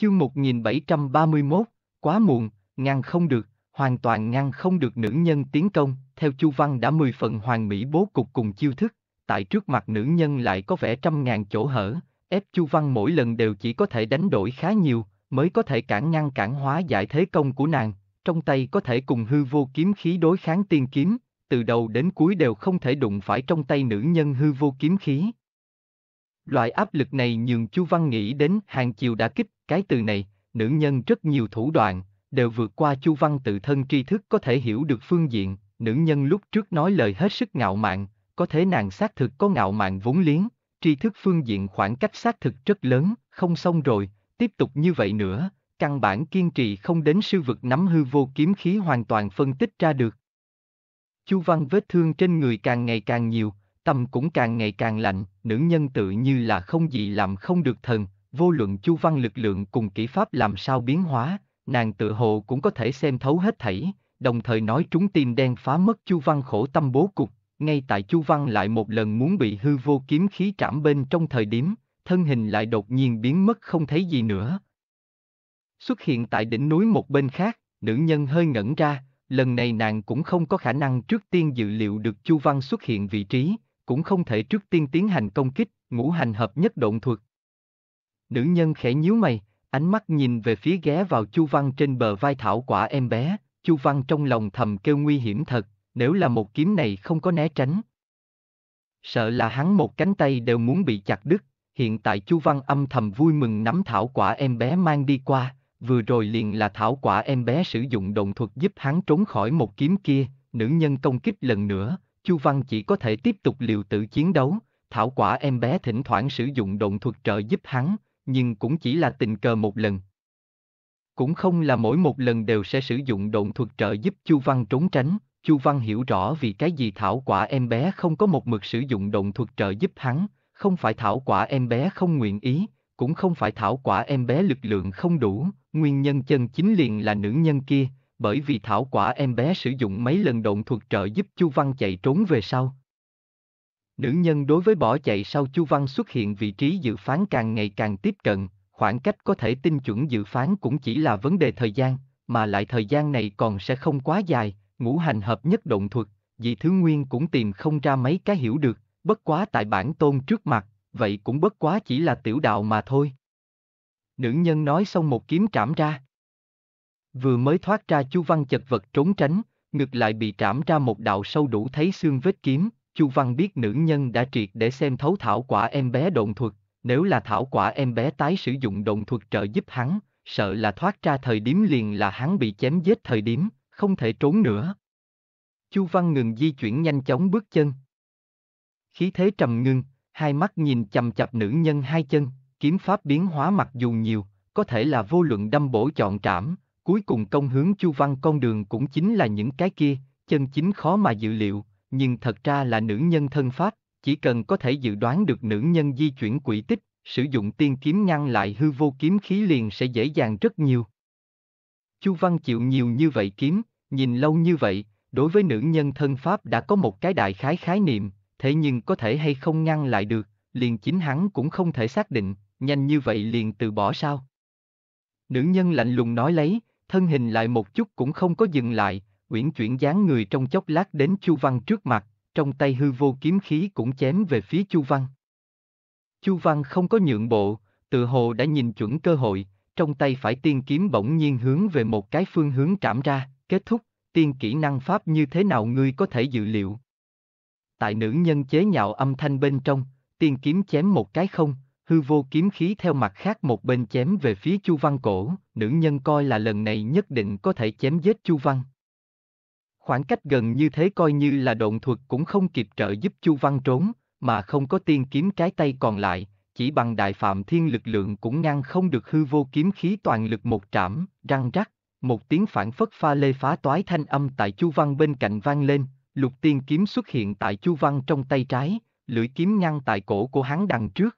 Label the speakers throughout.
Speaker 1: Chương 1731, quá muộn, ngăn không được, hoàn toàn ngăn không được nữ nhân tiến công, theo Chu Văn đã mười phần hoàn mỹ bố cục cùng chiêu thức, tại trước mặt nữ nhân lại có vẻ trăm ngàn chỗ hở, ép Chu Văn mỗi lần đều chỉ có thể đánh đổi khá nhiều, mới có thể cản ngăn cản hóa giải thế công của nàng, trong tay có thể cùng hư vô kiếm khí đối kháng tiên kiếm, từ đầu đến cuối đều không thể đụng phải trong tay nữ nhân hư vô kiếm khí. Loại áp lực này nhường Chu Văn nghĩ đến hàng chiều đã kích, cái từ này, nữ nhân rất nhiều thủ đoạn, đều vượt qua Chu Văn tự thân tri thức có thể hiểu được phương diện, nữ nhân lúc trước nói lời hết sức ngạo mạn, có thể nàng xác thực có ngạo mạn vốn liếng, tri thức phương diện khoảng cách xác thực rất lớn, không xong rồi, tiếp tục như vậy nữa, căn bản kiên trì không đến sư vực nắm hư vô kiếm khí hoàn toàn phân tích ra được. Chu Văn vết thương trên người càng ngày càng nhiều, tâm cũng càng ngày càng lạnh, nữ nhân tự như là không gì làm không được thần, vô luận chu văn lực lượng cùng kỹ pháp làm sao biến hóa, nàng tự hồ cũng có thể xem thấu hết thảy, đồng thời nói trúng tim đen phá mất chu văn khổ tâm bố cục, ngay tại chu văn lại một lần muốn bị hư vô kiếm khí trảm bên trong thời điểm, thân hình lại đột nhiên biến mất không thấy gì nữa. Xuất hiện tại đỉnh núi một bên khác, nữ nhân hơi ngẩn ra, lần này nàng cũng không có khả năng trước tiên dự liệu được Chu Văn xuất hiện vị trí, cũng không thể trước tiên tiến hành công kích, ngũ hành hợp nhất động thuật, Nữ nhân khẽ nhíu mày, ánh mắt nhìn về phía ghé vào Chu Văn trên bờ vai thảo quả em bé, Chu Văn trong lòng thầm kêu nguy hiểm thật, nếu là một kiếm này không có né tránh. Sợ là hắn một cánh tay đều muốn bị chặt đứt, hiện tại Chu Văn âm thầm vui mừng nắm thảo quả em bé mang đi qua, vừa rồi liền là thảo quả em bé sử dụng động thuật giúp hắn trốn khỏi một kiếm kia, nữ nhân công kích lần nữa, Chu Văn chỉ có thể tiếp tục liều tự chiến đấu, thảo quả em bé thỉnh thoảng sử dụng động thuật trợ giúp hắn, nhưng cũng chỉ là tình cờ một lần. Cũng không là mỗi một lần đều sẽ sử dụng độn thuật trợ giúp Chu Văn trốn tránh, Chu Văn hiểu rõ vì cái gì thảo quả em bé không có một mực sử dụng động thuật trợ giúp hắn, không phải thảo quả em bé không nguyện ý, cũng không phải thảo quả em bé lực lượng không đủ, nguyên nhân chân chính liền là nữ nhân kia, bởi vì thảo quả em bé sử dụng mấy lần động thuật trợ giúp Chu Văn chạy trốn về sau, Nữ nhân đối với bỏ chạy sau Chu Văn xuất hiện vị trí dự phán càng ngày càng tiếp cận, khoảng cách có thể tinh chuẩn dự phán cũng chỉ là vấn đề thời gian, mà lại thời gian này còn sẽ không quá dài, ngũ hành hợp nhất động thuật, dị thứ nguyên cũng tìm không ra mấy cái hiểu được, bất quá tại bản tôn trước mặt, vậy cũng bất quá chỉ là tiểu đạo mà thôi. Nữ nhân nói xong một kiếm trảm ra. Vừa mới thoát ra chu văn chật vật trốn tránh, ngược lại bị trảm ra một đạo sâu đủ thấy xương vết kiếm, Chu Văn biết nữ nhân đã triệt để xem thấu thảo quả em bé độn thuật, nếu là thảo quả em bé tái sử dụng độn thuật trợ giúp hắn, sợ là thoát ra thời điểm liền là hắn bị chém giết thời điểm, không thể trốn nữa. Chu Văn ngừng di chuyển nhanh chóng bước chân. Khí thế trầm ngưng, hai mắt nhìn chầm chập nữ nhân hai chân, kiếm pháp biến hóa mặc dù nhiều, có thể là vô luận đâm bổ chọn trảm, cuối cùng công hướng Chu Văn con đường cũng chính là những cái kia, chân chính khó mà dự liệu, nhưng thật ra là nữ nhân thân pháp, chỉ cần có thể dự đoán được nữ nhân di chuyển quỹ tích, sử dụng tiên kiếm ngăn lại hư vô kiếm khí liền sẽ dễ dàng rất nhiều. Chu Văn chịu nhiều như vậy kiếm, nhìn lâu như vậy, đối với nữ nhân thân pháp đã có một cái đại khái khái niệm, thế nhưng có thể hay không ngăn lại được, liền chính hắn cũng không thể xác định, nhanh như vậy liền từ bỏ sao. Nữ nhân lạnh lùng nói lấy, thân hình lại một chút cũng không có dừng lại, uyển chuyển dáng người trong chốc lát đến Chu Văn trước mặt, trong tay hư vô kiếm khí cũng chém về phía Chu Văn. Chu Văn không có nhượng bộ, tự hồ đã nhìn chuẩn cơ hội, trong tay phải tiên kiếm bỗng nhiên hướng về một cái phương hướng trảm ra, kết thúc, tiên kỹ năng pháp như thế nào ngươi có thể dự liệu. Tại nữ nhân chế nhạo âm thanh bên trong, tiên kiếm chém một cái không, hư vô kiếm khí theo mặt khác một bên chém về phía Chu Văn cổ, nữ nhân coi là lần này nhất định có thể chém giết Chu Văn. Khoảng cách gần như thế coi như là độn thuật cũng không kịp trợ giúp Chu Văn trốn, mà không có tiên kiếm cái tay còn lại, chỉ bằng đại phạm thiên lực lượng cũng ngăn không được hư vô kiếm khí toàn lực một trảm, răng rắc, một tiếng phản phất pha lê phá toái thanh âm tại Chu Văn bên cạnh vang lên, lục tiên kiếm xuất hiện tại Chu Văn trong tay trái, lưỡi kiếm ngăn tại cổ của hắn đằng trước.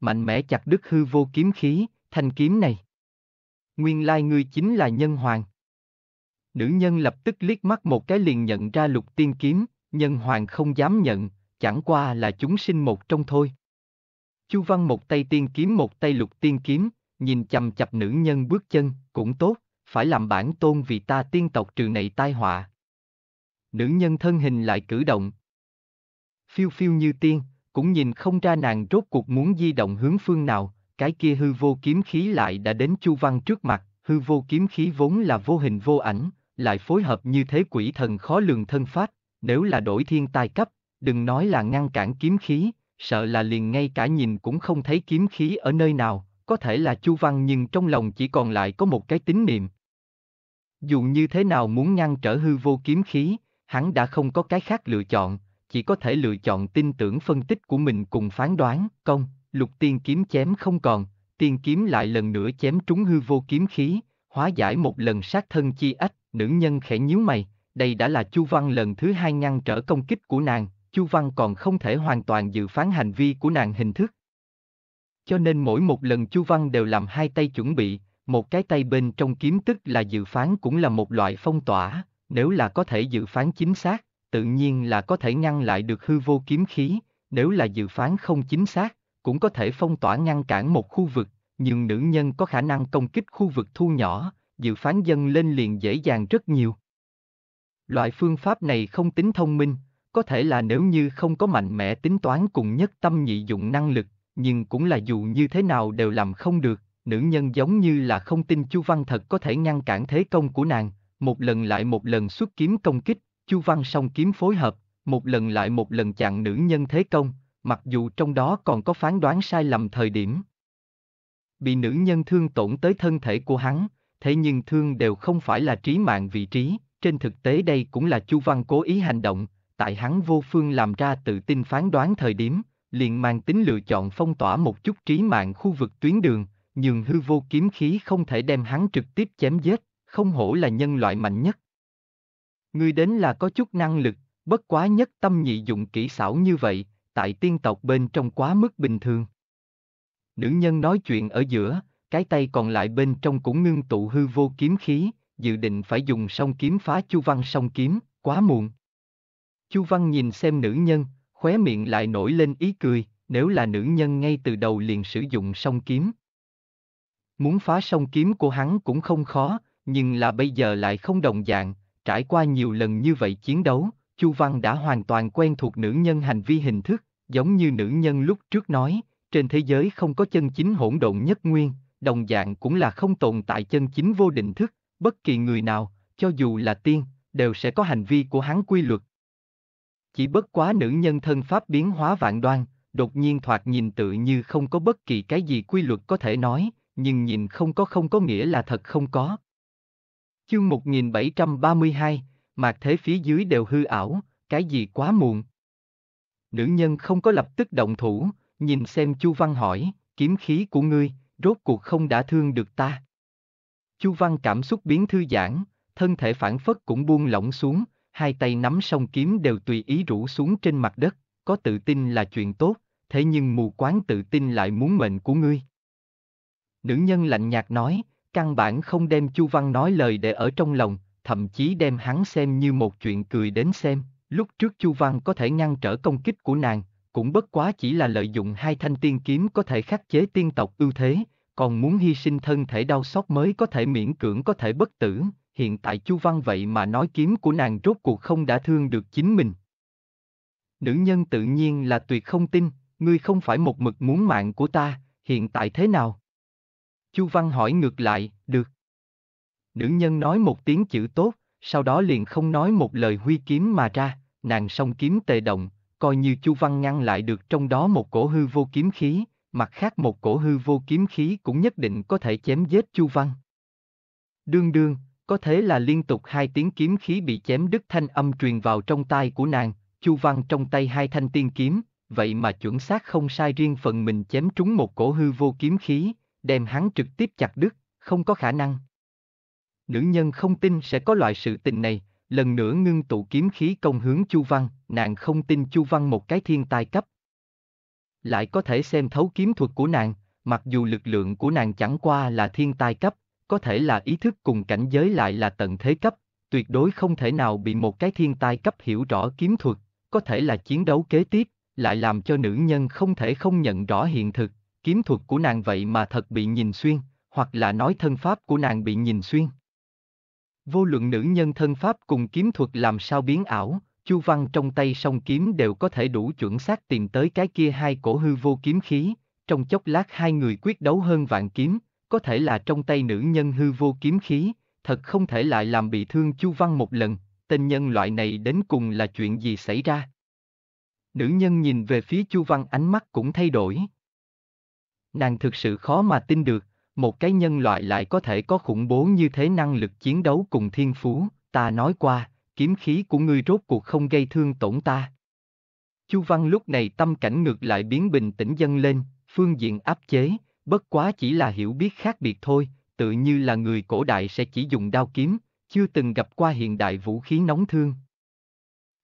Speaker 1: Mạnh mẽ chặt đứt hư vô kiếm khí, thanh kiếm này. Nguyên lai ngươi chính là nhân hoàng. Nữ nhân lập tức liếc mắt một cái liền nhận ra lục tiên kiếm, nhân hoàng không dám nhận, chẳng qua là chúng sinh một trong thôi. Chu Văn một tay tiên kiếm một tay lục tiên kiếm, nhìn chầm chập nữ nhân bước chân, cũng tốt, phải làm bản tôn vì ta tiên tộc trừ này tai họa. Nữ nhân thân hình lại cử động. Phiêu phiêu như tiên, cũng nhìn không ra nàng rốt cuộc muốn di động hướng phương nào, cái kia hư vô kiếm khí lại đã đến Chu Văn trước mặt, hư vô kiếm khí vốn là vô hình vô ảnh, lại phối hợp như thế quỷ thần khó lường thân phát nếu là đổi thiên tai cấp, đừng nói là ngăn cản kiếm khí, sợ là liền ngay cả nhìn cũng không thấy kiếm khí ở nơi nào, có thể là Chu Văn nhưng trong lòng chỉ còn lại có một cái tín niệm. Dù như thế nào muốn ngăn trở hư vô kiếm khí, hắn đã không có cái khác lựa chọn, chỉ có thể lựa chọn tin tưởng phân tích của mình cùng phán đoán, công, lục tiên kiếm chém không còn, tiên kiếm lại lần nữa chém trúng hư vô kiếm khí, hóa giải một lần sát thân chi ách, nữ nhân khẽ nhíu mày, đây đã là Chu Văn lần thứ hai ngăn trở công kích của nàng, Chu Văn còn không thể hoàn toàn dự phán hành vi của nàng hình thức. Cho nên mỗi một lần Chu Văn đều làm hai tay chuẩn bị, một cái tay bên trong kiếm tức là dự phán cũng là một loại phong tỏa, nếu là có thể dự phán chính xác, tự nhiên là có thể ngăn lại được hư vô kiếm khí, nếu là dự phán không chính xác, cũng có thể phong tỏa ngăn cản một khu vực, nhưng nữ nhân có khả năng công kích khu vực thu nhỏ, dự phán dân lên liền dễ dàng rất nhiều. Loại phương pháp này không tính thông minh, có thể là nếu như không có mạnh mẽ tính toán cùng nhất tâm nhị dụng năng lực, nhưng cũng là dù như thế nào đều làm không được, nữ nhân giống như là không tin Chu Văn thật có thể ngăn cản thế công của nàng, một lần lại một lần xuất kiếm công kích, Chu Văn song kiếm phối hợp, một lần lại một lần chặn nữ nhân thế công, mặc dù trong đó còn có phán đoán sai lầm thời điểm. Bị nữ nhân thương tổn tới thân thể của hắn, thế nhưng thương đều không phải là trí mạng vị trí, trên thực tế đây cũng là Chu Văn cố ý hành động, tại hắn vô phương làm ra tự tin phán đoán thời điểm, liền mang tính lựa chọn phong tỏa một chút trí mạng khu vực tuyến đường, nhường hư vô kiếm khí không thể đem hắn trực tiếp chém giết, không hổ là nhân loại mạnh nhất. người đến là có chút năng lực, bất quá nhất tâm nhị dụng kỹ xảo như vậy, tại tiên tộc bên trong quá mức bình thường. Nữ nhân nói chuyện ở giữa, cái tay còn lại bên trong cũng ngưng tụ hư vô kiếm khí, dự định phải dùng song kiếm phá Chu Văn song kiếm, quá muộn. Chu Văn nhìn xem nữ nhân, khóe miệng lại nổi lên ý cười, nếu là nữ nhân ngay từ đầu liền sử dụng song kiếm. Muốn phá song kiếm của hắn cũng không khó, nhưng là bây giờ lại không đồng dạng, trải qua nhiều lần như vậy chiến đấu, Chu Văn đã hoàn toàn quen thuộc nữ nhân hành vi hình thức, giống như nữ nhân lúc trước nói, trên thế giới không có chân chính hỗn độn nhất nguyên, đồng dạng cũng là không tồn tại chân chính vô định thức, bất kỳ người nào, cho dù là tiên, đều sẽ có hành vi của hắn quy luật. Chỉ bất quá nữ nhân thân pháp biến hóa vạn đoan, đột nhiên thoạt nhìn tự như không có bất kỳ cái gì quy luật có thể nói, nhưng nhìn không có không có nghĩa là thật không có. Chương 1732, mạc thế phía dưới đều hư ảo, cái gì quá muộn. Nữ nhân không có lập tức động thủ, nhìn xem Chu Văn hỏi, kiếm khí của ngươi, rốt cuộc không đã thương được ta. Chu Văn cảm xúc biến thư giãn, thân thể phản phất cũng buông lỏng xuống, hai tay nắm song kiếm đều tùy ý rủ xuống trên mặt đất, có tự tin là chuyện tốt, thế nhưng mù quáng tự tin lại muốn mệnh của ngươi. Nữ nhân lạnh nhạt nói, căn bản không đem Chu Văn nói lời để ở trong lòng, thậm chí đem hắn xem như một chuyện cười đến xem, lúc trước Chu Văn có thể ngăn trở công kích của nàng, cũng bất quá chỉ là lợi dụng hai thanh tiên kiếm có thể khắc chế tiên tộc ưu thế, còn muốn hy sinh thân thể đau xót mới có thể miễn cưỡng có thể bất tử, hiện tại Chu Văn vậy mà nói kiếm của nàng rốt cuộc không đã thương được chính mình. Nữ nhân tự nhiên là tuyệt không tin, ngươi không phải một mực muốn mạng của ta, hiện tại thế nào? Chu Văn hỏi ngược lại, được. Nữ nhân nói một tiếng chữ tốt, sau đó liền không nói một lời huy kiếm mà ra, nàng song kiếm tề động, coi như Chu Văn ngăn lại được trong đó một cổ hư vô kiếm khí, mặt khác một cổ hư vô kiếm khí cũng nhất định có thể chém giết Chu Văn. Đương đương, có thể là liên tục hai tiếng kiếm khí bị chém đứt thanh âm truyền vào trong tai của nàng, Chu Văn trong tay hai thanh tiên kiếm, vậy mà chuẩn xác không sai riêng phần mình chém trúng một cổ hư vô kiếm khí, đem hắn trực tiếp chặt đứt, không có khả năng. Nữ nhân không tin sẽ có loại sự tình này, lần nữa ngưng tụ kiếm khí công hướng Chu Văn, nàng không tin Chu Văn một cái thiên tài cấp. Lại có thể xem thấu kiếm thuật của nàng, mặc dù lực lượng của nàng chẳng qua là thiên tài cấp, có thể là ý thức cùng cảnh giới lại là tận thế cấp, tuyệt đối không thể nào bị một cái thiên tai cấp hiểu rõ kiếm thuật, có thể là chiến đấu kế tiếp, lại làm cho nữ nhân không thể không nhận rõ hiện thực, kiếm thuật của nàng vậy mà thật bị nhìn xuyên, hoặc là nói thân pháp của nàng bị nhìn xuyên. Vô luận nữ nhân thân pháp cùng kiếm thuật làm sao biến ảo, Chu Văn trong tay song kiếm đều có thể đủ chuẩn xác tìm tới cái kia hai cổ hư vô kiếm khí, trong chốc lát hai người quyết đấu hơn vạn kiếm, có thể là trong tay nữ nhân hư vô kiếm khí, thật không thể lại làm bị thương Chu Văn một lần, tên nhân loại này đến cùng là chuyện gì xảy ra. Nữ nhân nhìn về phía Chu Văn ánh mắt cũng thay đổi. Nàng thực sự khó mà tin được, một cái nhân loại lại có thể có khủng bố như thế năng lực chiến đấu cùng thiên phú, ta nói qua, kiếm khí của ngươi rốt cuộc không gây thương tổn ta. Chu Văn lúc này tâm cảnh ngược lại biến bình tĩnh dâng lên, phương diện áp chế, bất quá chỉ là hiểu biết khác biệt thôi, tự như là người cổ đại sẽ chỉ dùng đao kiếm, chưa từng gặp qua hiện đại vũ khí nóng thương.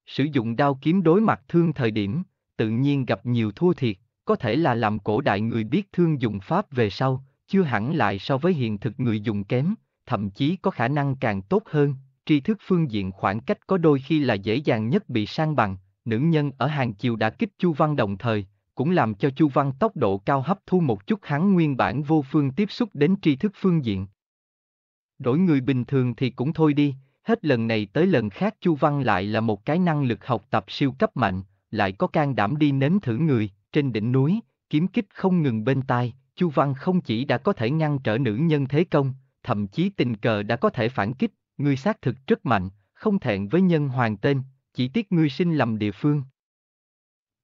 Speaker 1: Sử dụng đao kiếm đối mặt thương thời điểm, tự nhiên gặp nhiều thua thiệt, có thể là làm cổ đại người biết thương dùng pháp về sau, chưa hẳn lại so với hiện thực người dùng kém, thậm chí có khả năng càng tốt hơn, tri thức phương diện khoảng cách có đôi khi là dễ dàng nhất bị sang bằng, nữ nhân ở hàng chiều đã kích Chu Văn đồng thời, cũng làm cho Chu Văn tốc độ cao hấp thu một chút hắn nguyên bản vô phương tiếp xúc đến tri thức phương diện. Đổi người bình thường thì cũng thôi đi, hết lần này tới lần khác Chu Văn lại là một cái năng lực học tập siêu cấp mạnh, lại có can đảm đi nếm thử người, trên đỉnh núi, kiếm kích không ngừng bên tai, Chu Văn không chỉ đã có thể ngăn trở nữ nhân thế công, thậm chí tình cờ đã có thể phản kích, ngươi xác thực rất mạnh, không thẹn với nhân hoàng tên, chỉ tiếc ngươi sinh lầm địa phương.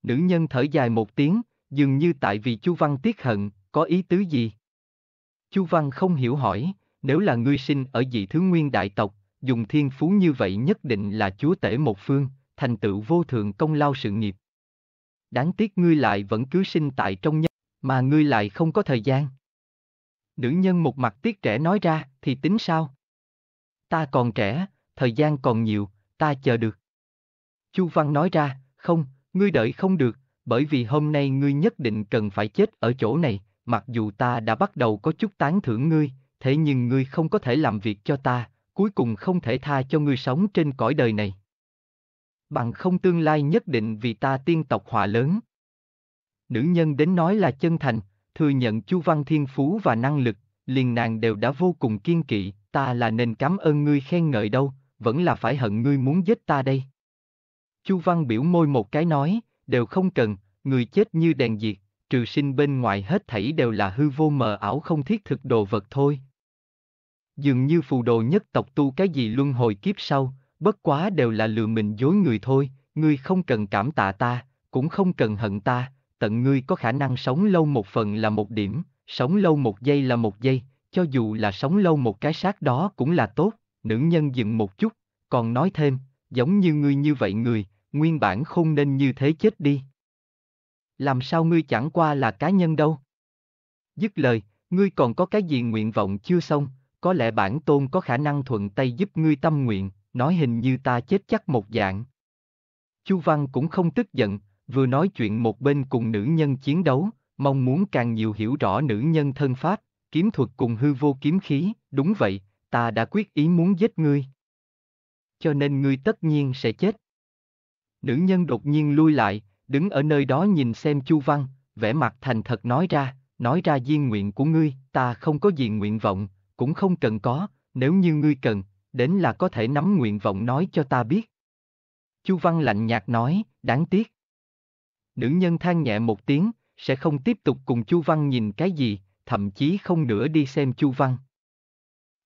Speaker 1: Nữ nhân thở dài một tiếng, dường như tại vì Chu Văn tiếc hận, có ý tứ gì? Chu Văn không hiểu hỏi, nếu là ngươi sinh ở dị thứ nguyên đại tộc, dùng thiên phú như vậy nhất định là chúa tể một phương, thành tựu vô thường công lao sự nghiệp. Đáng tiếc ngươi lại vẫn cứ sinh tại trong nhân mà ngươi lại không có thời gian. Nữ nhân một mặt tiếc trẻ nói ra, thì tính sao? Ta còn trẻ, thời gian còn nhiều, ta chờ được. Chu Văn nói ra, không, ngươi đợi không được, bởi vì hôm nay ngươi nhất định cần phải chết ở chỗ này, mặc dù ta đã bắt đầu có chút tán thưởng ngươi, thế nhưng ngươi không có thể làm việc cho ta, cuối cùng không thể tha cho ngươi sống trên cõi đời này. Bằng không tương lai nhất định vì ta tiên tộc hòa lớn nữ nhân đến nói là chân thành, thừa nhận Chu Văn Thiên Phú và năng lực, liền nàng đều đã vô cùng kiên kỵ, ta là nên cảm ơn ngươi khen ngợi đâu, vẫn là phải hận ngươi muốn giết ta đây. Chu Văn biểu môi một cái nói, đều không cần, người chết như đèn diệt, trừ sinh bên ngoài hết thảy đều là hư vô mờ ảo không thiết thực đồ vật thôi. Dường như phù đồ nhất tộc tu cái gì luân hồi kiếp sau, bất quá đều là lừa mình dối người thôi, ngươi không cần cảm tạ ta, cũng không cần hận ta, tận ngươi có khả năng sống lâu một phần là một điểm, sống lâu một giây là một giây, cho dù là sống lâu một cái xác đó cũng là tốt, nữ nhân dừng một chút, còn nói thêm, giống như ngươi như vậy người, nguyên bản không nên như thế chết đi. Làm sao ngươi chẳng qua là cá nhân đâu? Dứt lời, ngươi còn có cái gì nguyện vọng chưa xong, có lẽ bản tôn có khả năng thuận tay giúp ngươi tâm nguyện, nói hình như ta chết chắc một dạng. Chu Văn cũng không tức giận, vừa nói chuyện một bên cùng nữ nhân chiến đấu, mong muốn càng nhiều hiểu rõ nữ nhân thân pháp, kiếm thuật cùng hư vô kiếm khí, đúng vậy, ta đã quyết ý muốn giết ngươi. Cho nên ngươi tất nhiên sẽ chết. Nữ nhân đột nhiên lui lại, đứng ở nơi đó nhìn xem Chu Văn, vẻ mặt thành thật nói ra, nói ra diên nguyện của ngươi, ta không có gì nguyện vọng, cũng không cần có, nếu như ngươi cần, đến là có thể nắm nguyện vọng nói cho ta biết. Chu Văn lạnh nhạt nói, đáng tiếc nữ nhân than nhẹ một tiếng, sẽ không tiếp tục cùng Chu Văn nhìn cái gì, thậm chí không nữa đi xem Chu Văn.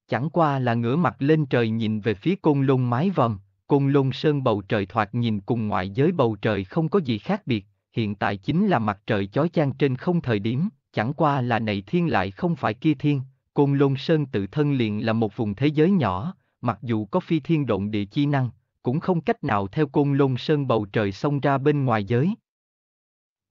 Speaker 1: Chẳng qua là ngửa mặt lên trời nhìn về phía côn lôn mái vòm, côn lôn sơn bầu trời thoạt nhìn cùng ngoại giới bầu trời không có gì khác biệt, hiện tại chính là mặt trời chói chang trên không thời điểm, chẳng qua là này thiên lại không phải kia thiên, côn lôn sơn tự thân liền là một vùng thế giới nhỏ, mặc dù có phi thiên động địa chi năng, cũng không cách nào theo côn lôn sơn bầu trời xông ra bên ngoài giới.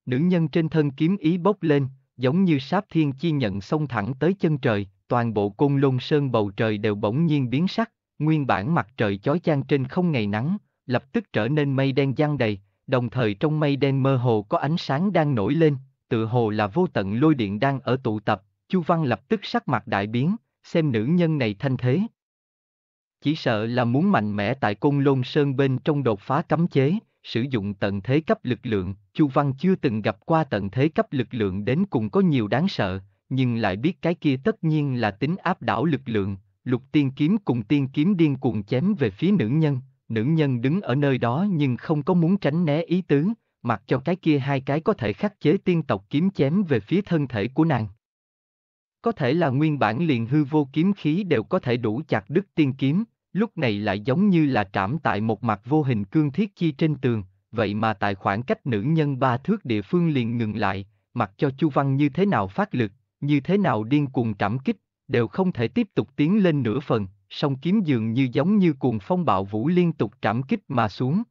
Speaker 1: Nữ nhân trên thân kiếm ý bốc lên, giống như sáp thiên chi nhận xông thẳng tới chân trời, toàn bộ côn lôn sơn bầu trời đều bỗng nhiên biến sắc, nguyên bản mặt trời chói chang trên không ngày nắng, lập tức trở nên mây đen giăng đầy, đồng thời trong mây đen mơ hồ có ánh sáng đang nổi lên, tự hồ là vô tận lôi điện đang ở tụ tập, Chu Văn lập tức sắc mặt đại biến, xem nữ nhân này thanh thế. Chỉ sợ là muốn mạnh mẽ tại côn lôn sơn bên trong đột phá cấm chế, sử dụng tận thế cấp lực lượng, Chu Văn chưa từng gặp qua tận thế cấp lực lượng đến cùng có nhiều đáng sợ, nhưng lại biết cái kia tất nhiên là tính áp đảo lực lượng, lục tiên kiếm cùng tiên kiếm điên cuồng chém về phía nữ nhân, nữ nhân đứng ở nơi đó nhưng không có muốn tránh né ý tứ, mặc cho cái kia hai cái có thể khắc chế tiên tộc kiếm chém về phía thân thể của nàng. Có thể là nguyên bản liền hư vô kiếm khí đều có thể đủ chặt đứt tiên kiếm, lúc này lại giống như là trảm tại một mặt vô hình cương thiết chi trên tường, vậy mà tại khoảng cách nữ nhân ba thước địa phương liền ngừng lại, mặc cho Chu Văn như thế nào phát lực, như thế nào điên cuồng trảm kích, đều không thể tiếp tục tiến lên nửa phần, song kiếm dường như giống như cuồng phong bạo vũ liên tục trảm kích mà xuống.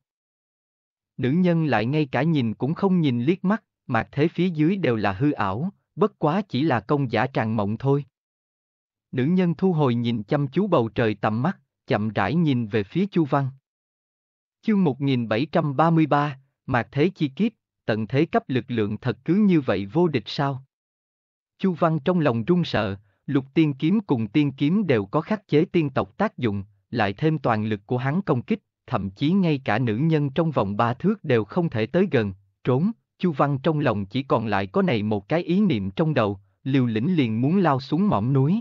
Speaker 1: Nữ nhân lại ngay cả nhìn cũng không nhìn liếc mắt, mặt thế phía dưới đều là hư ảo, bất quá chỉ là công giả tràn mộng thôi. Nữ nhân thu hồi nhìn chăm chú bầu trời tầm mắt, chậm rãi nhìn về phía Chu Văn. Chương 1733, Mạc Thế Chi Kiếp, tận thế cấp lực lượng thật cứ như vậy vô địch sao? Chu Văn trong lòng run sợ, lục tiên kiếm cùng tiên kiếm đều có khắc chế tiên tộc tác dụng, lại thêm toàn lực của hắn công kích, thậm chí ngay cả nữ nhân trong vòng ba thước đều không thể tới gần, trốn, Chu Văn trong lòng chỉ còn lại có này một cái ý niệm trong đầu, liều lĩnh liền muốn lao xuống mỏm núi.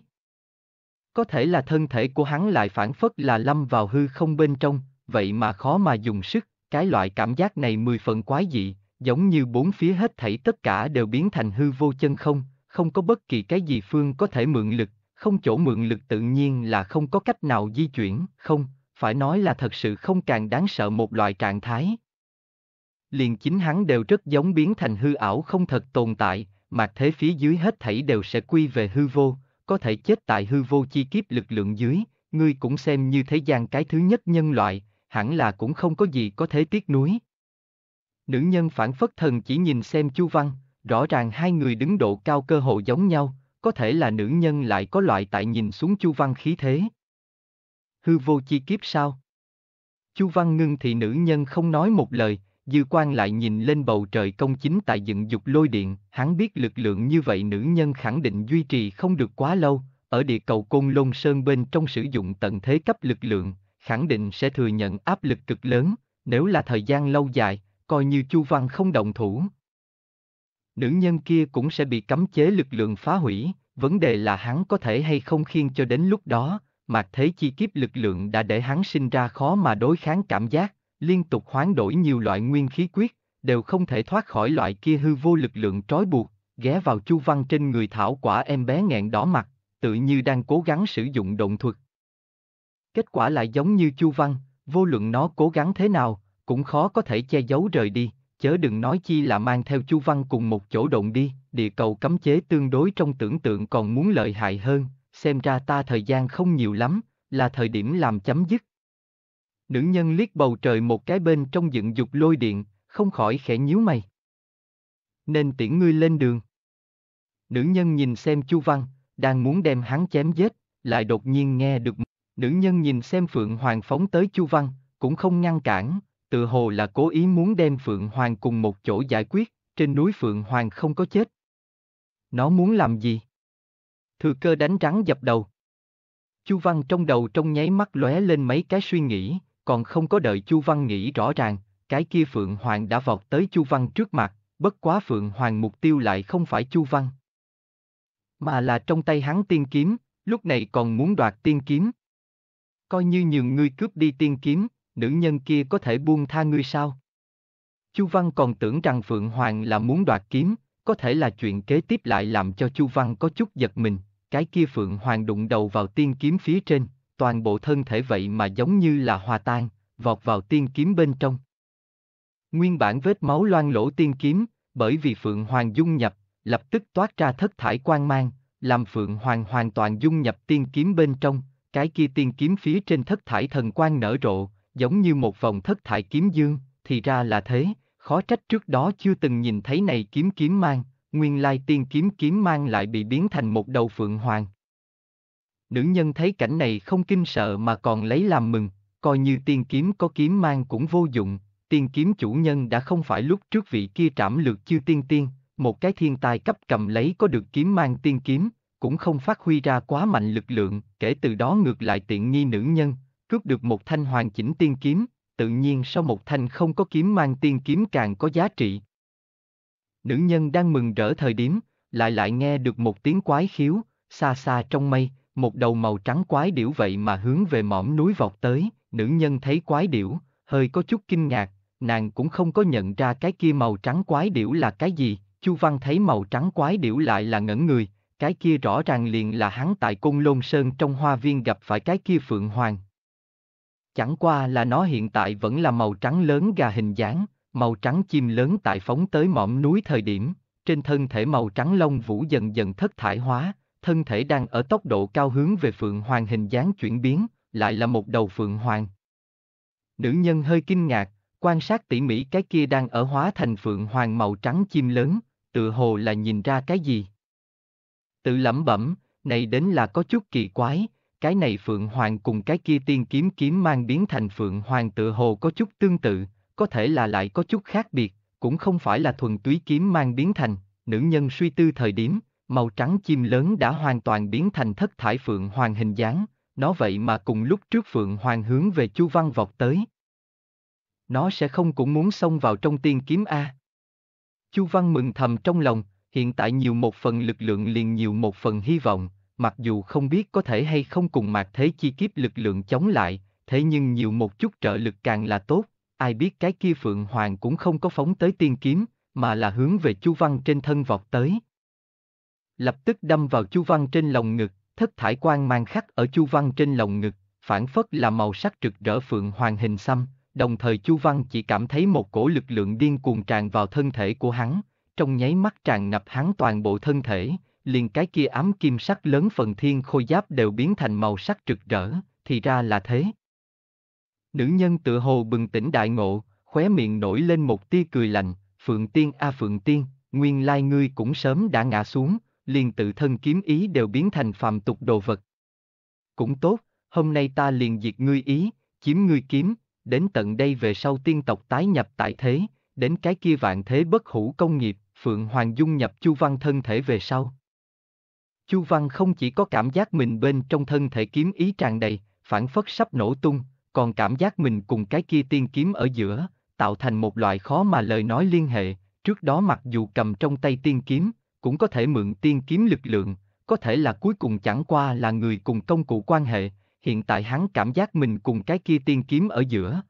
Speaker 1: Có thể là thân thể của hắn lại phản phất là lâm vào hư không bên trong, vậy mà khó mà dùng sức, cái loại cảm giác này mười phần quái dị, giống như bốn phía hết thảy tất cả đều biến thành hư vô chân không, không có bất kỳ cái gì phương có thể mượn lực, không chỗ mượn lực tự nhiên là không có cách nào di chuyển, không, phải nói là thật sự không càng đáng sợ một loại trạng thái. Liền chính hắn đều rất giống biến thành hư ảo không thật tồn tại, mặt thế phía dưới hết thảy đều sẽ quy về hư vô, có thể chết tại hư vô chi kiếp lực lượng dưới, ngươi cũng xem như thế gian cái thứ nhất nhân loại, hẳn là cũng không có gì có thể tiếc nuối. Nữ nhân phản phất thần chỉ nhìn xem Chu Văn, rõ ràng hai người đứng độ cao cơ hội giống nhau, có thể là nữ nhân lại có loại tại nhìn xuống Chu Văn khí thế. Hư vô chi kiếp sao? Chu Văn ngưng thì nữ nhân không nói một lời, dư quan lại nhìn lên bầu trời công chính tại dựng dục lôi điện, hắn biết lực lượng như vậy nữ nhân khẳng định duy trì không được quá lâu, ở địa cầu côn lôn sơn bên trong sử dụng tận thế cấp lực lượng, khẳng định sẽ thừa nhận áp lực cực lớn, nếu là thời gian lâu dài, coi như chu văn không động thủ. Nữ nhân kia cũng sẽ bị cấm chế lực lượng phá hủy, vấn đề là hắn có thể hay không khiên cho đến lúc đó, mà thế chi kiếp lực lượng đã để hắn sinh ra khó mà đối kháng cảm giác, liên tục hoán đổi nhiều loại nguyên khí quyết, đều không thể thoát khỏi loại kia hư vô lực lượng trói buộc, ghé vào chu văn trên người thảo quả em bé nghẹn đỏ mặt, tự như đang cố gắng sử dụng động thuật. Kết quả lại giống như chu văn, vô luận nó cố gắng thế nào, cũng khó có thể che giấu rời đi, chớ đừng nói chi là mang theo chu văn cùng một chỗ động đi, địa cầu cấm chế tương đối trong tưởng tượng còn muốn lợi hại hơn, xem ra ta thời gian không nhiều lắm, là thời điểm làm chấm dứt, Nữ nhân liếc bầu trời một cái bên trong dựng dục lôi điện, không khỏi khẽ nhíu mày. Nên tiễn ngươi lên đường. Nữ nhân nhìn xem Chu Văn, đang muốn đem hắn chém giết, lại đột nhiên nghe được. Nữ nhân nhìn xem Phượng Hoàng phóng tới Chu Văn, cũng không ngăn cản, tự hồ là cố ý muốn đem Phượng Hoàng cùng một chỗ giải quyết, trên núi Phượng Hoàng không có chết. Nó muốn làm gì? Thừa cơ đánh rắn dập đầu. Chu Văn trong đầu trong nháy mắt lóe lên mấy cái suy nghĩ, còn không có đợi Chu Văn nghĩ rõ ràng, cái kia Phượng Hoàng đã vọt tới Chu Văn trước mặt, bất quá Phượng Hoàng mục tiêu lại không phải Chu Văn. Mà là trong tay hắn tiên kiếm, lúc này còn muốn đoạt tiên kiếm. Coi như nhường ngươi cướp đi tiên kiếm, nữ nhân kia có thể buông tha ngươi sao? Chu Văn còn tưởng rằng Phượng Hoàng là muốn đoạt kiếm, có thể là chuyện kế tiếp lại làm cho Chu Văn có chút giật mình, cái kia Phượng Hoàng đụng đầu vào tiên kiếm phía trên, toàn bộ thân thể vậy mà giống như là hòa tan, vọt vào tiên kiếm bên trong. Nguyên bản vết máu loang lỗ tiên kiếm, bởi vì Phượng Hoàng dung nhập, lập tức toát ra thất thải quang mang, làm Phượng Hoàng hoàn toàn dung nhập tiên kiếm bên trong, cái kia tiên kiếm phía trên thất thải thần quang nở rộ, giống như một vòng thất thải kiếm dương, thì ra là thế, khó trách trước đó chưa từng nhìn thấy này kiếm kiếm mang, nguyên lai tiên kiếm kiếm mang lại bị biến thành một đầu Phượng Hoàng nữ nhân thấy cảnh này không kinh sợ mà còn lấy làm mừng, coi như tiên kiếm có kiếm mang cũng vô dụng, tiên kiếm chủ nhân đã không phải lúc trước vị kia trảm lược chư tiên tiên, một cái thiên tài cấp cầm lấy có được kiếm mang tiên kiếm, cũng không phát huy ra quá mạnh lực lượng, kể từ đó ngược lại tiện nghi nữ nhân, cướp được một thanh hoàn chỉnh tiên kiếm, tự nhiên sau một thanh không có kiếm mang tiên kiếm càng có giá trị. Nữ nhân đang mừng rỡ thời điểm, lại lại nghe được một tiếng quái khiếu, xa xa trong mây, một đầu màu trắng quái điểu vậy mà hướng về mỏm núi vọt tới, nữ nhân thấy quái điểu, hơi có chút kinh ngạc, nàng cũng không có nhận ra cái kia màu trắng quái điểu là cái gì, Chu Văn thấy màu trắng quái điểu lại là ngẩn người, cái kia rõ ràng liền là hắn tại Cung Lôn Sơn trong hoa viên gặp phải cái kia Phượng Hoàng. Chẳng qua là nó hiện tại vẫn là màu trắng lớn gà hình dáng, màu trắng chim lớn tại phóng tới mỏm núi thời điểm, trên thân thể màu trắng lông vũ dần dần thất thải hóa, thân thể đang ở tốc độ cao hướng về phượng hoàng hình dáng chuyển biến, lại là một đầu phượng hoàng. Nữ nhân hơi kinh ngạc, quan sát tỉ mỉ cái kia đang ở hóa thành phượng hoàng màu trắng chim lớn, tựa hồ là nhìn ra cái gì. Tự lẩm bẩm, này đến là có chút kỳ quái, cái này phượng hoàng cùng cái kia tiên kiếm kiếm mang biến thành phượng hoàng tựa hồ có chút tương tự, có thể là lại có chút khác biệt, cũng không phải là thuần túy kiếm mang biến thành, nữ nhân suy tư thời điểm, màu trắng chim lớn đã hoàn toàn biến thành thất thải phượng hoàng hình dáng, nó vậy mà cùng lúc trước phượng hoàng hướng về Chu Văn vọt tới. Nó sẽ không cũng muốn xông vào trong tiên kiếm A. Chu Văn mừng thầm trong lòng, hiện tại nhiều một phần lực lượng liền nhiều một phần hy vọng, mặc dù không biết có thể hay không cùng mạc thế chi kiếp lực lượng chống lại, thế nhưng nhiều một chút trợ lực càng là tốt, ai biết cái kia Phượng Hoàng cũng không có phóng tới tiên kiếm, mà là hướng về Chu Văn trên thân vọt tới lập tức đâm vào Chu Văn trên lồng ngực, thất thải quan mang khắc ở Chu Văn trên lồng ngực, phản phất là màu sắc rực rỡ phượng hoàng hình xăm, đồng thời Chu Văn chỉ cảm thấy một cổ lực lượng điên cuồng tràn vào thân thể của hắn, trong nháy mắt tràn ngập hắn toàn bộ thân thể, liền cái kia ám kim sắc lớn phần thiên khôi giáp đều biến thành màu sắc rực rỡ, thì ra là thế. Nữ nhân tự hồ bừng tỉnh đại ngộ, khóe miệng nổi lên một tia cười lạnh, Phượng Tiên a à Phượng Tiên, nguyên lai ngươi cũng sớm đã ngã xuống, liền tự thân kiếm ý đều biến thành phàm tục đồ vật. Cũng tốt, hôm nay ta liền diệt ngươi ý, chiếm ngươi kiếm, đến tận đây về sau tiên tộc tái nhập tại thế, đến cái kia vạn thế bất hủ công nghiệp, Phượng Hoàng dung nhập Chu Văn thân thể về sau. Chu Văn không chỉ có cảm giác mình bên trong thân thể kiếm ý tràn đầy, phản phất sắp nổ tung, còn cảm giác mình cùng cái kia tiên kiếm ở giữa, tạo thành một loại khó mà lời nói liên hệ, trước đó mặc dù cầm trong tay tiên kiếm, cũng có thể mượn tiên kiếm lực lượng, có thể là cuối cùng chẳng qua là người cùng công cụ quan hệ, hiện tại hắn cảm giác mình cùng cái kia tiên kiếm ở giữa.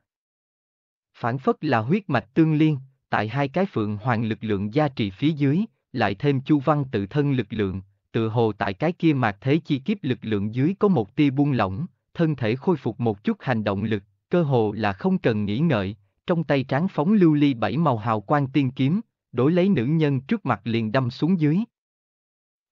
Speaker 1: Phản phất là huyết mạch tương liên, tại hai cái phượng hoàng lực lượng gia trì phía dưới, lại thêm chu văn tự thân lực lượng, tự hồ tại cái kia mạc thế chi kiếp lực lượng dưới có một tia buông lỏng, thân thể khôi phục một chút hành động lực, cơ hồ là không cần nghĩ ngợi, trong tay tráng phóng lưu ly bảy màu hào quang tiên kiếm, đối lấy nữ nhân trước mặt liền đâm xuống dưới.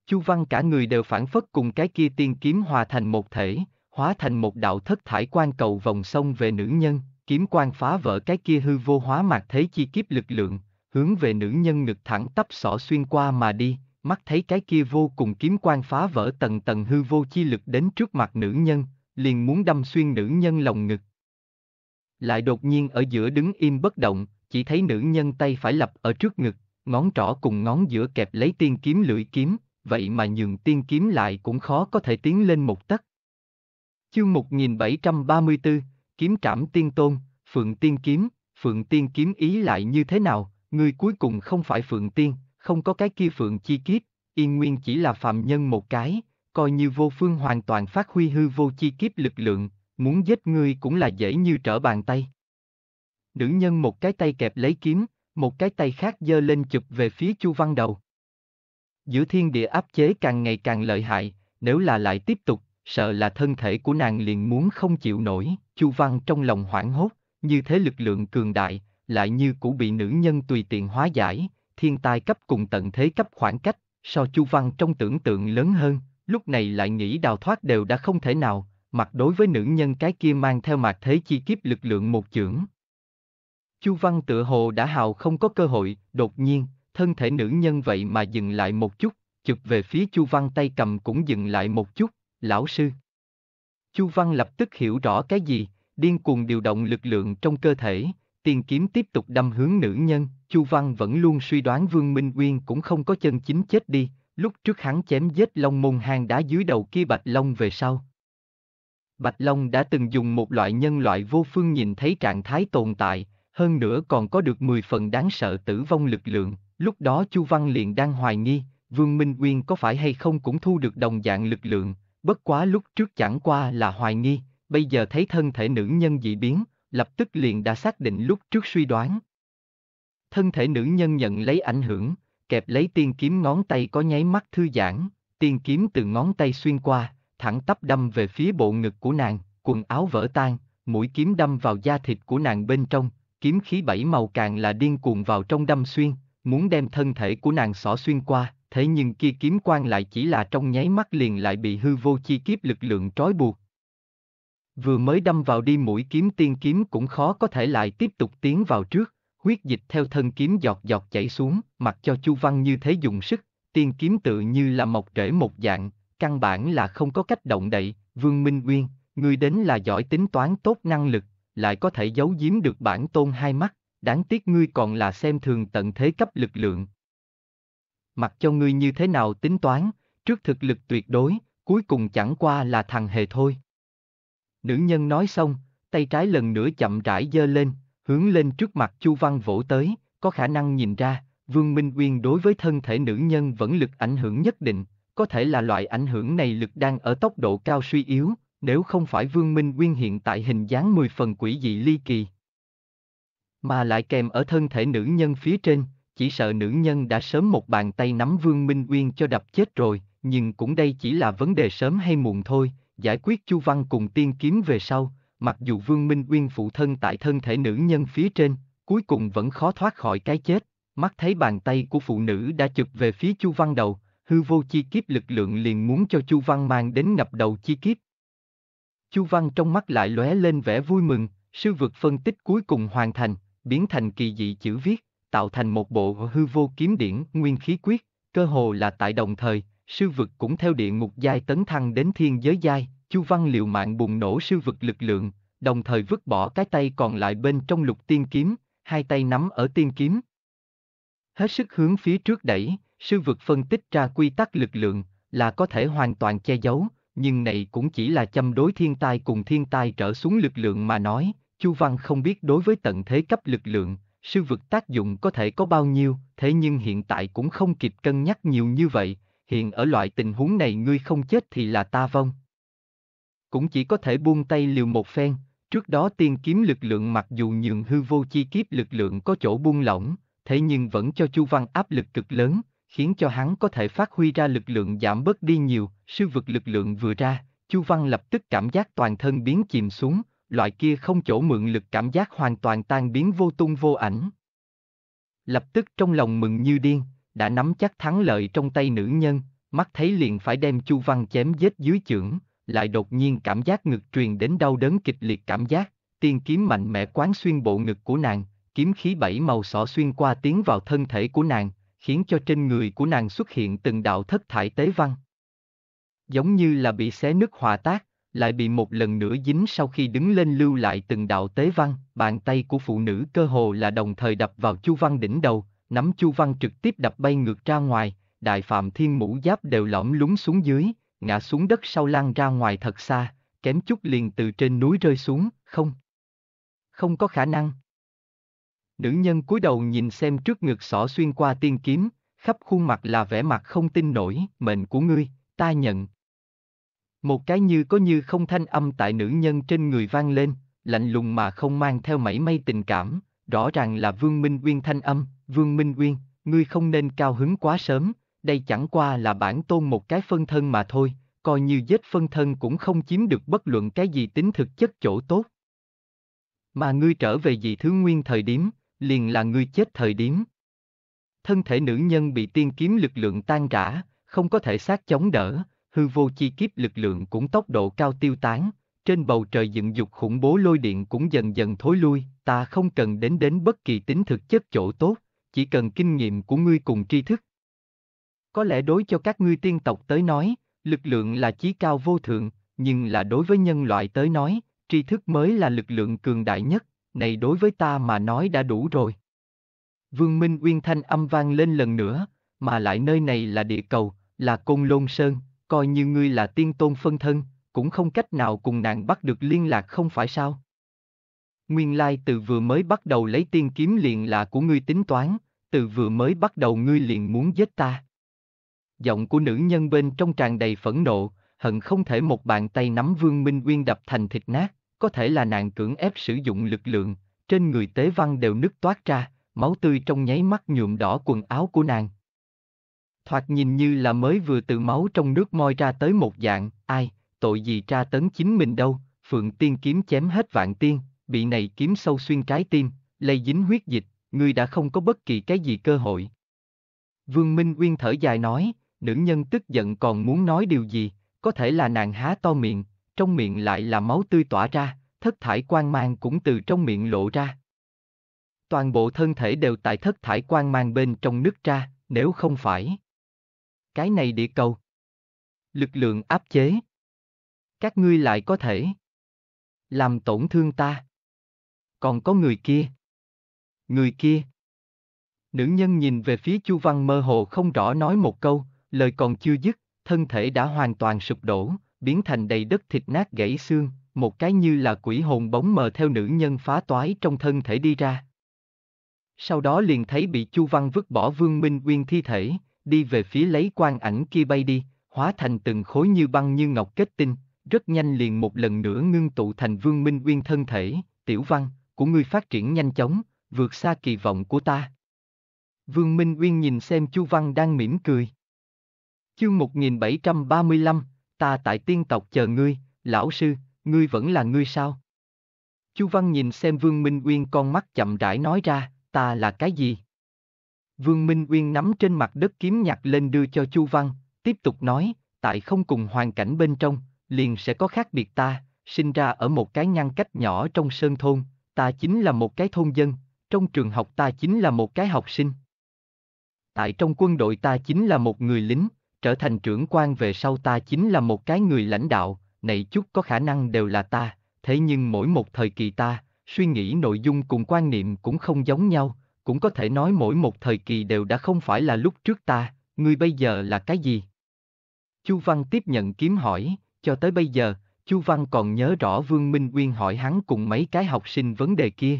Speaker 1: Chu Văn cả người đều phản phất cùng cái kia tiên kiếm hòa thành một thể, hóa thành một đạo thất thải quan cầu vòng sông về nữ nhân, kiếm quan phá vỡ cái kia hư vô hóa mạc thế chi kiếp lực lượng, hướng về nữ nhân ngực thẳng tắp xỏ xuyên qua mà đi, mắt thấy cái kia vô cùng kiếm quan phá vỡ tầng tầng hư vô chi lực đến trước mặt nữ nhân, liền muốn đâm xuyên nữ nhân lồng ngực. Lại đột nhiên ở giữa đứng im bất động, chỉ thấy nữ nhân tay phải lập ở trước ngực, ngón trỏ cùng ngón giữa kẹp lấy tiên kiếm lưỡi kiếm, vậy mà nhường tiên kiếm lại cũng khó có thể tiến lên một tấc. Chương 1734, kiếm trảm tiên tôn, phượng tiên kiếm, phượng tiên kiếm ý lại như thế nào, người cuối cùng không phải phượng tiên, không có cái kia phượng chi kiếp, yên nguyên chỉ là phàm nhân một cái, coi như vô phương hoàn toàn phát huy hư vô chi kiếp lực lượng, muốn giết ngươi cũng là dễ như trở bàn tay nữ nhân một cái tay kẹp lấy kiếm, một cái tay khác giơ lên chụp về phía Chu Văn Đầu. Giữa thiên địa áp chế càng ngày càng lợi hại, nếu là lại tiếp tục, sợ là thân thể của nàng liền muốn không chịu nổi, Chu Văn trong lòng hoảng hốt, như thế lực lượng cường đại, lại như cũ bị nữ nhân tùy tiện hóa giải, thiên tai cấp cùng tận thế cấp khoảng cách, so Chu Văn trong tưởng tượng lớn hơn, lúc này lại nghĩ đào thoát đều đã không thể nào, mặc đối với nữ nhân cái kia mang theo mạc thế chi kiếp lực lượng một chưởng, Chu Văn tựa hồ đã hào không có cơ hội, đột nhiên, thân thể nữ nhân vậy mà dừng lại một chút, chụp về phía Chu Văn tay cầm cũng dừng lại một chút, lão sư. Chu Văn lập tức hiểu rõ cái gì, điên cuồng điều động lực lượng trong cơ thể, tiền kiếm tiếp tục đâm hướng nữ nhân, Chu Văn vẫn luôn suy đoán Vương Minh Uyên cũng không có chân chính chết đi, lúc trước hắn chém giết Long Môn hang đá dưới đầu kia Bạch Long về sau. Bạch Long đã từng dùng một loại nhân loại vô phương nhìn thấy trạng thái tồn tại, hơn nữa còn có được 10 phần đáng sợ tử vong lực lượng, lúc đó Chu Văn liền đang hoài nghi, Vương Minh nguyên có phải hay không cũng thu được đồng dạng lực lượng, bất quá lúc trước chẳng qua là hoài nghi, bây giờ thấy thân thể nữ nhân dị biến, lập tức liền đã xác định lúc trước suy đoán. Thân thể nữ nhân nhận lấy ảnh hưởng, kẹp lấy tiên kiếm ngón tay có nháy mắt thư giãn, tiên kiếm từ ngón tay xuyên qua, thẳng tắp đâm về phía bộ ngực của nàng, quần áo vỡ tan, mũi kiếm đâm vào da thịt của nàng bên trong, kiếm khí bảy màu càng là điên cuồng vào trong đâm xuyên, muốn đem thân thể của nàng xỏ xuyên qua, thế nhưng kia kiếm quang lại chỉ là trong nháy mắt liền lại bị hư vô chi kiếp lực lượng trói buộc. Vừa mới đâm vào đi mũi kiếm tiên kiếm cũng khó có thể lại tiếp tục tiến vào trước, huyết dịch theo thân kiếm giọt giọt chảy xuống, mặc cho Chu Văn như thế dùng sức, tiên kiếm tự như là mọc rễ một dạng, căn bản là không có cách động đậy, Vương Minh Nguyên, người đến là giỏi tính toán tốt năng lực, lại có thể giấu giếm được bản tôn hai mắt, đáng tiếc ngươi còn là xem thường tận thế cấp lực lượng. Mặc cho ngươi như thế nào tính toán, trước thực lực tuyệt đối, cuối cùng chẳng qua là thằng hề thôi. Nữ nhân nói xong, tay trái lần nữa chậm rãi giơ lên, hướng lên trước mặt Chu Văn vỗ tới, có khả năng nhìn ra, Vương Minh Uyên đối với thân thể nữ nhân vẫn lực ảnh hưởng nhất định, có thể là loại ảnh hưởng này lực đang ở tốc độ cao suy yếu, nếu không phải Vương Minh Nguyên hiện tại hình dáng mười phần quỷ dị ly kỳ. Mà lại kèm ở thân thể nữ nhân phía trên, chỉ sợ nữ nhân đã sớm một bàn tay nắm Vương Minh Nguyên cho đập chết rồi, nhưng cũng đây chỉ là vấn đề sớm hay muộn thôi, giải quyết Chu Văn cùng tiên kiếm về sau, mặc dù Vương Minh Nguyên phụ thân tại thân thể nữ nhân phía trên, cuối cùng vẫn khó thoát khỏi cái chết, mắt thấy bàn tay của phụ nữ đã chụp về phía Chu Văn đầu, hư vô chi kiếp lực lượng liền muốn cho Chu Văn mang đến ngập đầu chi kiếp, Chu Văn trong mắt lại lóe lên vẻ vui mừng, sư vực phân tích cuối cùng hoàn thành, biến thành kỳ dị chữ viết, tạo thành một bộ hư vô kiếm điển nguyên khí quyết, cơ hồ là tại đồng thời, sư vực cũng theo địa ngục giai tấn thăng đến thiên giới giai, Chu Văn liều mạng bùng nổ sư vực lực lượng, đồng thời vứt bỏ cái tay còn lại bên trong lục tiên kiếm, hai tay nắm ở tiên kiếm. Hết sức hướng phía trước đẩy, sư vực phân tích ra quy tắc lực lượng là có thể hoàn toàn che giấu, nhưng này cũng chỉ là châm đối thiên tai cùng thiên tai trở xuống lực lượng mà nói, Chu Văn không biết đối với tận thế cấp lực lượng, sư vực tác dụng có thể có bao nhiêu, thế nhưng hiện tại cũng không kịp cân nhắc nhiều như vậy, hiện ở loại tình huống này ngươi không chết thì là ta vong. Cũng chỉ có thể buông tay liều một phen, trước đó tiên kiếm lực lượng mặc dù nhường hư vô chi kiếp lực lượng có chỗ buông lỏng, thế nhưng vẫn cho Chu Văn áp lực cực lớn, khiến cho hắn có thể phát huy ra lực lượng giảm bớt đi nhiều, sư vực lực lượng vừa ra, Chu Văn lập tức cảm giác toàn thân biến chìm xuống, loại kia không chỗ mượn lực cảm giác hoàn toàn tan biến vô tung vô ảnh. Lập tức trong lòng mừng như điên, đã nắm chắc thắng lợi trong tay nữ nhân, mắt thấy liền phải đem Chu Văn chém giết dưới chưởng, lại đột nhiên cảm giác ngực truyền đến đau đớn kịch liệt cảm giác, tiên kiếm mạnh mẽ quán xuyên bộ ngực của nàng, kiếm khí bảy màu xỏ xuyên qua tiến vào thân thể của nàng, khiến cho trên người của nàng xuất hiện từng đạo thất thải tế văn. Giống như là bị xé nứt hòa tác, lại bị một lần nữa dính sau khi đứng lên lưu lại từng đạo tế văn, bàn tay của phụ nữ cơ hồ là đồng thời đập vào Chu Văn đỉnh đầu, nắm Chu Văn trực tiếp đập bay ngược ra ngoài, đại phạm thiên mũ giáp đều lõm lúng xuống dưới, ngã xuống đất sau lan ra ngoài thật xa, kém chút liền từ trên núi rơi xuống, không. Không có khả năng. Nữ nhân cúi đầu nhìn xem trước ngực xỏ xuyên qua tiên kiếm, khắp khuôn mặt là vẻ mặt không tin nổi, mệnh của ngươi, ta nhận. Một cái như có như không thanh âm tại nữ nhân trên người vang lên, lạnh lùng mà không mang theo mảy may tình cảm, rõ ràng là Vương Minh Uyên thanh âm, Vương Minh Uyên, ngươi không nên cao hứng quá sớm, đây chẳng qua là bản tôn một cái phân thân mà thôi, coi như vết phân thân cũng không chiếm được bất luận cái gì tính thực chất chỗ tốt. Mà ngươi trở về dị thứ nguyên thời điểm, liền là ngươi chết thời điểm. Thân thể nữ nhân bị tiên kiếm lực lượng tan rã, không có thể xác chống đỡ, hư vô chi kiếp lực lượng cũng tốc độ cao tiêu tán, trên bầu trời dựng dục khủng bố lôi điện cũng dần dần thối lui, ta không cần đến đến bất kỳ tính thực chất chỗ tốt, chỉ cần kinh nghiệm của ngươi cùng tri thức. Có lẽ đối cho các ngươi tiên tộc tới nói, lực lượng là chí cao vô thượng, nhưng là đối với nhân loại tới nói, tri thức mới là lực lượng cường đại nhất, này đối với ta mà nói đã đủ rồi. Vương Minh Uyên thanh âm vang lên lần nữa, mà lại nơi này là địa cầu, là côn lôn sơn, coi như ngươi là tiên tôn phân thân, cũng không cách nào cùng nàng bắt được liên lạc không phải sao. Nguyên lai từ vừa mới bắt đầu lấy tiên kiếm liền là của ngươi tính toán, từ vừa mới bắt đầu ngươi liền muốn giết ta. Giọng của nữ nhân bên trong tràn đầy phẫn nộ, hận không thể một bàn tay nắm Vương Minh Uyên đập thành thịt nát có thể là nàng cưỡng ép sử dụng lực lượng, trên người tế văn đều nứt toát ra, máu tươi trong nháy mắt nhuộm đỏ quần áo của nàng. Thoạt nhìn như là mới vừa từ máu trong nước moi ra tới một dạng, ai, tội gì tra tấn chính mình đâu, phượng tiên kiếm chém hết vạn tiên, bị này kiếm sâu xuyên trái tim, lây dính huyết dịch, người đã không có bất kỳ cái gì cơ hội. Vương Minh Uyên thở dài nói, nữ nhân tức giận còn muốn nói điều gì, có thể là nàng há to miệng, trong miệng lại là máu tươi tỏa ra, thất thải quang mang cũng từ trong miệng lộ ra. Toàn bộ thân thể đều tại thất thải quang mang bên trong nứt ra, nếu không phải. Cái này địa cầu. Lực lượng áp chế. Các ngươi lại có thể. Làm tổn thương ta. Còn có người kia. Người kia. Nữ nhân nhìn về phía Chu Văn mơ hồ không rõ nói một câu, lời còn chưa dứt, thân thể đã hoàn toàn sụp đổ, biến thành đầy đất thịt nát gãy xương, một cái như là quỷ hồn bóng mờ theo nữ nhân phá toái trong thân thể đi ra. Sau đó liền thấy bị Chu Văn vứt bỏ Vương Minh Nguyên thi thể, đi về phía lấy quan ảnh kia bay đi, hóa thành từng khối như băng như ngọc kết tinh, rất nhanh liền một lần nữa ngưng tụ thành Vương Minh Nguyên thân thể, tiểu văn, của ngươi phát triển nhanh chóng, vượt xa kỳ vọng của ta. Vương Minh Nguyên nhìn xem Chu Văn đang mỉm cười. Chương 1735, ta tại tiên tộc chờ ngươi, lão sư, ngươi vẫn là ngươi sao? Chu Văn nhìn xem Vương Minh Uyên con mắt chậm rãi nói ra, ta là cái gì? Vương Minh Uyên nắm trên mặt đất kiếm nhặt lên đưa cho Chu Văn, tiếp tục nói, tại không cùng hoàn cảnh bên trong, liền sẽ có khác biệt ta, sinh ra ở một cái ngăn cách nhỏ trong sơn thôn, ta chính là một cái thôn dân, trong trường học ta chính là một cái học sinh. Tại trong quân đội ta chính là một người lính, trở thành trưởng quan về sau ta chính là một cái người lãnh đạo, này chút có khả năng đều là ta, thế nhưng mỗi một thời kỳ ta, suy nghĩ nội dung cùng quan niệm cũng không giống nhau, cũng có thể nói mỗi một thời kỳ đều đã không phải là lúc trước ta, ngươi bây giờ là cái gì? Chu Văn tiếp nhận kiếm hỏi, cho tới bây giờ, Chu Văn còn nhớ rõ Vương Minh Uyên hỏi hắn cùng mấy cái học sinh vấn đề kia.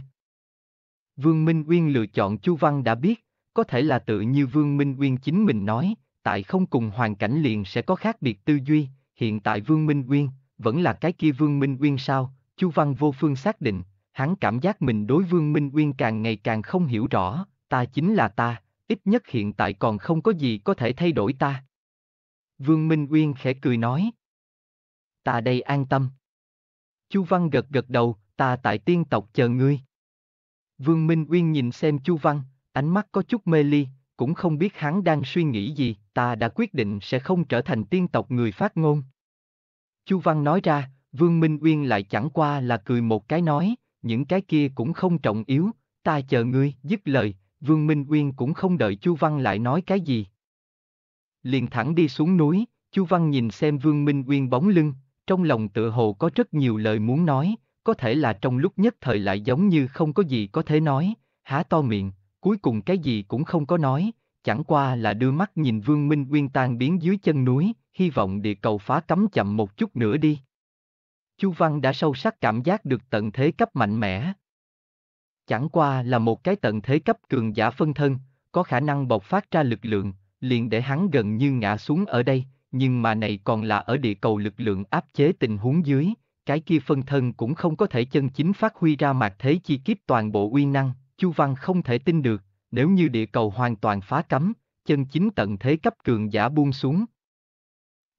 Speaker 1: Vương Minh Uyên lựa chọn Chu Văn đã biết, có thể là tự như Vương Minh Uyên chính mình nói, tại không cùng hoàn cảnh liền sẽ có khác biệt tư duy, hiện tại Vương Minh Nguyên, vẫn là cái kia Vương Minh Nguyên sao, Chu Văn vô phương xác định, hắn cảm giác mình đối Vương Minh Nguyên càng ngày càng không hiểu rõ, ta chính là ta, ít nhất hiện tại còn không có gì có thể thay đổi ta. Vương Minh Nguyên khẽ cười nói. Ta đây an tâm. Chu Văn gật gật đầu, ta tại tiên tộc chờ ngươi. Vương Minh Uyên nhìn xem Chu Văn, ánh mắt có chút mê ly, cũng không biết hắn đang suy nghĩ gì, ta đã quyết định sẽ không trở thành tiên tộc người phát ngôn. Chu Văn nói ra, Vương Minh Uyên lại chẳng qua là cười một cái nói, những cái kia cũng không trọng yếu, ta chờ ngươi, dứt lời, Vương Minh Uyên cũng không đợi Chu Văn lại nói cái gì. Liền thẳng đi xuống núi, Chu Văn nhìn xem Vương Minh Uyên bóng lưng, trong lòng tựa hồ có rất nhiều lời muốn nói, có thể là trong lúc nhất thời lại giống như không có gì có thể nói, há to miệng, cuối cùng cái gì cũng không có nói, chẳng qua là đưa mắt nhìn Vương Minh Nguyên tan biến dưới chân núi, hy vọng địa cầu phá cấm chậm một chút nữa đi. Chu Văn đã sâu sắc cảm giác được tận thế cấp mạnh mẽ. Chẳng qua là một cái tận thế cấp cường giả phân thân, có khả năng bộc phát ra lực lượng, liền để hắn gần như ngã xuống ở đây, nhưng mà này còn là ở địa cầu lực lượng áp chế tình huống dưới, cái kia phân thân cũng không có thể chân chính phát huy ra mạc thế chi kiếp toàn bộ uy năng. Chu Văn không thể tin được, nếu như địa cầu hoàn toàn phá cấm, chân chính tận thế cấp cường giả buông xuống.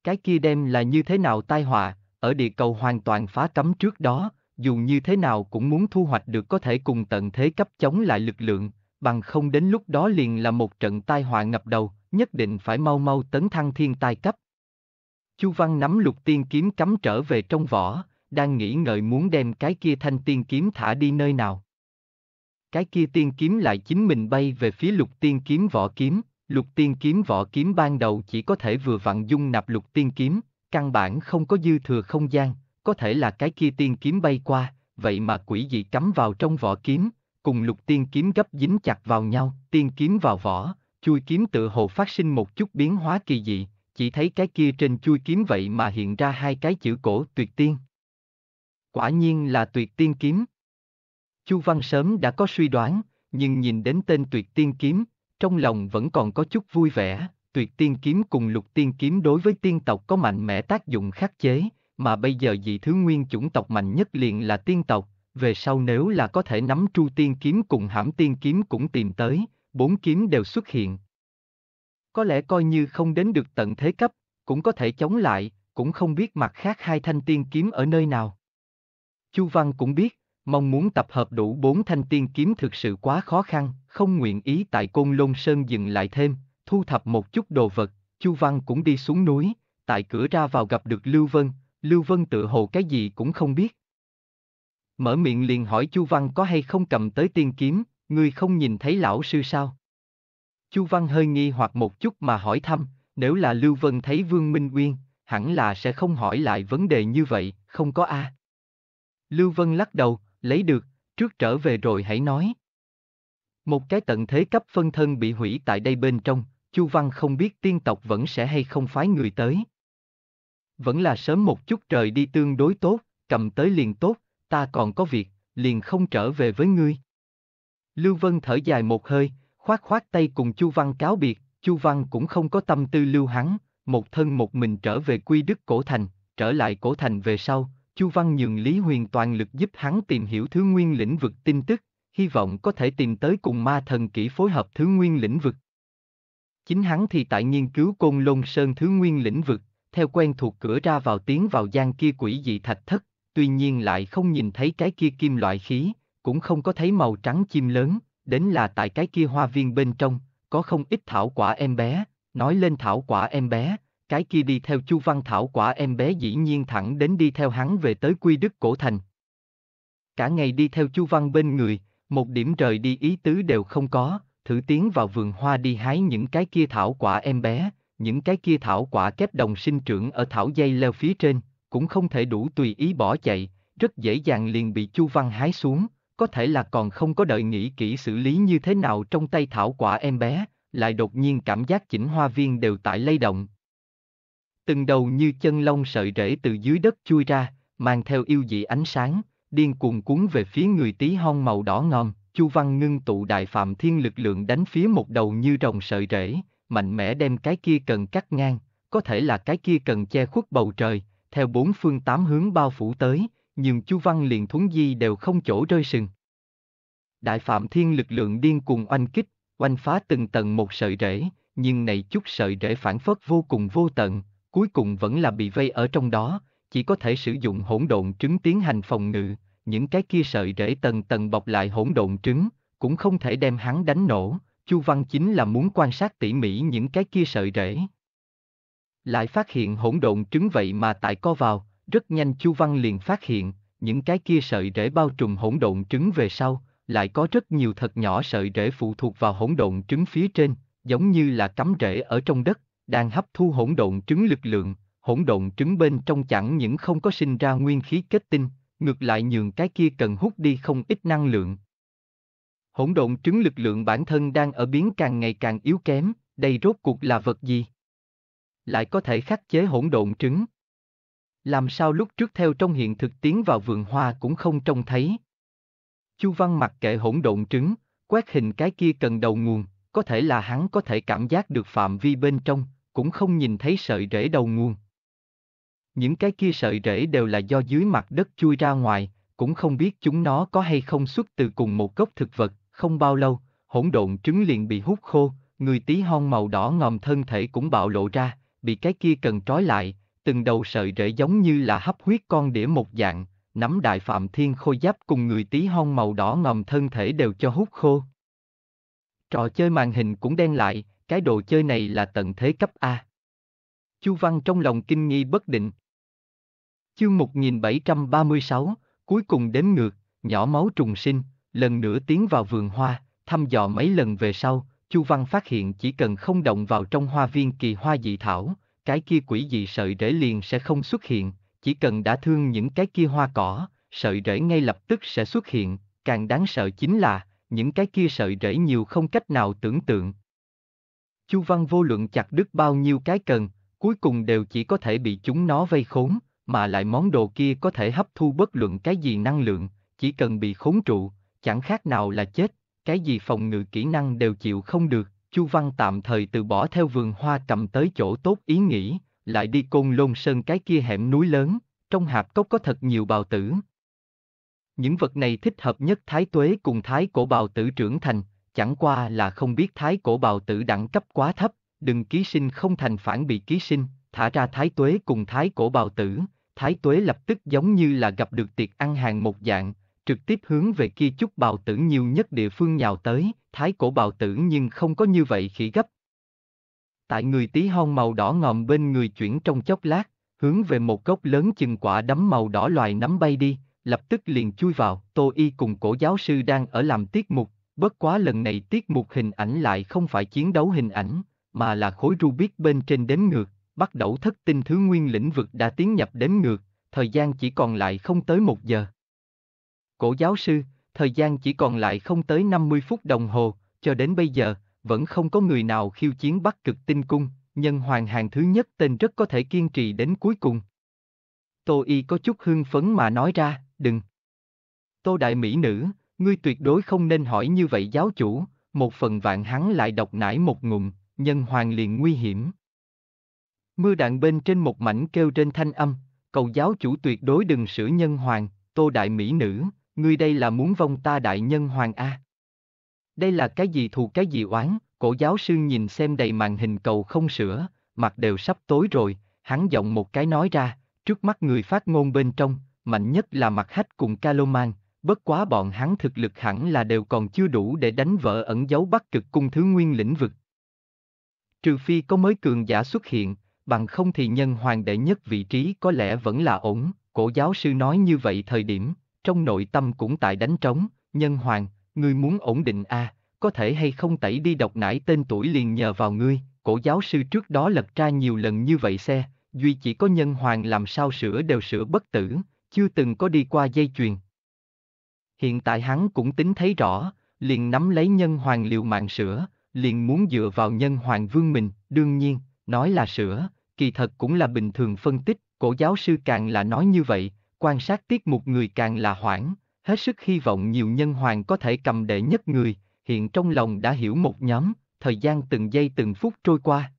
Speaker 1: Cái kia đem là như thế nào tai họa, ở địa cầu hoàn toàn phá cấm trước đó, dù như thế nào cũng muốn thu hoạch được có thể cùng tận thế cấp chống lại lực lượng, bằng không đến lúc đó liền là một trận tai họa ngập đầu, nhất định phải mau mau tấn thăng thiên tai cấp. Chu Văn nắm lục tiên kiếm cắm trở về trong vỏ, đang nghĩ ngợi muốn đem cái kia thanh tiên kiếm thả đi nơi nào cái kia tiên kiếm lại chính mình bay về phía lục tiên kiếm vỏ kiếm, lục tiên kiếm vỏ kiếm ban đầu chỉ có thể vừa vặn dung nạp lục tiên kiếm, căn bản không có dư thừa không gian, có thể là cái kia tiên kiếm bay qua, vậy mà quỷ dị cắm vào trong vỏ kiếm, cùng lục tiên kiếm gấp dính chặt vào nhau, tiên kiếm vào vỏ, chui kiếm tự hồ phát sinh một chút biến hóa kỳ dị, chỉ thấy cái kia trên chui kiếm vậy mà hiện ra hai cái chữ cổ tuyệt tiên. Quả nhiên là tuyệt tiên kiếm. Chu Văn sớm đã có suy đoán, nhưng nhìn đến tên tuyệt tiên kiếm, trong lòng vẫn còn có chút vui vẻ, tuyệt tiên kiếm cùng lục tiên kiếm đối với tiên tộc có mạnh mẽ tác dụng khắc chế, mà bây giờ dị thứ nguyên chủng tộc mạnh nhất liền là tiên tộc, về sau nếu là có thể nắm tru tiên kiếm cùng hãm tiên kiếm cũng tìm tới, bốn kiếm đều xuất hiện. Có lẽ coi như không đến được tận thế cấp, cũng có thể chống lại, cũng không biết mặt khác hai thanh tiên kiếm ở nơi nào. Chu Văn cũng biết, Mong muốn tập hợp đủ bốn thanh tiên kiếm thực sự quá khó khăn, không nguyện ý tại Côn Lôn Sơn dừng lại thêm, thu thập một chút đồ vật, Chu Văn cũng đi xuống núi, tại cửa ra vào gặp được Lưu Vân, Lưu Vân tự hồ cái gì cũng không biết. Mở miệng liền hỏi Chu Văn có hay không cầm tới tiên kiếm, người không nhìn thấy lão sư sao? Chu Văn hơi nghi hoặc một chút mà hỏi thăm, nếu là Lưu Vân thấy Vương Minh Uyên, hẳn là sẽ không hỏi lại vấn đề như vậy, không có a. À. Lưu Vân lắc đầu, lấy được, trước trở về rồi hãy nói. Một cái tận thế cấp phân thân bị hủy tại đây bên trong, Chu Văn không biết tiên tộc vẫn sẽ hay không phái người tới. Vẫn là sớm một chút trời đi tương đối tốt, cầm tới liền tốt, ta còn có việc, liền không trở về với ngươi. Lưu Vân thở dài một hơi, khoát khoát tay cùng Chu Văn cáo biệt, Chu Văn cũng không có tâm tư lưu hắn, một thân một mình trở về quy đức cổ thành, trở lại cổ thành về sau, Chu Văn nhường Lý Huyền toàn lực giúp hắn tìm hiểu thứ nguyên lĩnh vực tin tức, hy vọng có thể tìm tới cùng ma thần kỹ phối hợp thứ nguyên lĩnh vực. Chính hắn thì tại nghiên cứu côn lôn sơn thứ nguyên lĩnh vực, theo quen thuộc cửa ra vào tiến vào gian kia quỷ dị thạch thất, tuy nhiên lại không nhìn thấy cái kia kim loại khí, cũng không có thấy màu trắng chim lớn, đến là tại cái kia hoa viên bên trong, có không ít thảo quả em bé, nói lên thảo quả em bé, cái kia đi theo Chu Văn Thảo quả em bé dĩ nhiên thẳng đến đi theo hắn về tới Quy Đức Cổ Thành. Cả ngày đi theo Chu Văn bên người, một điểm rời đi ý tứ đều không có, thử tiến vào vườn hoa đi hái những cái kia thảo quả em bé, những cái kia thảo quả kép đồng sinh trưởng ở thảo dây leo phía trên, cũng không thể đủ tùy ý bỏ chạy, rất dễ dàng liền bị Chu Văn hái xuống, có thể là còn không có đợi nghĩ kỹ xử lý như thế nào trong tay thảo quả em bé, lại đột nhiên cảm giác chỉnh hoa viên đều tại lay động, từng đầu như chân lông sợi rễ từ dưới đất chui ra, mang theo yêu dị ánh sáng, điên cuồng cuốn về phía người tí hon màu đỏ ngon. Chu Văn ngưng tụ đại phạm thiên lực lượng đánh phía một đầu như rồng sợi rễ, mạnh mẽ đem cái kia cần cắt ngang, có thể là cái kia cần che khuất bầu trời, theo bốn phương tám hướng bao phủ tới, nhưng Chu Văn liền thuấn di đều không chỗ rơi sừng. Đại phạm thiên lực lượng điên cuồng oanh kích, oanh phá từng tầng một sợi rễ, nhưng này chút sợi rễ phản phất vô cùng vô tận, cuối cùng vẫn là bị vây ở trong đó, chỉ có thể sử dụng hỗn độn trứng tiến hành phòng ngự, những cái kia sợi rễ tầng tầng bọc lại hỗn độn trứng, cũng không thể đem hắn đánh nổ, Chu Văn chính là muốn quan sát tỉ mỉ những cái kia sợi rễ. Lại phát hiện hỗn độn trứng vậy mà tại co vào, rất nhanh Chu Văn liền phát hiện, những cái kia sợi rễ bao trùm hỗn độn trứng về sau, lại có rất nhiều thật nhỏ sợi rễ phụ thuộc vào hỗn độn trứng phía trên, giống như là cắm rễ ở trong đất, đang hấp thu hỗn độn trứng lực lượng, hỗn độn trứng bên trong chẳng những không có sinh ra nguyên khí kết tinh, ngược lại nhường cái kia cần hút đi không ít năng lượng. Hỗn độn trứng lực lượng bản thân đang ở biến càng ngày càng yếu kém, đây rốt cuộc là vật gì? Lại có thể khắc chế hỗn độn trứng. Làm sao lúc trước theo trong hiện thực tiến vào vườn hoa cũng không trông thấy. Chu Văn mặc kệ hỗn độn trứng, quét hình cái kia cần đầu nguồn, có thể là hắn có thể cảm giác được phạm vi bên trong, cũng không nhìn thấy sợi rễ đầu nguồn. Những cái kia sợi rễ đều là do dưới mặt đất chui ra ngoài, cũng không biết chúng nó có hay không xuất từ cùng một gốc thực vật, không bao lâu, hỗn độn trứng liền bị hút khô, người tí hon màu đỏ ngòm thân thể cũng bạo lộ ra, bị cái kia cần trói lại, từng đầu sợi rễ giống như là hấp huyết con đĩa một dạng, nắm đại phạm thiên khôi giáp cùng người tí hon màu đỏ ngòm thân thể đều cho hút khô. Trò chơi màn hình cũng đen lại, cái đồ chơi này là tận thế cấp A. Chu Văn trong lòng kinh nghi bất định. Chương 1736, cuối cùng đếm ngược, nhỏ máu trùng sinh, lần nữa tiến vào vườn hoa, thăm dò mấy lần về sau, Chu Văn phát hiện chỉ cần không động vào trong hoa viên kỳ hoa dị thảo, cái kia quỷ dị sợi rễ liền sẽ không xuất hiện, chỉ cần đã thương những cái kia hoa cỏ, sợi rễ ngay lập tức sẽ xuất hiện, càng đáng sợ chính là, những cái kia sợi rễ nhiều không cách nào tưởng tượng, Chu Văn vô luận chặt đứt bao nhiêu cái cần, cuối cùng đều chỉ có thể bị chúng nó vây khốn, mà lại món đồ kia có thể hấp thu bất luận cái gì năng lượng, chỉ cần bị khốn trụ, chẳng khác nào là chết, cái gì phòng ngự kỹ năng đều chịu không được. Chu Văn tạm thời từ bỏ theo vườn hoa cầm tới chỗ tốt ý nghĩ, lại đi côn lôn sơn cái kia hẻm núi lớn, trong hạp cốc có thật nhiều bào tử. Những vật này thích hợp nhất thái tuế cùng thái cổ bào tử trưởng thành, chẳng qua là không biết thái cổ bào tử đẳng cấp quá thấp, đừng ký sinh không thành phản bị ký sinh, thả ra thái tuế cùng thái cổ bào tử, thái tuế lập tức giống như là gặp được tiệc ăn hàng một dạng, trực tiếp hướng về kia chút bào tử nhiều nhất địa phương nhào tới, thái cổ bào tử nhưng không có như vậy khỉ gấp. Tại người tí hon màu đỏ ngòm bên người chuyển trong chốc lát, hướng về một gốc lớn chừng quả đấm màu đỏ loài nắm bay đi, lập tức liền chui vào, Tô Y cùng cổ giáo sư đang ở làm tiết mục, Bất quá lần này tiết mục hình ảnh lại không phải chiến đấu hình ảnh, mà là khối Rubik bên trên đếm ngược, bắt đầu thất tinh thứ nguyên lĩnh vực đã tiến nhập đếm ngược, thời gian chỉ còn lại không tới một giờ. Cổ giáo sư, thời gian chỉ còn lại không tới 50 phút đồng hồ, cho đến bây giờ, vẫn không có người nào khiêu chiến bắt cực tinh cung, nhân hoàng hàng thứ nhất tên rất có thể kiên trì đến cuối cùng. Tô Y có chút hưng phấn mà nói ra, đừng. Tô Đại Mỹ Nữ, Ngươi tuyệt đối không nên hỏi như vậy giáo chủ, một phần vạn hắn lại độc nải một ngụm, nhân hoàng liền nguy hiểm. Mưa đạn bên trên một mảnh kêu trên thanh âm, cầu giáo chủ tuyệt đối đừng sửa nhân hoàng, tô đại mỹ nữ, ngươi đây là muốn vong ta đại nhân hoàng A. Đây là cái gì thù cái gì oán, cổ giáo sư nhìn xem đầy màn hình cầu không sửa, mặt đều sắp tối rồi, hắn giọng một cái nói ra, trước mắt người phát ngôn bên trong, mạnh nhất là mặt hách cùng Caloman, bất quá bọn hắn thực lực hẳn là đều còn chưa đủ để đánh vỡ ẩn dấu bắc cực cung thứ nguyên lĩnh vực. Trừ phi có mới cường giả xuất hiện, bằng không thì nhân hoàng đệ nhất vị trí có lẽ vẫn là ổn, cổ giáo sư nói như vậy thời điểm, trong nội tâm cũng tại đánh trống, nhân hoàng, ngươi muốn ổn định a à, có thể hay không tẩy đi độc nải tên tuổi liền nhờ vào ngươi, cổ giáo sư trước đó lật ra nhiều lần như vậy xe, duy chỉ có nhân hoàng làm sao sửa đều sửa bất tử, chưa từng có đi qua dây chuyền, hiện tại hắn cũng tính thấy rõ, liền nắm lấy nhân hoàng liệu mạng sữa, liền muốn dựa vào nhân hoàng vương mình, đương nhiên, nói là sữa, kỳ thật cũng là bình thường phân tích, cổ giáo sư càng là nói như vậy, quan sát tiết một người càng là hoảng, hết sức hy vọng nhiều nhân hoàng có thể cầm đệ nhất người, hiện trong lòng đã hiểu một nhóm, thời gian từng giây từng phút trôi qua.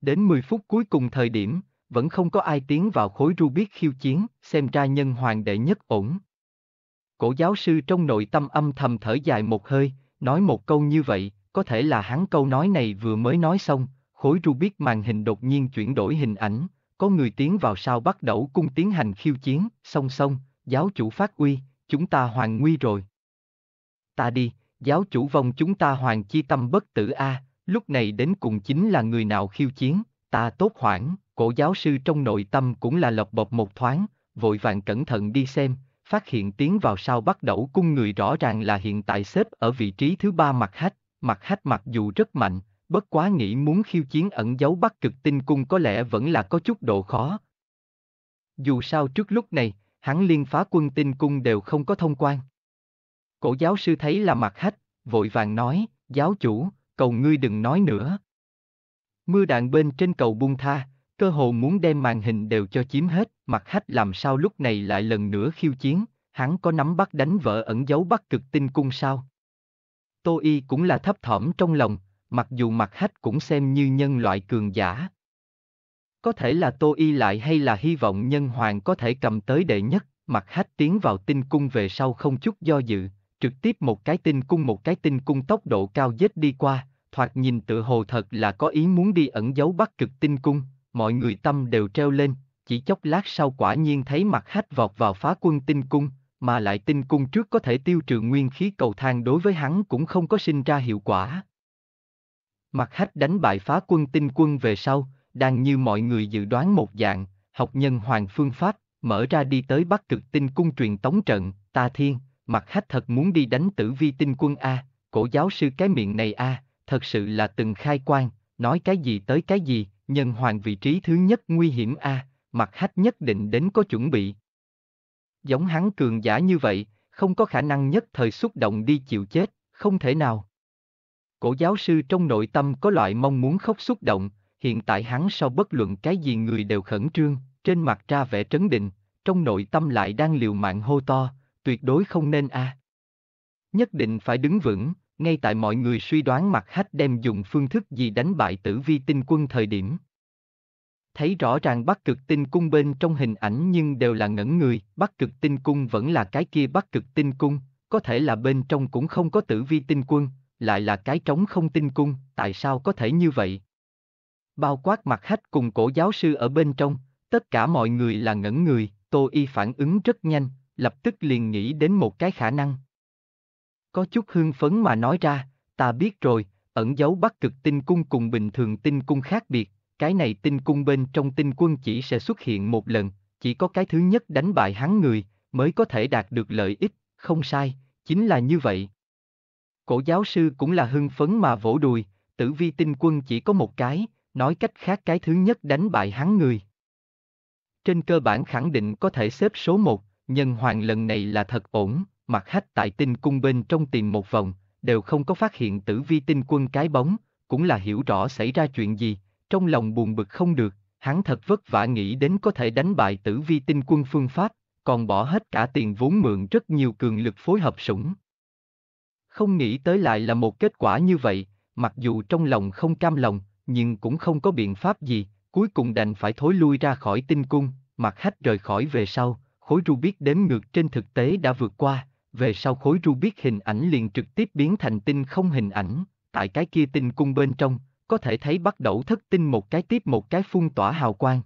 Speaker 1: Đến 10 phút cuối cùng thời điểm, vẫn không có ai tiến vào khối Rubik khiêu chiến, xem ra nhân hoàng đệ nhất ổn, Cổ giáo sư trong nội tâm âm thầm thở dài một hơi, nói một câu như vậy, có thể là hắn câu nói này vừa mới nói xong, khối Rubik màn hình đột nhiên chuyển đổi hình ảnh, có người tiến vào sau bắt đầu cung tiến hành khiêu chiến, song song, giáo chủ phát uy, chúng ta hoàn nguy rồi. Ta đi, giáo chủ vong chúng ta hoàn chi tâm bất tử A, à, lúc này đến cùng chính là người nào khiêu chiến, ta tốt hoảng, cổ giáo sư trong nội tâm cũng là lọc bọc một thoáng, vội vàng cẩn thận đi xem, phát hiện tiến vào sau bắt đầu cung người rõ ràng là hiện tại xếp ở vị trí thứ ba mặt hách, mặt hách mặc dù rất mạnh, bất quá nghĩ muốn khiêu chiến ẩn giấu bắt cực tinh cung có lẽ vẫn là có chút độ khó. Dù sao trước lúc này, hắn liên phá quân tinh cung đều không có thông quan. Cổ giáo sư thấy là mặt hách, vội vàng nói, giáo chủ, cầu ngươi đừng nói nữa. Mưa đạn bên trên cầu buông tha, cơ hồ muốn đem màn hình đều cho chiếm hết, mặt hách làm sao lúc này lại lần nữa khiêu chiến, hắn có nắm bắt đánh vỡ ẩn dấu bắt cực tinh cung sao? Tô Y cũng là thấp thỏm trong lòng, mặc dù mặt hách cũng xem như nhân loại cường giả. Có thể là Tô Y lại hay là hy vọng nhân hoàng có thể cầm tới đệ nhất, mặt hách tiến vào tinh cung về sau không chút do dự, trực tiếp một cái tinh cung một cái tinh cung tốc độ cao dết đi qua, thoạt nhìn tự hồ thật là có ý muốn đi ẩn dấu bắt cực tinh cung mọi người tâm đều treo lên, chỉ chốc lát sau quả nhiên thấy mặt hách vọt vào phá quân tinh cung, mà lại tinh cung trước có thể tiêu trừ nguyên khí cầu thang đối với hắn cũng không có sinh ra hiệu quả. Mặt hách đánh bại phá quân tinh quân về sau, đang như mọi người dự đoán một dạng, học nhân hoàng phương pháp, mở ra đi tới bắc cực tinh cung truyền tống trận, ta thiên, mặt hách thật muốn đi đánh tử vi tinh quân A, cổ giáo sư cái miệng này A, thật sự là từng khai quan, nói cái gì tới cái gì, nhân hoàng vị trí thứ nhất nguy hiểm a, à, mặt hách nhất định đến có chuẩn bị. Giống hắn cường giả như vậy, không có khả năng nhất thời xúc động đi chịu chết, không thể nào. Cổ giáo sư trong nội tâm có loại mong muốn khóc xúc động, hiện tại hắn sau bất luận cái gì người đều khẩn trương, trên mặt ra vẻ trấn định, trong nội tâm lại đang liều mạng hô to, tuyệt đối không nên a. À. Nhất định phải đứng vững, ngay tại mọi người suy đoán mặt hách đem dùng phương thức gì đánh bại tử vi tinh quân thời điểm. Thấy rõ ràng bắc cực tinh cung bên trong hình ảnh nhưng đều là ngẩn người, bắc cực tinh cung vẫn là cái kia bắc cực tinh cung, có thể là bên trong cũng không có tử vi tinh quân, lại là cái trống không tinh cung, tại sao có thể như vậy? Bao quát mặt hách cùng cổ giáo sư ở bên trong, tất cả mọi người là ngẩn người, Tô Y phản ứng rất nhanh, lập tức liền nghĩ đến một cái khả năng, có chút hương phấn mà nói ra, ta biết rồi, ẩn dấu bắc cực tinh cung cùng bình thường tinh cung khác biệt, cái này tinh cung bên trong tinh quân chỉ sẽ xuất hiện một lần, chỉ có cái thứ nhất đánh bại hắn người, mới có thể đạt được lợi ích, không sai, chính là như vậy. Cổ giáo sư cũng là hưng phấn mà vỗ đùi, tử vi tinh quân chỉ có một cái, nói cách khác cái thứ nhất đánh bại hắn người. Trên cơ bản khẳng định có thể xếp số một, nhân hoàng lần này là thật ổn, mặt hách tại tinh cung bên trong tìm một vòng, đều không có phát hiện tử vi tinh quân cái bóng, cũng là hiểu rõ xảy ra chuyện gì, trong lòng buồn bực không được, hắn thật vất vả nghĩ đến có thể đánh bại tử vi tinh quân phương pháp, còn bỏ hết cả tiền vốn mượn rất nhiều cường lực phối hợp sủng. Không nghĩ tới lại là một kết quả như vậy, mặc dù trong lòng không cam lòng, nhưng cũng không có biện pháp gì, cuối cùng đành phải thối lui ra khỏi tinh cung, mặt hách rời khỏi về sau, khối ru biết đếm ngược trên thực tế đã vượt qua, về sau khối Rubik hình ảnh liền trực tiếp biến thành tinh không hình ảnh, tại cái kia tinh cung bên trong, có thể thấy bắt đầu thất tinh một cái tiếp một cái phun tỏa hào quang.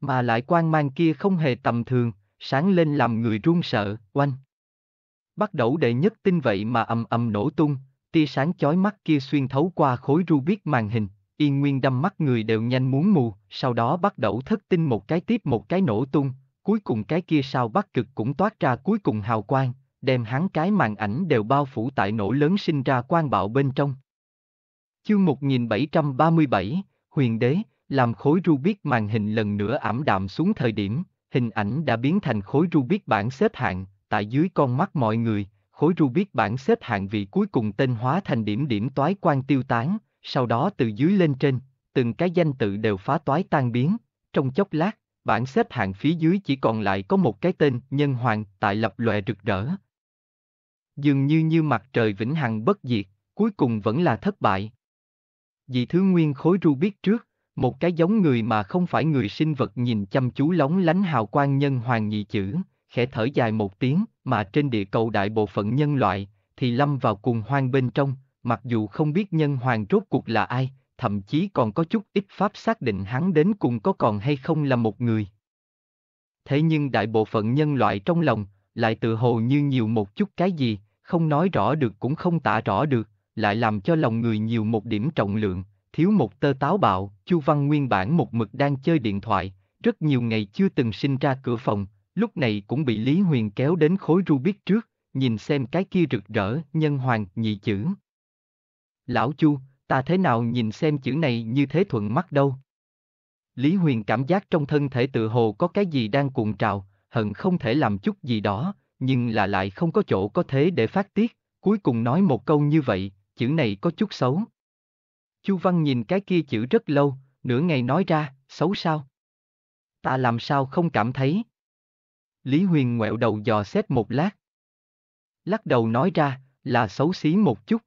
Speaker 1: Mà lại quang mang kia không hề tầm thường, sáng lên làm người run sợ, oanh. Bắt đầu đệ nhất tinh vậy mà ầm ầm nổ tung, tia sáng chói mắt kia xuyên thấu qua khối Rubik màn hình, yên nguyên đâm mắt người đều nhanh muốn mù, sau đó bắt đầu thất tinh một cái tiếp một cái nổ tung, Cuối cùng cái kia sao bắc cực cũng toát ra cuối cùng hào quang, đem hắn cái màn ảnh đều bao phủ tại nổ lớn sinh ra quan bạo bên trong. Chương 1737, Huyền Đế, làm khối Rubik màn hình lần nữa ảm đạm xuống thời điểm, hình ảnh đã biến thành khối Rubik bản xếp hạng, tại dưới con mắt mọi người, khối Rubik bản xếp hạng vị cuối cùng tên hóa thành điểm điểm toái quang tiêu tán, sau đó từ dưới lên trên, từng cái danh tự đều phá toái tan biến, trong chốc lát, bảng xếp hạng phía dưới chỉ còn lại có một cái tên nhân hoàng tại lập lòe rực rỡ. Dường như như mặt trời vĩnh hằng bất diệt, cuối cùng vẫn là thất bại. Dị thứ nguyên khối ru biết trước, một cái giống người mà không phải người sinh vật nhìn chăm chú lóng lánh hào quang nhân hoàng nhị chữ, khẽ thở dài một tiếng, mà trên địa cầu đại bộ phận nhân loại, thì lâm vào cùng hoang bên trong, mặc dù không biết nhân hoàng rốt cuộc là ai, thậm chí còn có chút ít pháp xác định hắn đến cùng có còn hay không là một người. Thế nhưng đại bộ phận nhân loại trong lòng, lại tự hồ như nhiều một chút cái gì, không nói rõ được cũng không tả rõ được, lại làm cho lòng người nhiều một điểm trọng lượng, thiếu một tơ táo bạo, Chu Văn nguyên bản một mực đang chơi điện thoại, rất nhiều ngày chưa từng sinh ra cửa phòng, lúc này cũng bị Lý Huyền kéo đến khối Rubik trước, nhìn xem cái kia rực rỡ, nhân hoàng, nhị chữ. Lão Chu, ta thế nào nhìn xem chữ này như thế thuận mắt đâu. Lý Huyền cảm giác trong thân thể tự hồ có cái gì đang cuộn trào, hận không thể làm chút gì đó, nhưng là lại không có chỗ có thế để phát tiết, cuối cùng nói một câu như vậy, chữ này có chút xấu. Chu Văn nhìn cái kia chữ rất lâu, nửa ngày nói ra, xấu sao? Ta làm sao không cảm thấy? Lý Huyền ngoẹo đầu dò xét một lát. Lắc đầu nói ra, là xấu xí một chút,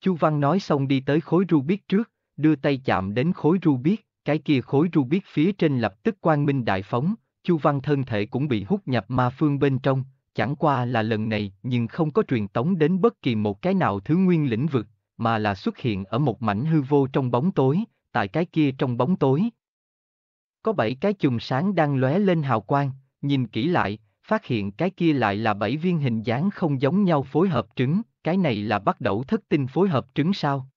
Speaker 1: Chu Văn nói xong đi tới khối Rubik trước, đưa tay chạm đến khối Rubik, cái kia khối Rubik phía trên lập tức quang minh đại phóng, Chu Văn thân thể cũng bị hút nhập ma phương bên trong, chẳng qua là lần này nhưng không có truyền tống đến bất kỳ một cái nào thứ nguyên lĩnh vực, mà là xuất hiện ở một mảnh hư vô trong bóng tối, tại cái kia trong bóng tối. Có bảy cái chùm sáng đang lóe lên hào quang, nhìn kỹ lại, phát hiện cái kia lại là bảy viên hình dáng không giống nhau phối hợp trứng, cái này là bắt đầu thất tinh phối hợp trứng sao?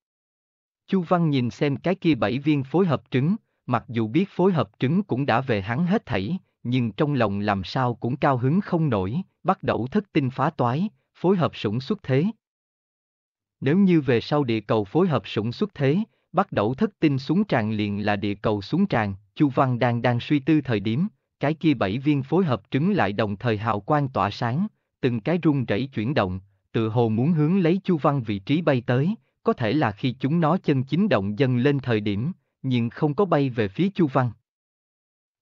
Speaker 1: Chu Văn nhìn xem cái kia bảy viên phối hợp trứng, mặc dù biết phối hợp trứng cũng đã về hắn hết thảy, nhưng trong lòng làm sao cũng cao hứng không nổi, bắt đầu thất tinh phá toái, phối hợp sủng xuất thế. Nếu như về sau địa cầu phối hợp sủng xuất thế, bắt đầu thất tinh xuống tràn liền là địa cầu xuống tràn, Chu Văn đang đang suy tư thời điểm, cái kia bảy viên phối hợp trứng lại đồng thời hào quang tỏa sáng, từng cái rung rẩy chuyển động, tự hồ muốn hướng lấy Chu Văn vị trí bay tới, có thể là khi chúng nó chân chính động dâng lên thời điểm, nhưng không có bay về phía Chu Văn.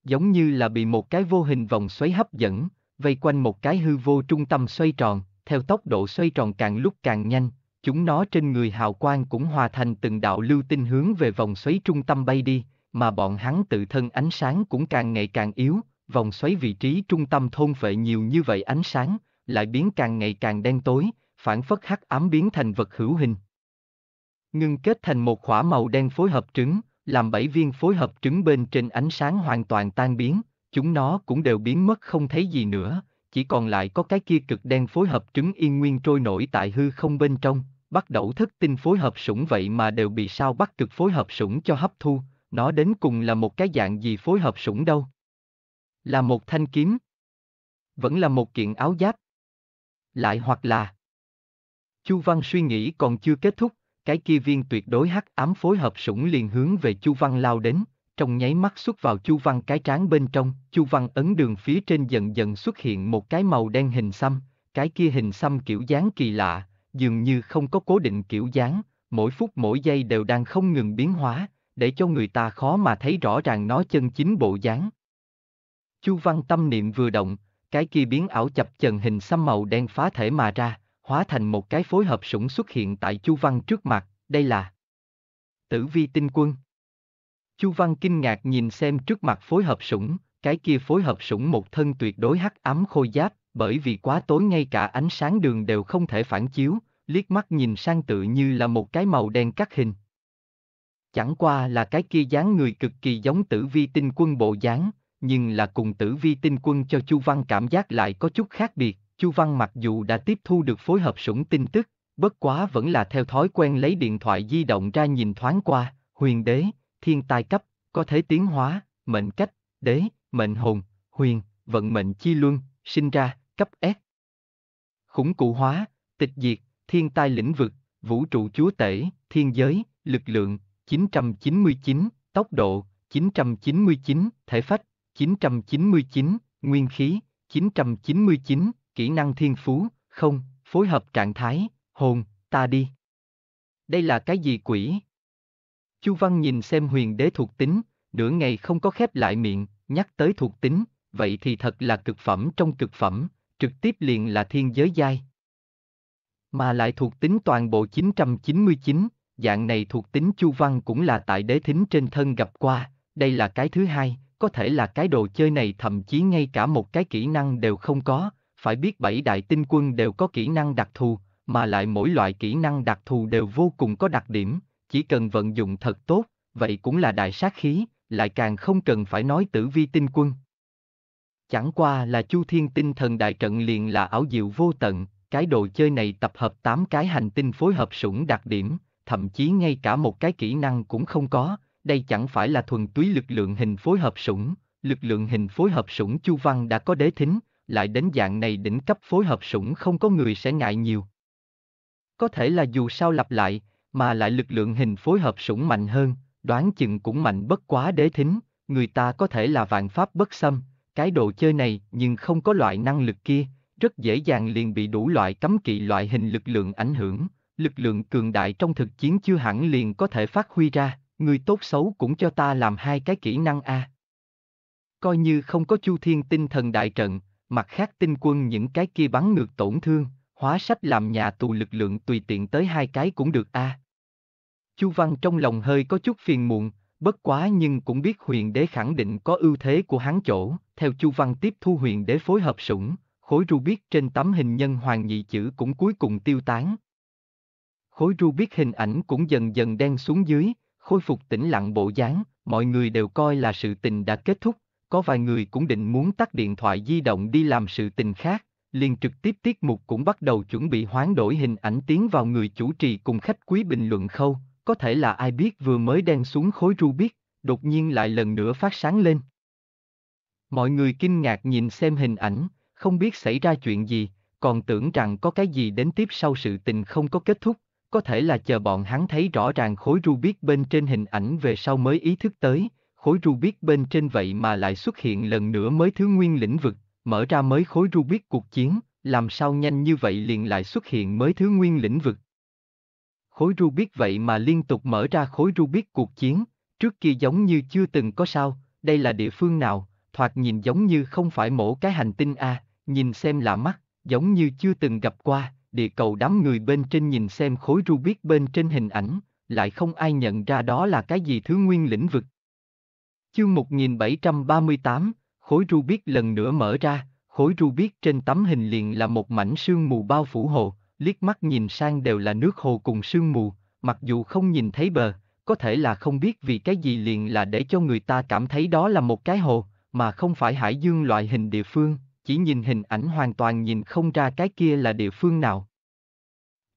Speaker 1: Giống như là bị một cái vô hình vòng xoáy hấp dẫn, vây quanh một cái hư vô trung tâm xoay tròn, theo tốc độ xoay tròn càng lúc càng nhanh, chúng nó trên người hào quang cũng hòa thành từng đạo lưu tinh hướng về vòng xoáy trung tâm bay đi, mà bọn hắn tự thân ánh sáng cũng càng ngày càng yếu, vòng xoáy vị trí trung tâm thôn vệ nhiều như vậy ánh sáng, lại biến càng ngày càng đen tối, phản phất hắc ám biến thành vật hữu hình. Ngưng kết thành một khỏa màu đen phối hợp trứng, làm bảy viên phối hợp trứng bên trên ánh sáng hoàn toàn tan biến, chúng nó cũng đều biến mất không thấy gì nữa, chỉ còn lại có cái kia cực đen phối hợp trứng yên nguyên trôi nổi tại hư không bên trong, bắt đầu thức tinh phối hợp sủng vậy mà đều bị sao bắt cực phối hợp sủng cho hấp thu, nó đến cùng là một cái dạng gì phối hợp sủng đâu. Là một thanh kiếm. Vẫn là một kiện áo giáp, lại hoặc là... Chu Văn suy nghĩ còn chưa kết thúc, cái kia viên tuyệt đối hắc ám phối hợp sủng liền hướng về Chu Văn lao đến, trong nháy mắt xuất vào Chu Văn cái trán bên trong, Chu Văn ấn đường phía trên dần dần xuất hiện một cái màu đen hình xăm, cái kia hình xăm kiểu dáng kỳ lạ, dường như không có cố định kiểu dáng, mỗi phút mỗi giây đều đang không ngừng biến hóa, để cho người ta khó mà thấy rõ ràng nó chân chính bộ dáng. Chu Văn tâm niệm vừa động, cái kia biến ảo chập chần hình xăm màu đen phá thể mà ra, hóa thành một cái phối hợp sủng xuất hiện tại Chu Văn trước mặt, đây là Tử Vi Tinh Quân. Chu Văn kinh ngạc nhìn xem trước mặt phối hợp sủng, cái kia phối hợp sủng một thân tuyệt đối hắc ám khôi giáp, bởi vì quá tối ngay cả ánh sáng đường đều không thể phản chiếu, liếc mắt nhìn sang tự như là một cái màu đen cắt hình. Chẳng qua là cái kia dáng người cực kỳ giống tử vi tinh quân bộ dáng, nhưng là cùng tử vi tinh quân cho Chu Văn cảm giác lại có chút khác biệt. Chu Văn mặc dù đã tiếp thu được phối hợp sủng tin tức, bất quá vẫn là theo thói quen lấy điện thoại di động ra nhìn thoáng qua, huyền đế, thiên tai cấp, có thể tiến hóa, mệnh cách, đế, mệnh hồn, huyền, vận mệnh chi luân, sinh ra, cấp S. Khủng cụ hóa, tịch diệt, thiên tai lĩnh vực, vũ trụ chúa tể, thiên giới, lực lượng, 999, tốc độ, 999, thể phách, 999, Nguyên khí, 999, Kỹ năng thiên phú, không, phối hợp trạng thái, hồn, ta đi. Đây là cái gì quỷ? Chu Văn nhìn xem huyền đế thuộc tính, nửa ngày không có khép lại miệng, nhắc tới thuộc tính, vậy thì thật là cực phẩm trong cực phẩm, trực tiếp liền là thiên giới giai. Mà lại thuộc tính toàn bộ 999, dạng này thuộc tính Chu Văn cũng là tại đế thính trên thân gặp qua, đây là cái thứ hai, có thể là cái đồ chơi này thậm chí ngay cả một cái kỹ năng đều không có, phải biết bảy đại tinh quân đều có kỹ năng đặc thù, mà lại mỗi loại kỹ năng đặc thù đều vô cùng có đặc điểm, chỉ cần vận dụng thật tốt, vậy cũng là đại sát khí, lại càng không cần phải nói tử vi tinh quân. Chẳng qua là Chu Thiên Tinh Thần Đại Trận liền là ảo diệu vô tận, cái đồ chơi này tập hợp 8 cái hành tinh phối hợp sủng đặc điểm, thậm chí ngay cả một cái kỹ năng cũng không có, đây chẳng phải là thuần túy lực lượng hình phối hợp sủng, lực lượng hình phối hợp sủng Chu Văn đã có đế thính, lại đến dạng này đỉnh cấp phối hợp sủng không có người sẽ ngại nhiều. Có thể là dù sao lặp lại, mà lại lực lượng hình phối hợp sủng mạnh hơn, đoán chừng cũng mạnh bất quá đế thính, người ta có thể là vạn pháp bất xâm, cái đồ chơi này nhưng không có loại năng lực kia, rất dễ dàng liền bị đủ loại cấm kỵ loại hình lực lượng ảnh hưởng, lực lượng cường đại trong thực chiến chưa hẳn liền có thể phát huy ra người tốt xấu cũng cho ta làm hai cái kỹ năng a. À. Coi như không có chu thiên tinh thần đại trận, mặt khác tinh quân những cái kia bắn ngược tổn thương, hóa sách làm nhà tù lực lượng tùy tiện tới hai cái cũng được a. À. Chu Văn trong lòng hơi có chút phiền muộn, bất quá nhưng cũng biết huyền đế khẳng định có ưu thế của hắn chỗ, theo Chu Văn tiếp thu huyền đế phối hợp sủng, khối Rubik trên tấm hình nhân hoàng nhị chữ cũng cuối cùng tiêu tán. Khối Rubik hình ảnh cũng dần dần đen xuống dưới, khôi phục tĩnh lặng bộ dáng, mọi người đều coi là sự tình đã kết thúc, có vài người cũng định muốn tắt điện thoại di động đi làm sự tình khác, liền trực tiếp tiết mục cũng bắt đầu chuẩn bị hoán đổi hình ảnh tiến vào người chủ trì cùng khách quý bình luận khâu, có thể là ai biết vừa mới đen xuống khối Rubik, đột nhiên lại lần nữa phát sáng lên. Mọi người kinh ngạc nhìn xem hình ảnh, không biết xảy ra chuyện gì, còn tưởng rằng có cái gì đến tiếp sau sự tình không có kết thúc, có thể là chờ bọn hắn thấy rõ ràng khối Rubik bên trên hình ảnh về sau mới ý thức tới, khối Rubik bên trên vậy mà lại xuất hiện lần nữa mới thứ nguyên lĩnh vực, mở ra mới khối Rubik cuộc chiến, làm sao nhanh như vậy liền lại xuất hiện mới thứ nguyên lĩnh vực. Khối Rubik vậy mà liên tục mở ra khối Rubik cuộc chiến, trước kia giống như chưa từng có sao, đây là địa phương nào, thoạt nhìn giống như không phải mổ cái hành tinh A, nhìn xem lạ mắt, giống như chưa từng gặp qua, địa cầu đám người bên trên nhìn xem khối Rubik bên trên hình ảnh, lại không ai nhận ra đó là cái gì thứ nguyên lĩnh vực. Chương 1738, khối Rubik lần nữa mở ra, khối Rubik trên tấm hình liền là một mảnh sương mù bao phủ hồ, liếc mắt nhìn sang đều là nước hồ cùng sương mù, mặc dù không nhìn thấy bờ, có thể là không biết vì cái gì liền là để cho người ta cảm thấy đó là một cái hồ, mà không phải hải dương loại hình địa phương chỉ nhìn hình ảnh hoàn toàn nhìn không ra cái kia là địa phương nào.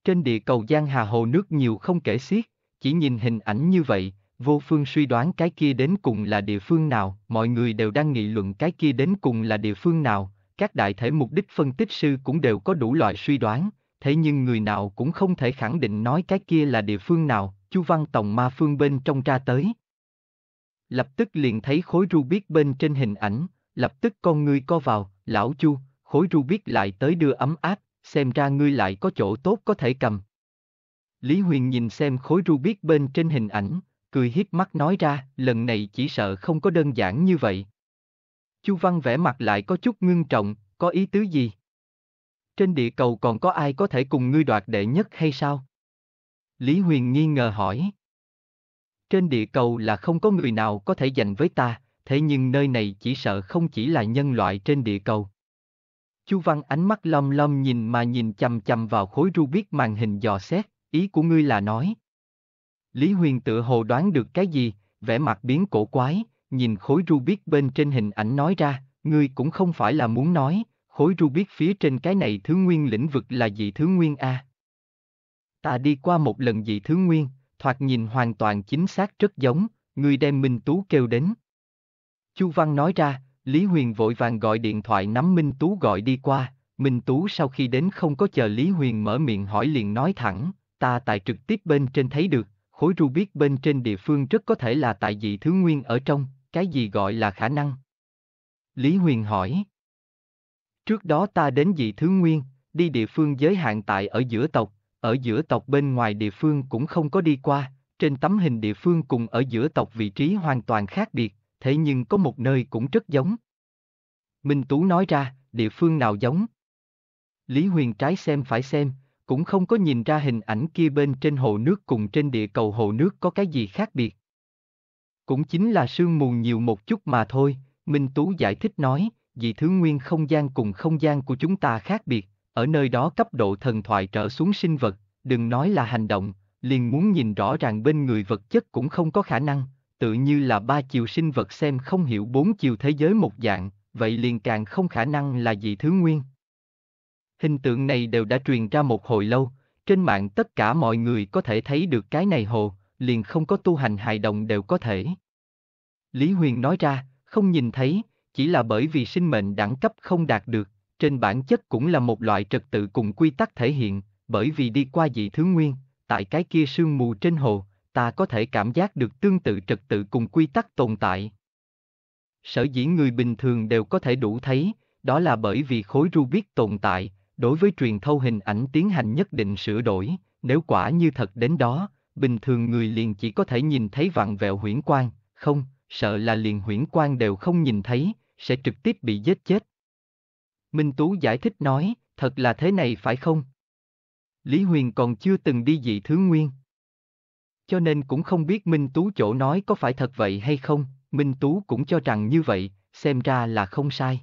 Speaker 1: Trên địa cầu Giang Hà Hồ nước nhiều không kể xiết, chỉ nhìn hình ảnh như vậy, vô phương suy đoán cái kia đến cùng là địa phương nào, mọi người đều đang nghị luận cái kia đến cùng là địa phương nào, các đại thể mục đích phân tích sư cũng đều có đủ loại suy đoán, thế nhưng người nào cũng không thể khẳng định nói cái kia là địa phương nào, Chu Văn Tòng ma phương bên trong ra tới. Lập tức liền thấy khối rubik bên trên hình ảnh, lập tức con người co vào, lão chu, khối Rubik lại tới đưa ấm áp, xem ra ngươi lại có chỗ tốt có thể cầm. Lý Huyền nhìn xem khối Rubik bên trên hình ảnh, cười hiếp mắt nói ra, lần này chỉ sợ không có đơn giản như vậy. Chu Văn vẽ mặt lại có chút ngưng trọng, có ý tứ gì? Trên địa cầu còn có ai có thể cùng ngươi đoạt đệ nhất hay sao? Lý Huyền nghi ngờ hỏi. Trên địa cầu là không có người nào có thể giành với ta, thế nhưng nơi này chỉ sợ không chỉ là nhân loại trên địa cầu. Chu Văn ánh mắt lom lom nhìn mà nhìn chằm chằm vào khối Rubik màn hình dò xét, ý của ngươi là nói. Lý Huyền tự hồ đoán được cái gì, vẻ mặt biến cổ quái, nhìn khối Rubik bên trên hình ảnh nói ra, ngươi cũng không phải là muốn nói, khối Rubik phía trên cái này thứ nguyên lĩnh vực là gì thứ nguyên A. Ta đi qua một lần dị thứ nguyên, thoạt nhìn hoàn toàn chính xác rất giống, ngươi đem Minh Tú kêu đến. Chu Văn nói ra, Lý Huyền vội vàng gọi điện thoại nắm Minh Tú gọi đi qua, Minh Tú sau khi đến không có chờ Lý Huyền mở miệng hỏi liền nói thẳng, ta tại trực tiếp bên trên thấy được, khối Rubik bên trên địa phương rất có thể là tại dị thứ nguyên ở trong, cái gì gọi là khả năng? Lý Huyền hỏi. Trước đó ta đến dị thứ nguyên, đi địa phương giới hạn tại ở giữa tộc, ở giữa tộc bên ngoài địa phương cũng không có đi qua, trên tấm hình địa phương cùng ở giữa tộc vị trí hoàn toàn khác biệt, thế nhưng có một nơi cũng rất giống. Minh Tú nói ra, địa phương nào giống? Lý Huyền trái xem phải xem, cũng không có nhìn ra hình ảnh kia bên trên hồ nước cùng trên địa cầu hồ nước có cái gì khác biệt. Cũng chính là sương mù nhiều một chút mà thôi, Minh Tú giải thích nói, vì thứ nguyên không gian cùng không gian của chúng ta khác biệt, ở nơi đó cấp độ thần thoại trở xuống sinh vật, đừng nói là hành động, liền muốn nhìn rõ ràng bên người vật chất cũng không có khả năng, tự như là ba chiều sinh vật xem không hiểu bốn chiều thế giới một dạng, vậy liền càng không khả năng là dị thứ nguyên. Hình tượng này đều đã truyền ra một hồi lâu, trên mạng tất cả mọi người có thể thấy được cái này hồ, liền không có tu hành hài đồng đều có thể. Lý Huyền nói ra, không nhìn thấy, chỉ là bởi vì sinh mệnh đẳng cấp không đạt được, trên bản chất cũng là một loại trật tự cùng quy tắc thể hiện, bởi vì đi qua dị thứ nguyên, tại cái kia sương mù trên hồ, ta có thể cảm giác được tương tự trật tự cùng quy tắc tồn tại. Sở dĩ người bình thường đều có thể đủ thấy, đó là bởi vì khối Rubik tồn tại, đối với truyền thâu hình ảnh tiến hành nhất định sửa đổi, nếu quả như thật đến đó, bình thường người liền chỉ có thể nhìn thấy vặn vẹo huyễn quang, không, sợ là liền huyễn quang đều không nhìn thấy, sẽ trực tiếp bị giết chết. Minh Tú giải thích nói, thật là thế này phải không? Lý Huyền còn chưa từng đi dị thứ nguyên cho nên cũng không biết Minh Tú chỗ nói có phải thật vậy hay không, Minh Tú cũng cho rằng như vậy, xem ra là không sai.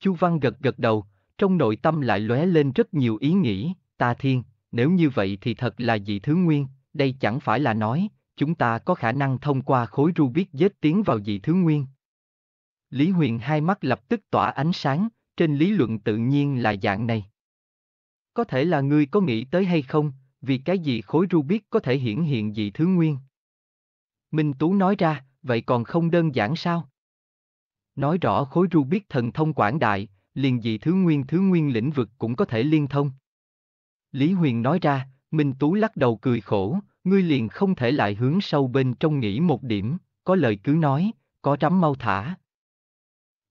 Speaker 1: Chu Văn gật gật đầu, trong nội tâm lại lóe lên rất nhiều ý nghĩ, ta thiên, nếu như vậy thì thật là dị thứ nguyên, đây chẳng phải là nói, chúng ta có khả năng thông qua khối Rubik dết tiến vào dị thứ nguyên. Lý Huyền hai mắt lập tức tỏa ánh sáng, trên lý luận tự nhiên là dạng này. Có thể là ngươi có nghĩ tới hay không, vì cái gì khối Rubik có thể hiển hiện dị thứ nguyên? Minh Tú nói ra, vậy còn không đơn giản sao? Nói rõ khối Rubik thần thông quảng đại, liền dị thứ nguyên thứ nguyên lĩnh vực cũng có thể liên thông. Lý Huyền nói ra, Minh Tú lắc đầu cười khổ, ngươi liền không thể lại hướng sâu bên trong nghĩ một điểm, có lời cứ nói, có rắm mau thả.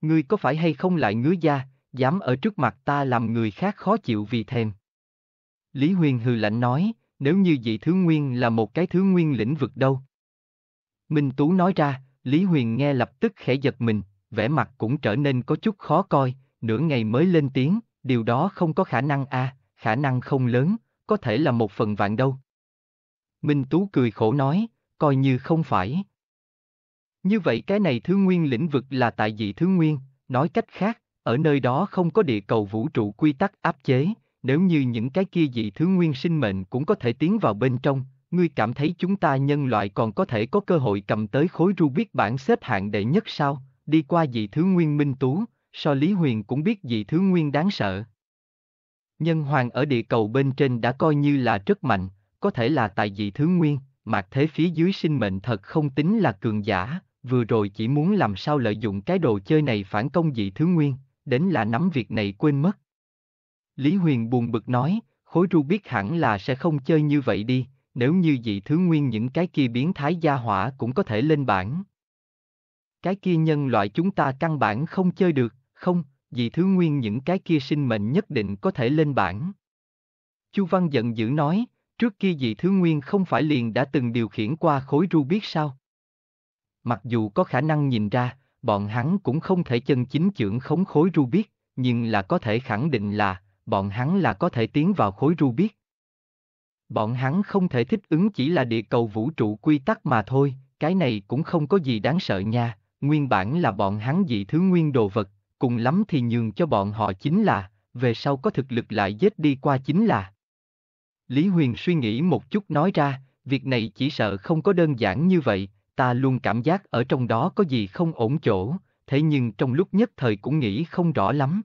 Speaker 1: Ngươi có phải hay không lại ngứa da, dám ở trước mặt ta làm người khác khó chịu vì thèm. Lý Huyền hừ lạnh nói, nếu như dị thứ nguyên là một cái thứ nguyên lĩnh vực đâu. Minh Tú nói ra, Lý Huyền nghe lập tức khẽ giật mình, vẻ mặt cũng trở nên có chút khó coi, nửa ngày mới lên tiếng, điều đó không có khả năng a, à, khả năng không lớn, có thể là một phần vạn đâu. Minh Tú cười khổ nói, coi như không phải. Như vậy cái này thứ nguyên lĩnh vực là tại dị thứ nguyên, nói cách khác, ở nơi đó không có địa cầu vũ trụ quy tắc áp chế, nếu như những cái kia dị thứ nguyên sinh mệnh cũng có thể tiến vào bên trong, ngươi cảm thấy chúng ta nhân loại còn có thể có cơ hội cầm tới khối Rubik bản xếp hạng đệ nhất sao, đi qua dị thứ nguyên minh tú, so Lý Huyền cũng biết dị thứ nguyên đáng sợ. Nhân hoàng ở địa cầu bên trên đã coi như là rất mạnh, có thể là tại dị thứ nguyên, mặt thế phía dưới sinh mệnh thật không tính là cường giả, vừa rồi chỉ muốn làm sao lợi dụng cái đồ chơi này phản công dị thứ nguyên, đến là nắm việc này quên mất. Lý Huyền buồn bực nói, khối ru biết hẳn là sẽ không chơi như vậy đi, nếu như dị thứ nguyên những cái kia biến thái gia hỏa cũng có thể lên bản. Cái kia nhân loại chúng ta căn bản không chơi được, không, dị thứ nguyên những cái kia sinh mệnh nhất định có thể lên bản. Chu Văn giận dữ nói, trước kia dị thứ nguyên không phải liền đã từng điều khiển qua khối ru biết sao? Mặc dù có khả năng nhìn ra, bọn hắn cũng không thể chân chính trưởng khống khối ru biết, nhưng là có thể khẳng định là, bọn hắn là có thể tiến vào khối Rubik. Bọn hắn không thể thích ứng chỉ là địa cầu vũ trụ quy tắc mà thôi, cái này cũng không có gì đáng sợ nha, nguyên bản là bọn hắn dị thứ nguyên đồ vật, cùng lắm thì nhường cho bọn họ chính là, về sau có thực lực lại giết đi qua chính là. Lý Huyền suy nghĩ một chút nói ra, việc này chỉ sợ không có đơn giản như vậy, ta luôn cảm giác ở trong đó có gì không ổn chỗ, thế nhưng trong lúc nhất thời cũng nghĩ không rõ lắm.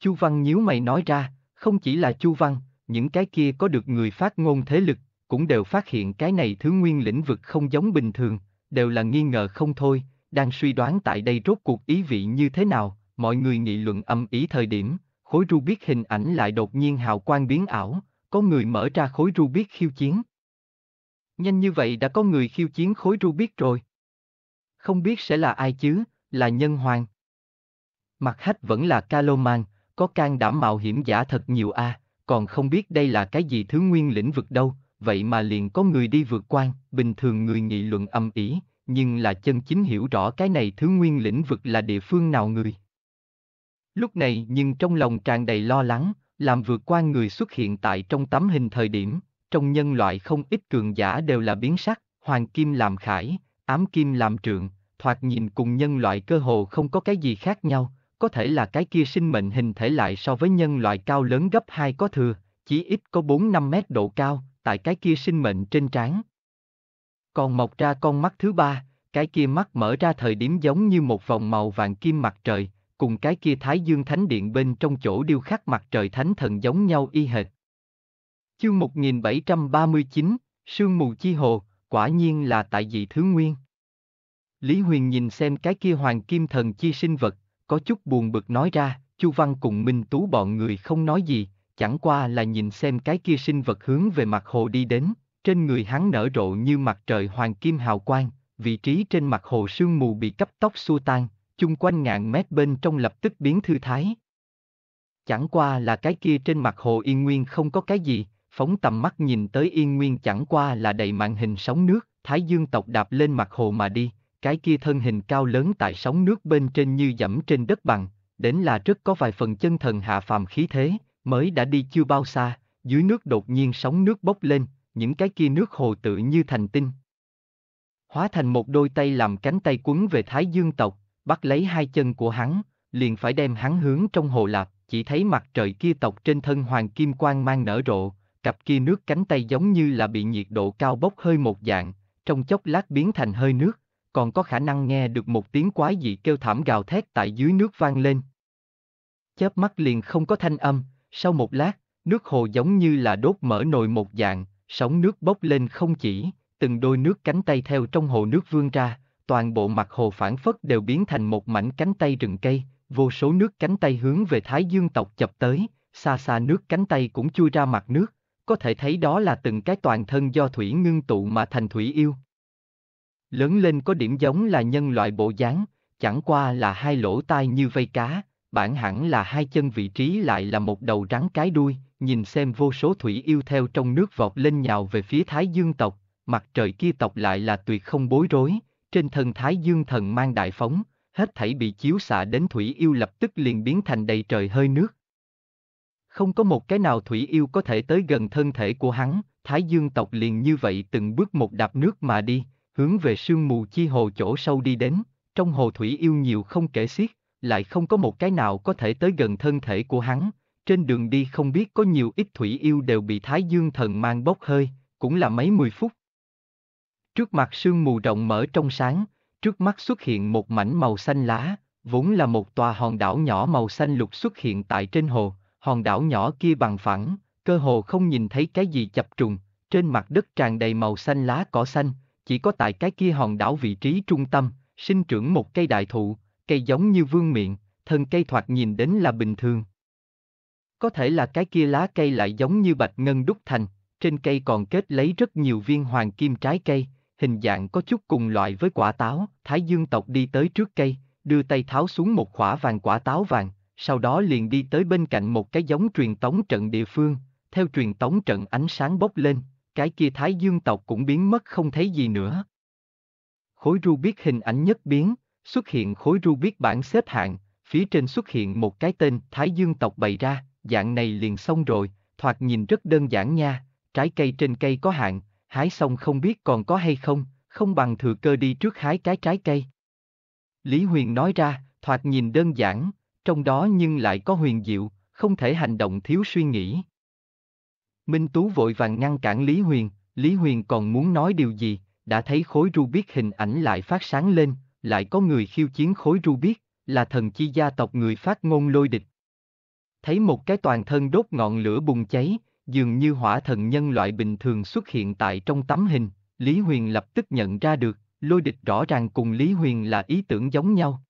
Speaker 1: Chu Văn nhíu mày nói ra, không chỉ là Chu Văn, những cái kia có được người phát ngôn thế lực, cũng đều phát hiện cái này thứ nguyên lĩnh vực không giống bình thường, đều là nghi ngờ không thôi, đang suy đoán tại đây rốt cuộc ý vị như thế nào, mọi người nghị luận âm ý thời điểm, khối ru Rubik hình ảnh lại đột nhiên hào quang biến ảo, có người mở ra khối ru Rubik khiêu chiến. Nhanh như vậy đã có người khiêu chiến khối ru Rubik rồi. Không biết sẽ là ai chứ, là nhân hoàng. Mặt hách vẫn là Caloman, có can đảm mạo hiểm giả thật nhiều a, à, còn không biết đây là cái gì thứ nguyên lĩnh vực đâu, vậy mà liền có người đi vượt quan, bình thường người nghị luận âm ý, nhưng là chân chính hiểu rõ cái này thứ nguyên lĩnh vực là địa phương nào người. Lúc này nhưng trong lòng tràn đầy lo lắng, làm vượt quan người xuất hiện tại trong tấm hình thời điểm, trong nhân loại không ít cường giả đều là biến sắc, hoàng kim làm khải, ám kim làm trượng, thoạt nhìn cùng nhân loại cơ hồ không có cái gì khác nhau, có thể là cái kia sinh mệnh hình thể lại so với nhân loại cao lớn gấp hai có thừa, chỉ ít có 4-5 mét độ cao, tại cái kia sinh mệnh trên trán. Còn mọc ra con mắt thứ ba, cái kia mắt mở ra thời điểm giống như một vòng màu vàng kim mặt trời, cùng cái kia Thái Dương Thánh Điện bên trong chỗ điêu khắc mặt trời thánh thần giống nhau y hệt. Chương 1739, Sương mù chi hồ, quả nhiên là tại dị thứ nguyên. Lý Huyền nhìn xem cái kia hoàng kim thần chi sinh vật, có chút buồn bực nói ra, Chu Văn cùng Minh Tú bọn người không nói gì, chẳng qua là nhìn xem cái kia sinh vật hướng về mặt hồ đi đến, trên người hắn nở rộ như mặt trời hoàng kim hào quang, vị trí trên mặt hồ sương mù bị cấp tóc xua tan, chung quanh ngàn mét bên trong lập tức biến thư thái. Chẳng qua là cái kia trên mặt hồ yên nguyên không có cái gì, phóng tầm mắt nhìn tới yên nguyên chẳng qua là đầy màn hình sóng nước, thái dương tộc đạp lên mặt hồ mà đi, cái kia thân hình cao lớn tại sóng nước bên trên như dẫm trên đất bằng, đến là rất có vài phần chân thần hạ phàm khí thế, mới đã đi chưa bao xa, dưới nước đột nhiên sóng nước bốc lên, những cái kia nước hồ tự như thành tinh. Hóa thành một đôi tay làm cánh tay quấn về Thái Dương tộc, bắt lấy hai chân của hắn, liền phải đem hắn hướng trong hồ lạp, chỉ thấy mặt trời kia tộc trên thân hoàng kim quang mang nở rộ, cặp kia nước cánh tay giống như là bị nhiệt độ cao bốc hơi một dạng, trong chốc lát biến thành hơi nước, còn có khả năng nghe được một tiếng quái dị kêu thảm gào thét tại dưới nước vang lên. Chớp mắt liền không có thanh âm, sau một lát, nước hồ giống như là đốt mở nồi một dạng, sóng nước bốc lên không chỉ, từng đôi nước cánh tay theo trong hồ nước vươn ra, toàn bộ mặt hồ phản phất đều biến thành một mảnh cánh tay rừng cây, vô số nước cánh tay hướng về Thái Dương tộc chập tới, xa xa nước cánh tay cũng chui ra mặt nước, có thể thấy đó là từng cái toàn thân do thủy ngưng tụ mà thành thủy yêu lớn lên có điểm giống là nhân loại bộ dáng, chẳng qua là hai lỗ tai như vây cá, bản hẳn là hai chân vị trí lại là một đầu rắn cái đuôi, nhìn xem vô số thủy yêu theo trong nước vọt lên nhào về phía Thái Dương tộc, mặt trời kia tộc lại là tuyệt không bối rối, trên thân Thái Dương thần mang đại phóng, hết thảy bị chiếu xạ đến thủy yêu lập tức liền biến thành đầy trời hơi nước. Không có một cái nào thủy yêu có thể tới gần thân thể của hắn, Thái Dương tộc liền như vậy từng bước một đạp nước mà đi, hướng về sương mù chi hồ chỗ sâu đi đến, trong hồ thủy yêu nhiều không kể xiết, lại không có một cái nào có thể tới gần thân thể của hắn, trên đường đi không biết có nhiều ít thủy yêu đều bị Thái Dương thần mang bốc hơi, cũng là mấy mười phút. Trước mặt sương mù rộng mở trong sáng, trước mắt xuất hiện một mảnh màu xanh lá, vốn là một tòa hòn đảo nhỏ màu xanh lục xuất hiện tại trên hồ, hòn đảo nhỏ kia bằng phẳng, cơ hồ không nhìn thấy cái gì chập trùng, trên mặt đất tràn đầy màu xanh lá cỏ xanh, chỉ có tại cái kia hòn đảo vị trí trung tâm, sinh trưởng một cây đại thụ, cây giống như vương miệng, thân cây thoạt nhìn đến là bình thường. Có thể là cái kia lá cây lại giống như bạch ngân đúc thành, trên cây còn kết lấy rất nhiều viên hoàng kim trái cây, hình dạng có chút cùng loại với quả táo, Thái Dương tộc đi tới trước cây, đưa tay tháo xuống một quả vàng quả táo vàng, sau đó liền đi tới bên cạnh một cái giống truyền tống trận địa phương, theo truyền tống trận ánh sáng bốc lên, cái kia thái dương tộc cũng biến mất không thấy gì nữa. Khối ru Rubik hình ảnh nhất biến, xuất hiện khối ru Rubik bảng xếp hạng, phía trên xuất hiện một cái tên thái dương tộc bày ra, dạng này liền xong rồi, thoạt nhìn rất đơn giản nha, trái cây trên cây có hạn, hái xong không biết còn có hay không, không bằng thừa cơ đi trước hái cái trái cây. Lý Huyền nói ra, thoạt nhìn đơn giản, trong đó nhưng lại có huyền diệu, không thể hành động thiếu suy nghĩ. Minh Tú vội vàng ngăn cản Lý Huyền, Lý Huyền còn muốn nói điều gì, đã thấy khối Rubik hình ảnh lại phát sáng lên, lại có người khiêu chiến khối Rubik, là thần chi gia tộc người phát ngôn lôi địch. Thấy một cái toàn thân đốt ngọn lửa bùng cháy, dường như hỏa thần nhân loại bình thường xuất hiện tại trong tấm hình, Lý Huyền lập tức nhận ra được, lôi địch rõ ràng cùng Lý Huyền là ý tưởng giống nhau.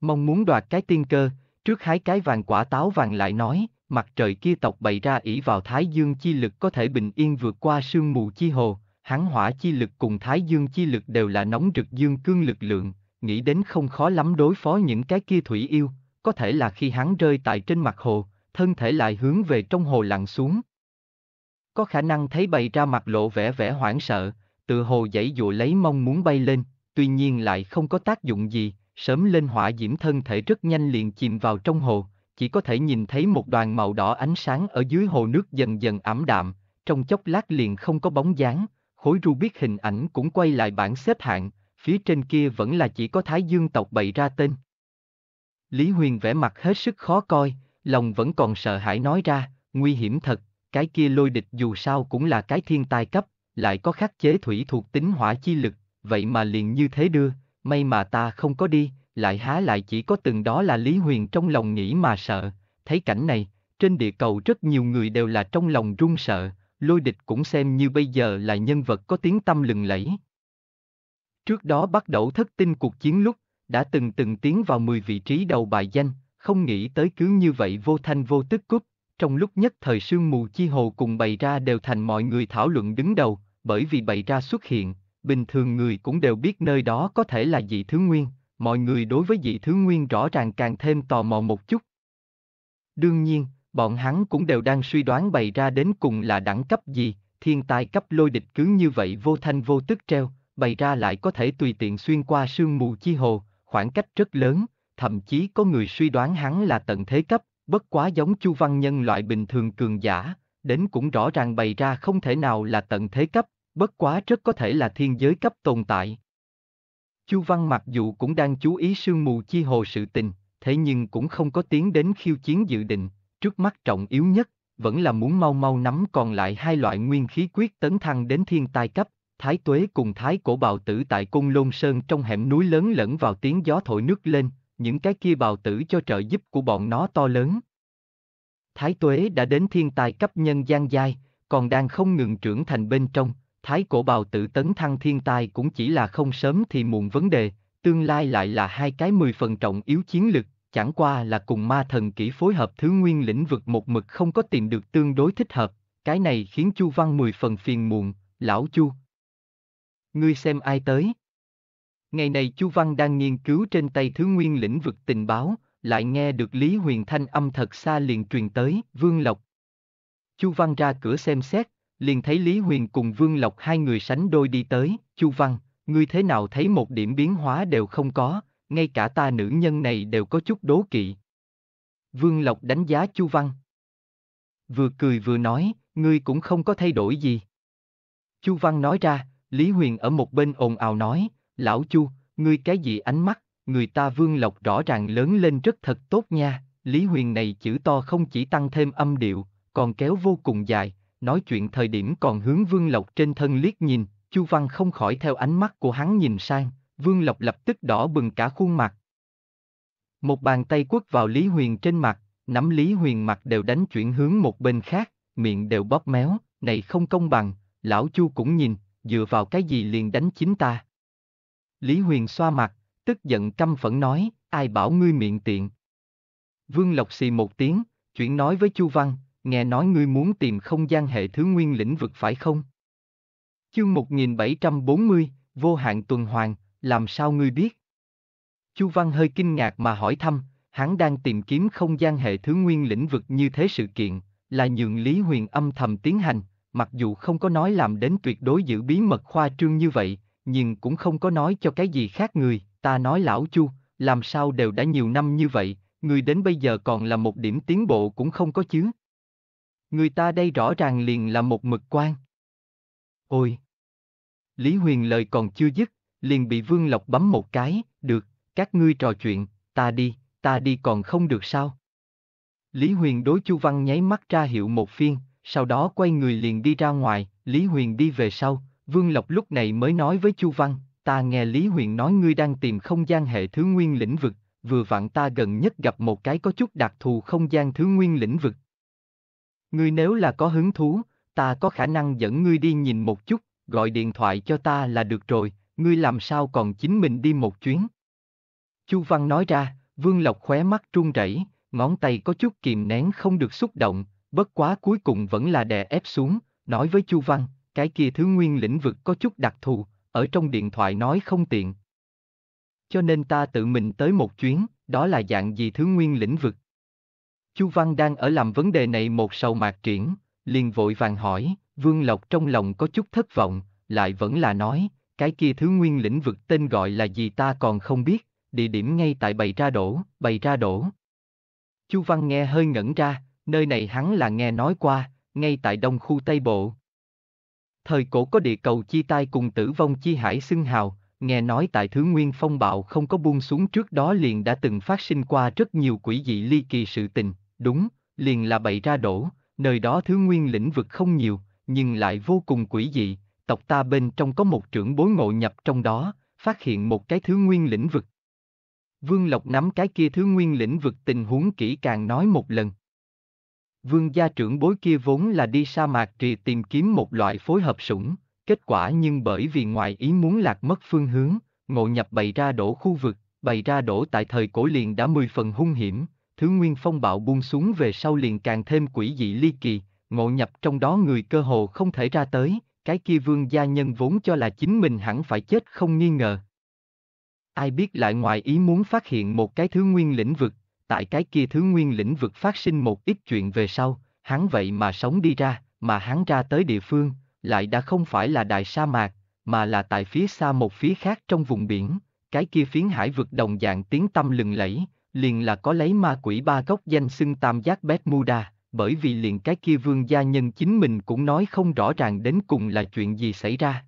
Speaker 1: Mong muốn đoạt cái tiên cơ, trước hái cái vàng quả táo vàng lại nói, mặt trời kia tộc bày ra ỷ vào Thái Dương chi lực có thể bình yên vượt qua sương mù chi hồ, hắn hỏa chi lực cùng Thái Dương chi lực đều là nóng rực dương cương lực lượng, nghĩ đến không khó lắm đối phó những cái kia thủy yêu, có thể là khi hắn rơi tại trên mặt hồ, thân thể lại hướng về trong hồ lặn xuống. Có khả năng thấy bày ra mặt lộ vẻ vẻ hoảng sợ, tự hồ dãy dụ lấy mong muốn bay lên, tuy nhiên lại không có tác dụng gì, sớm lên hỏa diễm thân thể rất nhanh liền chìm vào trong hồ, chỉ có thể nhìn thấy một đoàn màu đỏ ánh sáng ở dưới hồ nước dần dần ảm đạm, trong chốc lát liền không có bóng dáng, khối Rubik hình ảnh cũng quay lại bảng xếp hạng, phía trên kia vẫn là chỉ có Thái Dương tộc bày ra tên. Lý Huyền vẻ mặt hết sức khó coi, lòng vẫn còn sợ hãi nói ra, nguy hiểm thật, cái kia lôi địch dù sao cũng là cái thiên tai cấp, lại có khắc chế thủy thuộc tính hỏa chi lực, vậy mà liền như thế đưa, may mà ta không có đi, lại há lại chỉ có từng đó là Lý Huyền trong lòng nghĩ mà sợ, thấy cảnh này, trên địa cầu rất nhiều người đều là trong lòng run sợ, lôi địch cũng xem như bây giờ là nhân vật có tiếng tâm lừng lẫy. Trước đó bắt đầu thất tin cuộc chiến lúc, đã từng từng tiến vào 10 vị trí đầu bài danh, không nghĩ tới cứ như vậy vô thanh vô tức cúp, trong lúc nhất thời sương mù chi hồ cùng bày ra đều thành mọi người thảo luận đứng đầu, bởi vì bày ra xuất hiện, bình thường người cũng đều biết nơi đó có thể là dị thứ nguyên, mọi người đối với dị thứ nguyên rõ ràng càng thêm tò mò một chút. Đương nhiên, bọn hắn cũng đều đang suy đoán bày ra đến cùng là đẳng cấp gì, thiên tai cấp lôi địch cứ như vậy vô thanh vô tức treo, bày ra lại có thể tùy tiện xuyên qua sương mù chi hồ, khoảng cách rất lớn, thậm chí có người suy đoán hắn là tận thế cấp, bất quá giống chu văn nhân loại bình thường cường giả, đến cũng rõ ràng bày ra không thể nào là tận thế cấp, bất quá rất có thể là thiên giới cấp tồn tại. Chu Văn mặc dù cũng đang chú ý sương mù chi hồ sự tình, thế nhưng cũng không có tiến đến khiêu chiến dự định, trước mắt trọng yếu nhất, vẫn là muốn mau mau nắm còn lại hai loại nguyên khí quyết tấn thăng đến thiên tai cấp, thái tuế cùng thái cổ bào tử tại cung lôn sơn trong hẻm núi lớn lẫn vào tiếng gió thổi nước lên, những cái kia bào tử cho trợ giúp của bọn nó to lớn. Thái tuế đã đến thiên tài cấp nhân gian giai, còn đang không ngừng trưởng thành bên trong, thái cổ bào tử tấn thăng thiên tai cũng chỉ là không sớm thì muộn vấn đề, tương lai lại là hai cái mười phần trọng yếu chiến lực, chẳng qua là cùng ma thần kỹ phối hợp thứ nguyên lĩnh vực một mực không có tìm được tương đối thích hợp, cái này khiến Chu Văn mười phần phiền muộn, lão Chu. Ngươi xem ai tới? Ngày này Chu Văn đang nghiên cứu trên tay thứ nguyên lĩnh vực tình báo, lại nghe được Lý Huyền Thanh âm thật xa liền truyền tới, Vương Lộc. Chu Văn ra cửa xem xét, liền thấy Lý Huyền cùng Vương Lộc hai người sánh đôi đi tới, Chu Văn, ngươi thế nào thấy một điểm biến hóa đều không có, ngay cả ta nữ nhân này đều có chút đố kỵ. Vương Lộc đánh giá Chu Văn. Vừa cười vừa nói, ngươi cũng không có thay đổi gì. Chu Văn nói ra, Lý Huyền ở một bên ồn ào nói, lão Chu, ngươi cái gì ánh mắt, người ta Vương Lộc rõ ràng lớn lên rất thật tốt nha, Lý Huyền này chữ to không chỉ tăng thêm âm điệu, còn kéo vô cùng dài, nói chuyện thời điểm còn hướng Vương Lộc trên thân liếc nhìn, Chu Văn không khỏi theo ánh mắt của hắn nhìn sang, Vương Lộc lập tức đỏ bừng cả khuôn mặt. Một bàn tay quất vào Lý Huyền trên mặt, nắm Lý Huyền mặt đều đánh chuyển hướng một bên khác, miệng đều bóp méo, này không công bằng, lão Chu cũng nhìn, dựa vào cái gì liền đánh chính ta. Lý Huyền xoa mặt, tức giận căm phẫn nói, ai bảo ngươi miệng tiện. Vương Lộc xì một tiếng, chuyển nói với Chu Văn, nghe nói ngươi muốn tìm không gian hệ thứ nguyên lĩnh vực phải không? Chương 1740, vô hạn tuần hoàn, làm sao ngươi biết? Chu Văn hơi kinh ngạc mà hỏi thăm, hắn đang tìm kiếm không gian hệ thứ nguyên lĩnh vực như thế sự kiện, là nhượng Lý Huyền âm thầm tiến hành, mặc dù không có nói làm đến tuyệt đối giữ bí mật khoa trương như vậy, nhưng cũng không có nói cho cái gì khác người, ta nói lão Chu, làm sao đều đã nhiều năm như vậy, người đến bây giờ còn là một điểm tiến bộ cũng không có chứ. Người ta đây rõ ràng liền là một mực quan. Ôi! Lý Huyền lời còn chưa dứt, liền bị Vương Lộc bấm một cái, được, các ngươi trò chuyện, ta đi, ta đi còn không được sao? Lý Huyền đối Chu Văn nháy mắt ra hiệu một phiên, sau đó quay người liền đi ra ngoài, Lý Huyền đi về sau, Vương Lộc lúc này mới nói với Chu Văn, ta nghe Lý Huyền nói ngươi đang tìm không gian hệ thứ nguyên lĩnh vực, vừa vặn ta gần nhất gặp một cái có chút đặc thù không gian thứ nguyên lĩnh vực, Ngươi nếu là có hứng thú, ta có khả năng dẫn ngươi đi nhìn một chút, gọi điện thoại cho ta là được rồi, ngươi làm sao còn chính mình đi một chuyến. Chu Văn nói ra, Vương Lộc khóe mắt trung rẩy, ngón tay có chút kìm nén không được xúc động, bất quá cuối cùng vẫn là đè ép xuống, nói với Chu Văn, cái kia thứ nguyên lĩnh vực có chút đặc thù, ở trong điện thoại nói không tiện. Cho nên ta tự mình tới một chuyến, đó là dạng gì thứ nguyên lĩnh vực. Chu Văn đang ở làm vấn đề này một sầu mạc triển, liền vội vàng hỏi, Vương Lộc trong lòng có chút thất vọng, lại vẫn là nói, cái kia thứ nguyên lĩnh vực tên gọi là gì ta còn không biết, địa điểm ngay tại bầy ra đổ, bầy ra đổ. Chu Văn nghe hơi ngẩn ra, nơi này hắn là nghe nói qua, ngay tại đông khu Tây Bộ. Thời cổ có địa cầu chi tai cùng tử vong chi hải xưng hào, nghe nói tại thứ nguyên phong bạo không có buông xuống trước đó liền đã từng phát sinh qua rất nhiều quỷ dị ly kỳ sự tình, Đúng, liền là bậy ra đổ, nơi đó thứ nguyên lĩnh vực không nhiều, nhưng lại vô cùng quỷ dị, tộc ta bên trong có một trưởng bối ngộ nhập trong đó, phát hiện một cái thứ nguyên lĩnh vực. Vương Lộc nắm cái kia thứ nguyên lĩnh vực tình huống kỹ càng nói một lần. Vương gia trưởng bối kia vốn là đi sa mạc trì tìm kiếm một loại phối hợp sủng, kết quả nhưng bởi vì ngoại ý muốn lạc mất phương hướng, ngộ nhập bày ra đổ khu vực, bày ra đổ tại thời cổ liền đã mười phần hung hiểm, thứ nguyên phong bạo buông xuống về sau liền càng thêm quỷ dị ly kỳ, ngộ nhập trong đó người cơ hồ không thể ra tới, cái kia vương gia nhân vốn cho là chính mình hẳn phải chết không nghi ngờ. Ai biết lại ngoài ý muốn phát hiện một cái thứ nguyên lĩnh vực, tại cái kia thứ nguyên lĩnh vực phát sinh một ít chuyện về sau, hắn vậy mà sống đi ra, mà hắn ra tới địa phương, lại đã không phải là đại sa mạc, mà là tại phía xa một phía khác trong vùng biển, cái kia phiến hải vực đồng dạng tiếng tâm lừng lẫy, liền là có lấy ma quỷ ba gốc danh xưng tam giác Bermuda, bởi vì liền cái kia vương gia nhân chính mình cũng nói không rõ ràng đến cùng là chuyện gì xảy ra.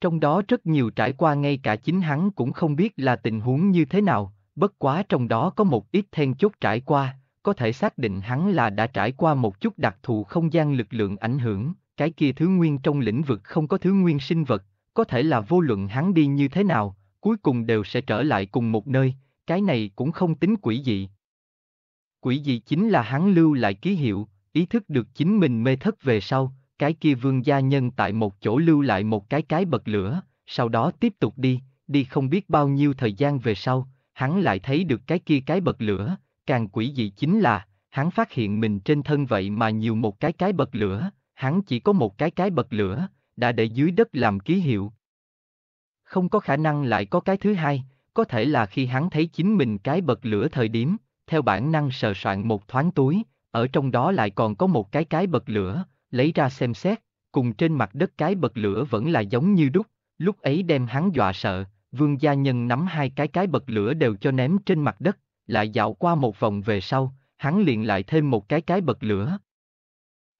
Speaker 1: Trong đó rất nhiều trải qua ngay cả chính hắn cũng không biết là tình huống như thế nào, bất quá trong đó có một ít then chốt trải qua, có thể xác định hắn là đã trải qua một chút đặc thù không gian lực lượng ảnh hưởng, cái kia thứ nguyên trong lĩnh vực không có thứ nguyên sinh vật, có thể là vô luận hắn đi như thế nào, cuối cùng đều sẽ trở lại cùng một nơi, cái này cũng không tính quỷ dị. Quỷ dị chính là hắn lưu lại ký hiệu, ý thức được chính mình mê thất về sau, cái kia vương gia nhân tại một chỗ lưu lại một cái cái bật lửa, sau đó tiếp tục đi, đi không biết bao nhiêu thời gian về sau, hắn lại thấy được cái kia cái bật lửa, càng quỷ dị chính là, hắn phát hiện mình trên thân vậy mà nhiều một cái cái bật lửa, hắn chỉ có một cái cái bật lửa, đã để dưới đất làm ký hiệu. Không có khả năng lại có cái thứ hai, có thể là khi hắn thấy chính mình cái bật lửa thời điểm, theo bản năng sờ soạn một thoáng túi, ở trong đó lại còn có một cái cái bật lửa, lấy ra xem xét, cùng trên mặt đất cái bật lửa vẫn là giống như đúc, lúc ấy đem hắn dọa sợ, vương gia nhân nắm hai cái cái bật lửa đều cho ném trên mặt đất, lại dạo qua một vòng về sau, hắn liền lại thêm một cái cái bật lửa.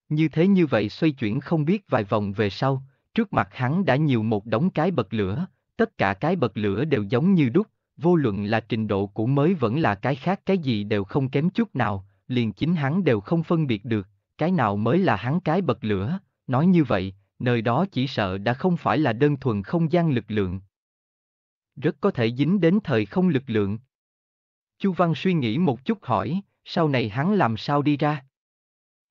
Speaker 1: Như thế như vậy xoay chuyển không biết vài vòng về sau, trước mặt hắn đã nhiều một đống cái bật lửa, Tất cả cái bật lửa đều giống như đúc, vô luận là trình độ cũ mới vẫn là cái khác cái gì đều không kém chút nào, liền chính hắn đều không phân biệt được, cái nào mới là hắn cái bật lửa, nói như vậy, nơi đó chỉ sợ đã không phải là đơn thuần không gian lực lượng. Rất có thể dính đến thời không lực lượng. Chu Văn suy nghĩ một chút hỏi, sau này hắn làm sao đi ra?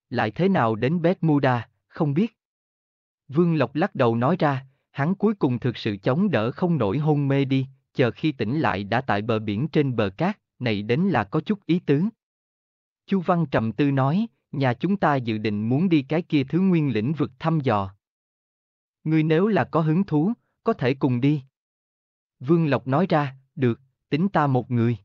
Speaker 1: Lại thế nào đến Bét Muda, không biết. Vương Lộc lắc đầu nói ra, hắn cuối cùng thực sự chống đỡ không nổi hôn mê đi, chờ khi tỉnh lại đã tại bờ biển trên bờ cát, này đến là có chút ý tứ. Chu Văn trầm tư nói, nhà chúng ta dự định muốn đi cái kia thứ nguyên lĩnh vực thăm dò. Ngươi nếu là có hứng thú, có thể cùng đi. Vương Lộc nói ra, được, tính ta một người.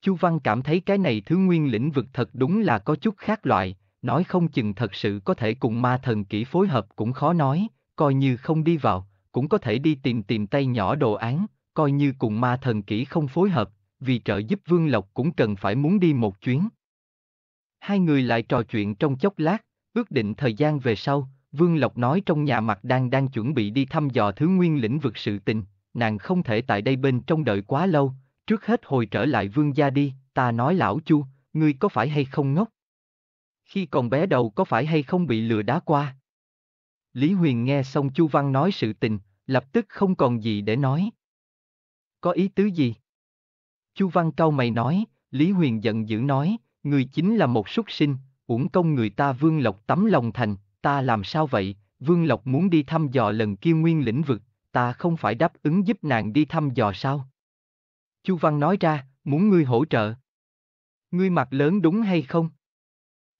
Speaker 1: Chu Văn cảm thấy cái này thứ nguyên lĩnh vực thật đúng là có chút khác loại, nói không chừng thật sự có thể cùng ma thần kỹ phối hợp cũng khó nói, coi như không đi vào, cũng có thể đi tìm tìm tay nhỏ đồ án, coi như cùng ma thần kỹ không phối hợp, vì trợ giúp Vương Lộc cũng cần phải muốn đi một chuyến. Hai người lại trò chuyện trong chốc lát, ước định thời gian về sau, Vương Lộc nói trong nhà mặt đang đang chuẩn bị đi thăm dò thứ nguyên lĩnh vực sự tình, nàng không thể tại đây bên trong đợi quá lâu, trước hết hồi trở lại Vương gia đi, ta nói lão chu, ngươi có phải hay không ngốc? Khi còn bé đầu có phải hay không bị lừa đá qua? Lý Huyền nghe xong Chu Văn nói sự tình, lập tức không còn gì để nói. Có ý tứ gì? Chu Văn cau mày nói, Lý Huyền giận dữ nói, người chính là một súc sinh, uổng công người ta Vương Lộc tắm lòng thành, ta làm sao vậy, Vương Lộc muốn đi thăm dò lần kia nguyên lĩnh vực, ta không phải đáp ứng giúp nàng đi thăm dò sao? Chu Văn nói ra, muốn ngươi hỗ trợ. Ngươi mặt lớn đúng hay không?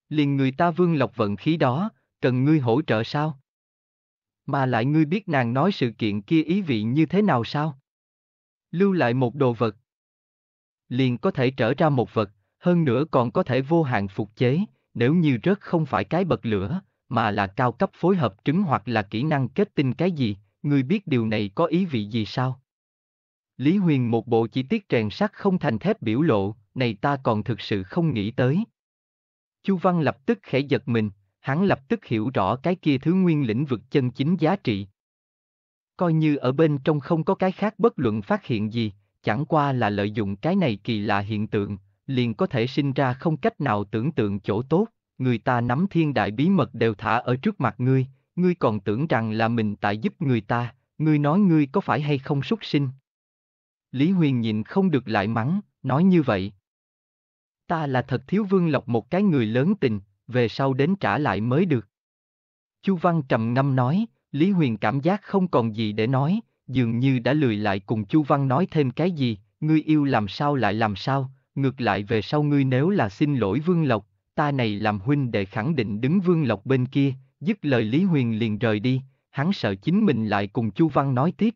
Speaker 1: Liền người ta Vương Lộc vận khí đó, cần ngươi hỗ trợ sao? Mà lại ngươi biết nàng nói sự kiện kia ý vị như thế nào sao? Lưu lại một đồ vật. Liền có thể trở ra một vật, hơn nữa còn có thể vô hạn phục chế, nếu như rất không phải cái bật lửa, mà là cao cấp phối hợp trứng hoặc là kỹ năng kết tinh cái gì, ngươi biết điều này có ý vị gì sao? Lý Huyền một bộ chi tiết rèn sắt không thành thép biểu lộ, này ta còn thực sự không nghĩ tới. Chu Văn lập tức khẽ giật mình, hắn lập tức hiểu rõ cái kia thứ nguyên lĩnh vực chân chính giá trị. Coi như ở bên trong không có cái khác bất luận phát hiện gì, chẳng qua là lợi dụng cái này kỳ lạ hiện tượng, liền có thể sinh ra không cách nào tưởng tượng chỗ tốt, người ta nắm thiên đại bí mật đều thả ở trước mặt ngươi, ngươi còn tưởng rằng là mình tại giúp người ta, ngươi nói ngươi có phải hay không xuất sinh. Lý Huyền nhìn không được lại mắng, nói như vậy. Ta là thật thiếu vương lộc một cái người lớn tình, về sau đến trả lại mới được. Chu Văn trầm ngâm nói, Lý Huyền cảm giác không còn gì để nói, dường như đã lười lại cùng Chu Văn nói thêm cái gì, ngươi yêu làm sao lại làm sao, ngược lại về sau ngươi nếu là xin lỗi Vương Lộc, ta này làm huynh để khẳng định đứng Vương Lộc bên kia, dứt lời Lý Huyền liền rời đi, hắn sợ chính mình lại cùng Chu Văn nói tiếp.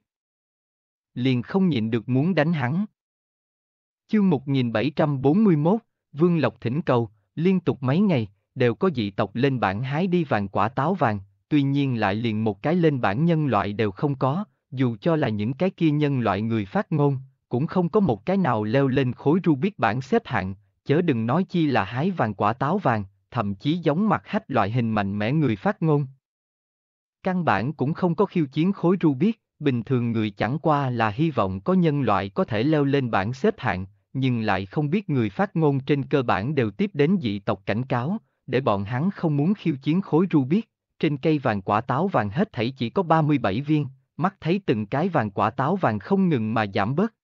Speaker 1: Liền không nhịn được muốn đánh hắn. Chương 1741, Vương Lộc thỉnh cầu, liên tục mấy ngày, đều có dị tộc lên bản hái đi vàng quả táo vàng, tuy nhiên lại liền một cái lên bản nhân loại đều không có, dù cho là những cái kia nhân loại người phát ngôn, cũng không có một cái nào leo lên khối Rubik bản xếp hạng, chớ đừng nói chi là hái vàng quả táo vàng, thậm chí giống mặt hách loại hình mạnh mẽ người phát ngôn. Căn bản cũng không có khiêu chiến khối Rubik, bình thường người chẳng qua là hy vọng có nhân loại có thể leo lên bản xếp hạng, nhưng lại không biết người phát ngôn trên cơ bản đều tiếp đến dị tộc cảnh cáo, để bọn hắn không muốn khiêu chiến khối ru biết. trên cây vàng quả táo vàng hết thảy chỉ có 37 viên, mắt thấy từng cái vàng quả táo vàng không ngừng mà giảm bớt.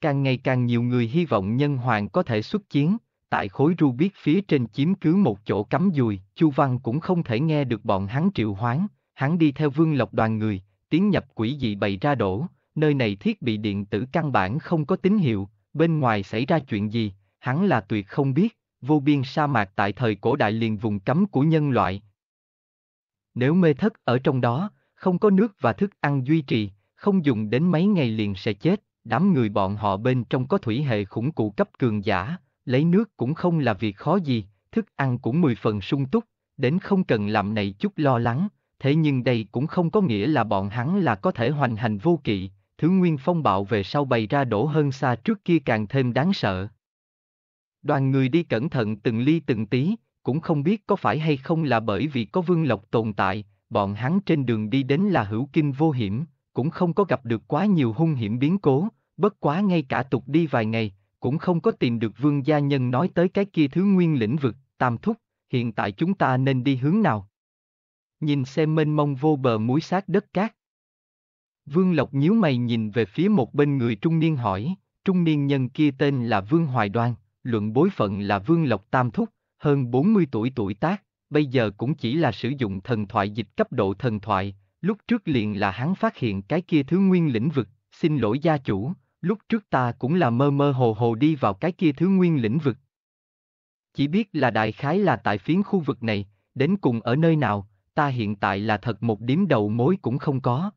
Speaker 1: Càng ngày càng nhiều người hy vọng nhân hoàng có thể xuất chiến, tại khối ru biết phía trên chiếm cứ một chỗ cắm dùi, Chu Văn cũng không thể nghe được bọn hắn triệu hoán, hắn đi theo vương lộc đoàn người, tiến nhập quỷ dị bày ra đổ, nơi này thiết bị điện tử căn bản không có tín hiệu, bên ngoài xảy ra chuyện gì, hắn là tuyệt không biết, vô biên sa mạc tại thời cổ đại liền vùng cấm của nhân loại. Nếu mê thất ở trong đó, không có nước và thức ăn duy trì, không dùng đến mấy ngày liền sẽ chết, đám người bọn họ bên trong có thủy hệ khủng cụ cấp cường giả, lấy nước cũng không là việc khó gì, thức ăn cũng mười phần sung túc, đến không cần làm này chút lo lắng, thế nhưng đây cũng không có nghĩa là bọn hắn là có thể hoành hành vô kỵ, thứ nguyên phong bạo về sau bày ra đổ hơn xa trước kia càng thêm đáng sợ. Đoàn người đi cẩn thận từng ly từng tí, cũng không biết có phải hay không là bởi vì có vương lộc tồn tại, bọn hắn trên đường đi đến là hữu kinh vô hiểm, cũng không có gặp được quá nhiều hung hiểm biến cố, bất quá ngay cả tục đi vài ngày, cũng không có tìm được vương gia nhân nói tới cái kia thứ nguyên lĩnh vực, tam thúc, hiện tại chúng ta nên đi hướng nào? Nhìn xem mênh mông vô bờ muối sát đất cát. Vương Lộc nhíu mày nhìn về phía một bên người trung niên hỏi, trung niên nhân kia tên là Vương Hoài Đoan, luận bối phận là Vương Lộc Tam Thúc, hơn 40 tuổi tuổi tác, bây giờ cũng chỉ là sử dụng thần thoại dịch cấp độ thần thoại, lúc trước liền là hắn phát hiện cái kia thứ nguyên lĩnh vực, xin lỗi gia chủ, lúc trước ta cũng là mơ mơ hồ hồ đi vào cái kia thứ nguyên lĩnh vực. Chỉ biết là đại khái là tại phiến khu vực này, đến cùng ở nơi nào, ta hiện tại là thật một điểm đầu mối cũng không có.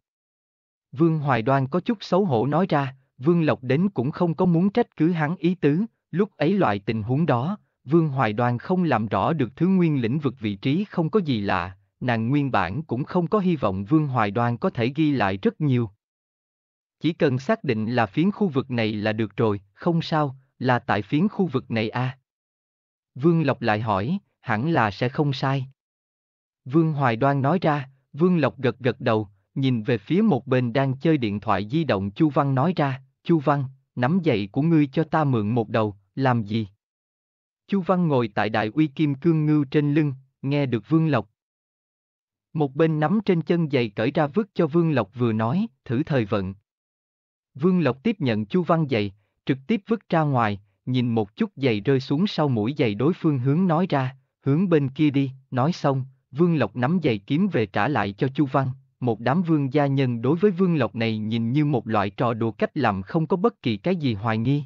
Speaker 1: Vương Hoài Đoan có chút xấu hổ nói ra, Vương Lộc đến cũng không có muốn trách cứ hắn ý tứ, Lúc ấy loại tình huống đó, Vương Hoài đoan không làm rõ được thứ nguyên lĩnh vực vị trí không có gì lạ, nàng nguyên bản cũng không có hy vọng Vương Hoài đoan có thể ghi lại rất nhiều. Chỉ cần xác định là phiến khu vực này là được rồi, không sao, là tại phiến khu vực này à. Vương Lộc lại hỏi, hẳn là sẽ không sai. Vương Hoài Đoan nói ra, Vương Lộc gật gật đầu, nhìn về phía một bên đang chơi điện thoại di động Chu Văn nói ra, Chu Văn, nắm dậy của ngươi cho ta mượn một đầu, làm gì? Chu Văn ngồi tại đại uy kim cương ngưu trên lưng, nghe được Vương Lộc. Một bên nắm trên chân giày cởi ra vứt cho Vương Lộc vừa nói, thử thời vận. Vương Lộc tiếp nhận Chu Văn giày, trực tiếp vứt ra ngoài, nhìn một chút giày rơi xuống sau mũi giày đối phương hướng nói ra, hướng bên kia đi, nói xong, Vương Lộc nắm giày kiếm về trả lại cho Chu Văn. Một đám vương gia nhân đối với Vương Lộc này nhìn như một loại trò đùa cách làm không có bất kỳ cái gì hoài nghi,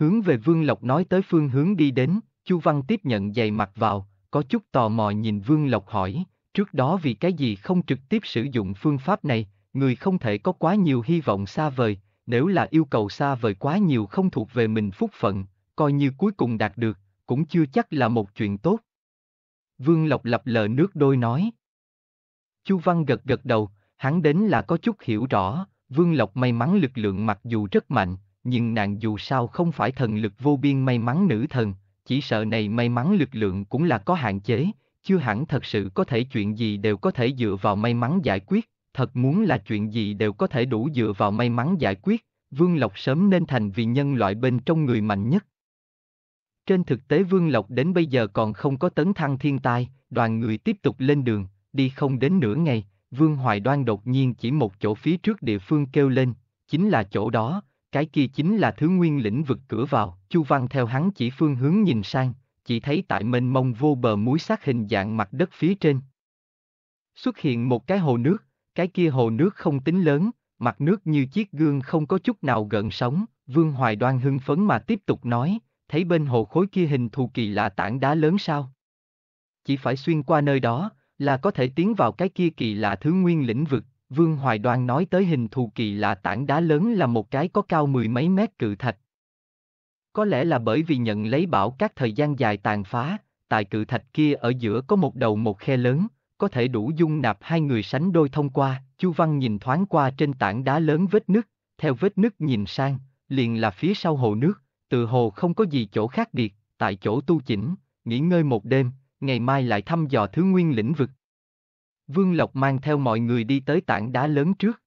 Speaker 1: Hướng về Vương Lộc nói tới phương hướng đi đến, Chu Văn tiếp nhận giày mặt vào, có chút tò mò nhìn Vương Lộc hỏi, trước đó vì cái gì không trực tiếp sử dụng phương pháp này, người không thể có quá nhiều hy vọng xa vời, nếu là yêu cầu xa vời quá nhiều không thuộc về mình phúc phận, coi như cuối cùng đạt được, cũng chưa chắc là một chuyện tốt. Vương Lộc lập lờ nước đôi nói. Chu Văn gật gật đầu, hắn đến là có chút hiểu rõ, Vương Lộc may mắn lực lượng mặc dù rất mạnh, nhưng nàng dù sao không phải thần lực vô biên may mắn nữ thần, chỉ sợ này may mắn lực lượng cũng là có hạn chế, chưa hẳn thật sự có thể chuyện gì đều có thể dựa vào may mắn giải quyết, thật muốn là chuyện gì đều có thể đủ dựa vào may mắn giải quyết, Vương Lộc sớm nên thành vì nhân loại bên trong người mạnh nhất. Trên thực tế Vương Lộc đến bây giờ còn không có tấn thăng thiên tai, đoàn người tiếp tục lên đường, đi không đến nửa ngày, Vương Hoài Đoan đột nhiên chỉ một chỗ phía trước địa phương kêu lên, chính là chỗ đó, cái kia chính là thứ nguyên lĩnh vực cửa vào, Chu Văn theo hắn chỉ phương hướng nhìn sang, chỉ thấy tại mênh mông vô bờ muối sắc hình dạng mặt đất phía trên. Xuất hiện một cái hồ nước, cái kia hồ nước không tính lớn, mặt nước như chiếc gương không có chút nào gợn sóng, Vương Hoài Đoan hưng phấn mà tiếp tục nói, thấy bên hồ khối kia hình thù kỳ lạ tảng đá lớn sao? Chỉ phải xuyên qua nơi đó, là có thể tiến vào cái kia kỳ lạ thứ nguyên lĩnh vực, Vương Hoài Đoan nói tới hình thù kỳ lạ tảng đá lớn là một cái có cao mười mấy mét cự thạch. Có lẽ là bởi vì nhận lấy bão các thời gian dài tàn phá, tại cự thạch kia ở giữa có một đầu một khe lớn, có thể đủ dung nạp hai người sánh đôi thông qua, Chu Văn nhìn thoáng qua trên tảng đá lớn vết nứt, theo vết nứt nhìn sang, liền là phía sau hồ nước, từ hồ không có gì chỗ khác biệt, tại chỗ tu chỉnh, nghỉ ngơi một đêm, ngày mai lại thăm dò thứ nguyên lĩnh vực, Vương Lộc mang theo mọi người đi tới tảng đá lớn trước.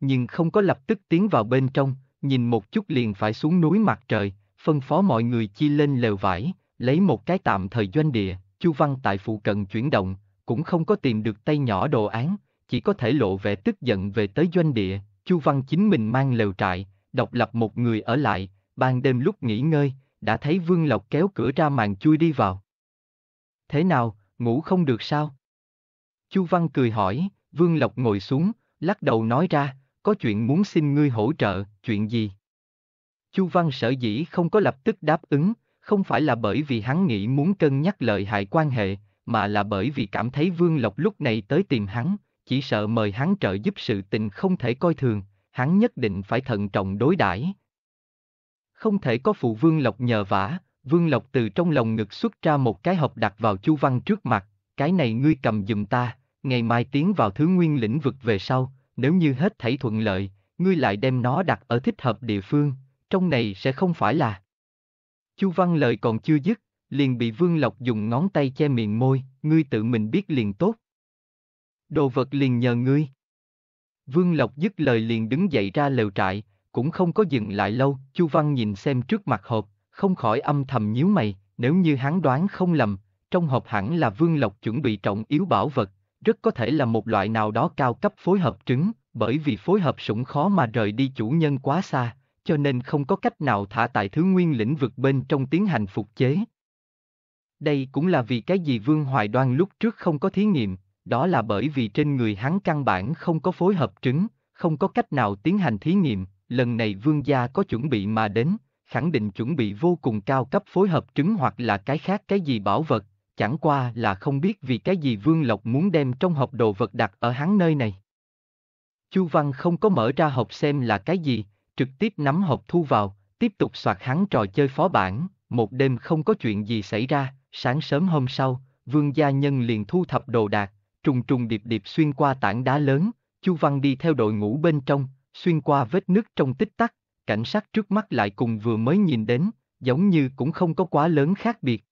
Speaker 1: Nhưng không có lập tức tiến vào bên trong, nhìn một chút liền phải xuống núi mặt trời, phân phó mọi người chia lên lều vải, lấy một cái tạm thời doanh địa, Chu Văn tại phụ cận chuyển động, cũng không có tìm được tay nhỏ đồ án, chỉ có thể lộ vẻ tức giận về tới doanh địa, Chu Văn chính mình mang lều trại, độc lập một người ở lại, ban đêm lúc nghỉ ngơi, đã thấy Vương Lộc kéo cửa ra màn chui đi vào. Thế nào, ngủ không được sao? Chu Văn cười hỏi, Vương Lộc ngồi xuống, lắc đầu nói ra, có chuyện muốn xin ngươi hỗ trợ, chuyện gì? Chu Văn sở dĩ không có lập tức đáp ứng, không phải là bởi vì hắn nghĩ muốn cân nhắc lợi hại quan hệ, mà là bởi vì cảm thấy Vương Lộc lúc này tới tìm hắn, chỉ sợ mời hắn trợ giúp sự tình không thể coi thường, hắn nhất định phải thận trọng đối đãi. Không thể có phụ Vương Lộc nhờ vả, Vương Lộc từ trong lòng ngực xuất ra một cái hộp đặt vào Chu Văn trước mặt, cái này ngươi cầm giùm ta, ngày mai tiến vào thứ nguyên lĩnh vực về sau, nếu như hết thảy thuận lợi, ngươi lại đem nó đặt ở thích hợp địa phương, trong này sẽ không phải là. Chu Văn lời còn chưa dứt, liền bị Vương Lộc dùng ngón tay che miệng môi, ngươi tự mình biết liền tốt. Đồ vật liền nhờ ngươi. Vương Lộc dứt lời liền đứng dậy ra lều trại, cũng không có dừng lại lâu, Chu Văn nhìn xem trước mặt hộp, không khỏi âm thầm nhíu mày, nếu như hắn đoán không lầm, trong hộp hẳn là Vương Lộc chuẩn bị trọng yếu bảo vật, rất có thể là một loại nào đó cao cấp phối hợp trứng, bởi vì phối hợp sủng khó mà rời đi chủ nhân quá xa, cho nên không có cách nào thả tại thứ nguyên lĩnh vực bên trong tiến hành phục chế. Đây cũng là vì cái gì Vương Hoài Đoan lúc trước không có thí nghiệm, đó là bởi vì trên người hắn căn bản không có phối hợp trứng, không có cách nào tiến hành thí nghiệm, lần này Vương gia có chuẩn bị mà đến, khẳng định chuẩn bị vô cùng cao cấp phối hợp trứng hoặc là cái khác cái gì bảo vật, chẳng qua là không biết vì cái gì Vương Lộc muốn đem trong hộp đồ vật đặt ở hắn nơi này. Chu Văn không có mở ra hộp xem là cái gì, trực tiếp nắm hộp thu vào, tiếp tục soạt hắn trò chơi phó bản, một đêm không có chuyện gì xảy ra, sáng sớm hôm sau, Vương gia nhân liền thu thập đồ đạc, trùng trùng điệp điệp xuyên qua tảng đá lớn, Chu Văn đi theo đội ngũ bên trong, xuyên qua vết nước trong tích tắc, cảnh sát trước mắt lại cùng vừa mới nhìn đến, giống như cũng không có quá lớn khác biệt,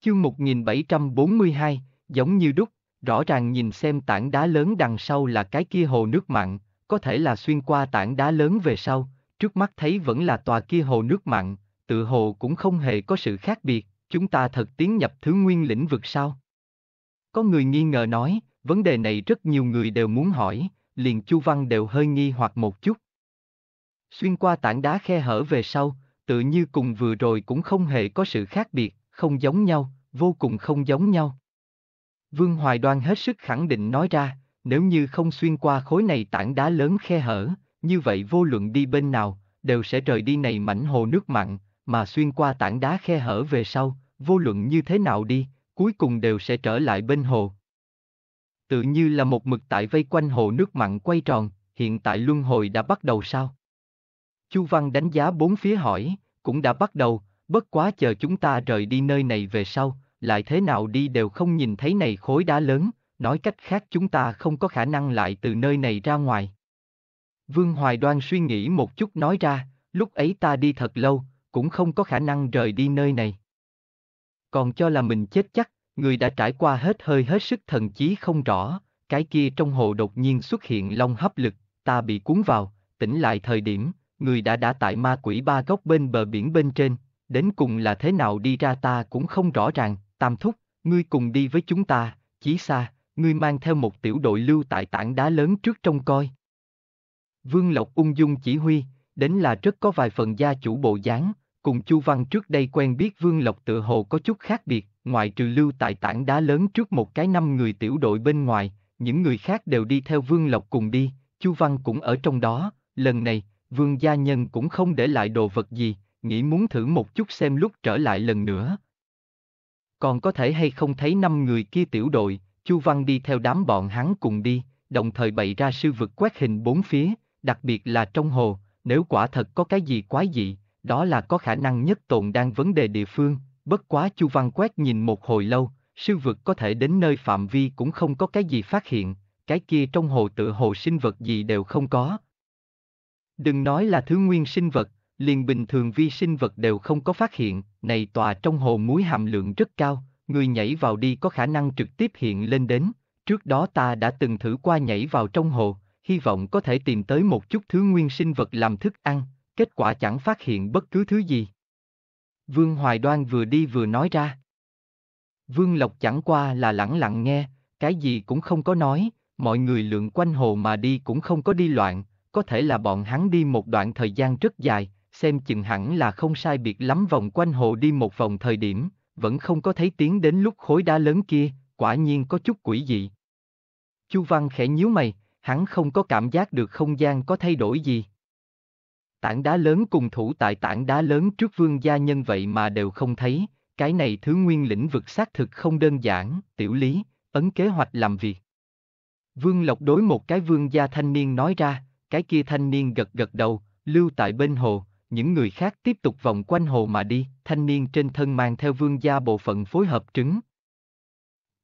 Speaker 1: Chương 1742, giống như đúc, rõ ràng nhìn xem tảng đá lớn đằng sau là cái kia hồ nước mặn, có thể là xuyên qua tảng đá lớn về sau, trước mắt thấy vẫn là tòa kia hồ nước mặn, tự hồ cũng không hề có sự khác biệt, chúng ta thật tiến nhập thứ nguyên lĩnh vực sao? Có người nghi ngờ nói, vấn đề này rất nhiều người đều muốn hỏi, liền Chu Văn đều hơi nghi hoặc một chút. Xuyên qua tảng đá khe hở về sau, tự như cùng vừa rồi cũng không hề có sự khác biệt, không giống nhau, vô cùng không giống nhau. Vương Hoài Đoan hết sức khẳng định nói ra, nếu như không xuyên qua khối này tảng đá lớn khe hở, như vậy vô luận đi bên nào, đều sẽ rời đi này mảnh hồ nước mặn, mà xuyên qua tảng đá khe hở về sau, vô luận như thế nào đi, cuối cùng đều sẽ trở lại bên hồ. Tự như là một mực tại vây quanh hồ nước mặn quay tròn, hiện tại luân hồi đã bắt đầu sao? Chu Văn đánh giá bốn phía hỏi, cũng đã bắt đầu, bất quá chờ chúng ta rời đi nơi này về sau, lại thế nào đi đều không nhìn thấy này khối đá lớn, nói cách khác chúng ta không có khả năng lại từ nơi này ra ngoài. Vương Hoài Đoan suy nghĩ một chút nói ra, lúc ấy ta đi thật lâu, cũng không có khả năng rời đi nơi này. Còn cho là mình chết chắc, người đã trải qua hết hơi hết sức thần chí không rõ, cái kia trong hồ đột nhiên xuất hiện long hấp lực, ta bị cuốn vào, tỉnh lại thời điểm, người đã đã tại ma quỷ ba góc bên bờ biển bên trên, đến cùng là thế nào đi ra ta cũng không rõ ràng, tam thúc, ngươi cùng đi với chúng ta, chí xa, ngươi mang theo một tiểu đội lưu tại tảng đá lớn trước trông coi. Vương Lộc ung dung chỉ huy, đến là rất có vài phần gia chủ bộ dáng, cùng Chu Văn trước đây quen biết Vương Lộc tự hồ có chút khác biệt, Ngoài trừ lưu tại tảng đá lớn trước một cái năm người tiểu đội bên ngoài, những người khác đều đi theo Vương Lộc cùng đi, Chu Văn cũng ở trong đó, lần này, Vương gia nhân cũng không để lại đồ vật gì, nghĩ muốn thử một chút xem lúc trở lại lần nữa. Còn có thể hay không thấy năm người kia tiểu đội, Chu Văn đi theo đám bọn hắn cùng đi, đồng thời bày ra sư vực quét hình bốn phía, đặc biệt là trong hồ, nếu quả thật có cái gì quái dị, đó là có khả năng nhất tồn đang vấn đề địa phương, bất quá Chu Văn quét nhìn một hồi lâu, sư vực có thể đến nơi phạm vi cũng không có cái gì phát hiện, cái kia trong hồ tự hồ sinh vật gì đều không có. Đừng nói là thứ nguyên sinh vật, liền bình thường vi sinh vật đều không có phát hiện, này tòa trong hồ muối hàm lượng rất cao, người nhảy vào đi có khả năng trực tiếp hiện lên đến, trước đó ta đã từng thử qua nhảy vào trong hồ, hy vọng có thể tìm tới một chút thứ nguyên sinh vật làm thức ăn, kết quả chẳng phát hiện bất cứ thứ gì. Vương Hoài Đoan vừa đi vừa nói ra. Vương Lộc chẳng qua là lẳng lặng nghe, cái gì cũng không có nói, mọi người lượn quanh hồ mà đi cũng không có đi loạn, có thể là bọn hắn đi một đoạn thời gian rất dài, xem chừng hẳn là không sai biệt lắm vòng quanh hồ đi một vòng thời điểm, vẫn không có thấy tiếng đến lúc khối đá lớn kia, quả nhiên có chút quỷ dị. Chu Văn khẽ nhíu mày, hắn không có cảm giác được không gian có thay đổi gì. Tảng đá lớn cùng thủ tại tảng đá lớn trước vương gia nhân vậy mà đều không thấy, cái này thứ nguyên lĩnh vực xác thực không đơn giản, tiểu lý, ấn kế hoạch làm việc. Vương Lộc đối một cái vương gia thanh niên nói ra, cái kia thanh niên gật gật đầu, lưu tại bên hồ, những người khác tiếp tục vòng quanh hồ mà đi, thanh niên trên thân mang theo vương gia bộ phận phối hợp trứng.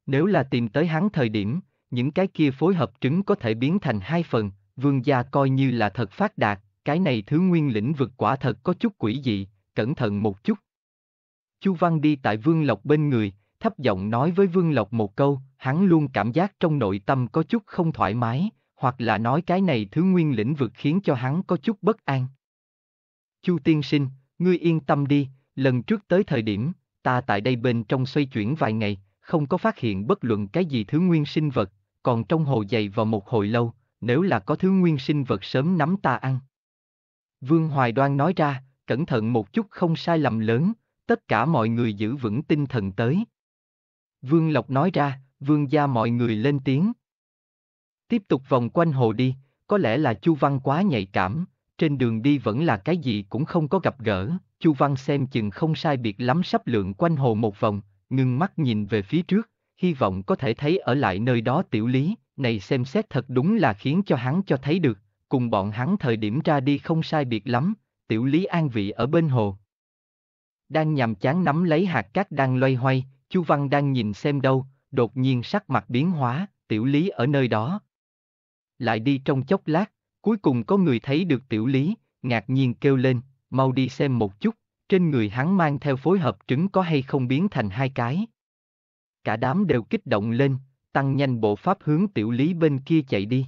Speaker 1: Nếu là tìm tới hắn thời điểm, những cái kia phối hợp trứng có thể biến thành hai phần, vương gia coi như là thật phát đạt, cái này thứ nguyên lĩnh vực quả thật có chút quỷ dị, cẩn thận một chút. Chu Văn đi tại Vương Lộc bên người, thấp giọng nói với Vương Lộc một câu, hắn luôn cảm giác trong nội tâm có chút không thoải mái, hoặc là nói cái này thứ nguyên lĩnh vực khiến cho hắn có chút bất an. Chu tiên sinh, ngươi yên tâm đi, lần trước tới thời điểm, ta tại đây bên trong xoay chuyển vài ngày, không có phát hiện bất luận cái gì thứ nguyên sinh vật, còn trong hồ dày vào một hồi lâu, nếu là có thứ nguyên sinh vật sớm nắm ta ăn. Vương Hoài Đoan nói ra, cẩn thận một chút không sai lầm lớn, tất cả mọi người giữ vững tinh thần tới. Vương Lộc nói ra, vương gia mọi người lên tiếng. Tiếp tục vòng quanh hồ đi, có lẽ là Chu Văn quá nhạy cảm, trên đường đi vẫn là cái gì cũng không có gặp gỡ, Chu Văn xem chừng không sai biệt lắm sắp lượng quanh hồ một vòng, ngưng mắt nhìn về phía trước, hy vọng có thể thấy ở lại nơi đó tiểu lý, này xem xét thật đúng là khiến cho hắn cho thấy được, cùng bọn hắn thời điểm ra đi không sai biệt lắm, tiểu lý an vị ở bên hồ. Đang nhằm chán nắm lấy hạt cát đang loay hoay, Chu Văn đang nhìn xem đâu, đột nhiên sắc mặt biến hóa, tiểu lý ở nơi đó. Lại đi trong chốc lát, Cuối cùng có người thấy được tiểu lý, ngạc nhiên kêu lên, mau đi xem một chút, trên người hắn mang theo phối hợp trứng có hay không biến thành hai cái. Cả đám đều kích động lên, tăng nhanh bộ pháp hướng tiểu lý bên kia chạy đi.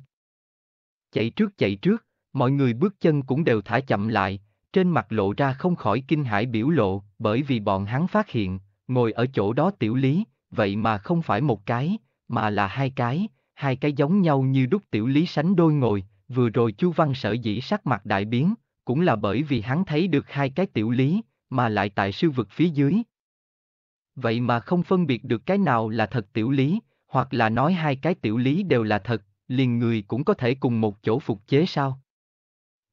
Speaker 1: Chạy trước chạy trước, mọi người bước chân cũng đều thả chậm lại, trên mặt lộ ra không khỏi kinh hãi biểu lộ, bởi vì bọn hắn phát hiện, ngồi ở chỗ đó tiểu lý, vậy mà không phải một cái, mà là hai cái, hai cái giống nhau như đúc tiểu lý sánh đôi ngồi, vừa rồi Chu Văn sở dĩ sắc mặt đại biến, cũng là bởi vì hắn thấy được hai cái tiểu lý, mà lại tại sư vực phía dưới. Vậy mà không phân biệt được cái nào là thật tiểu lý, hoặc là nói hai cái tiểu lý đều là thật, liền người cũng có thể cùng một chỗ phục chế sao?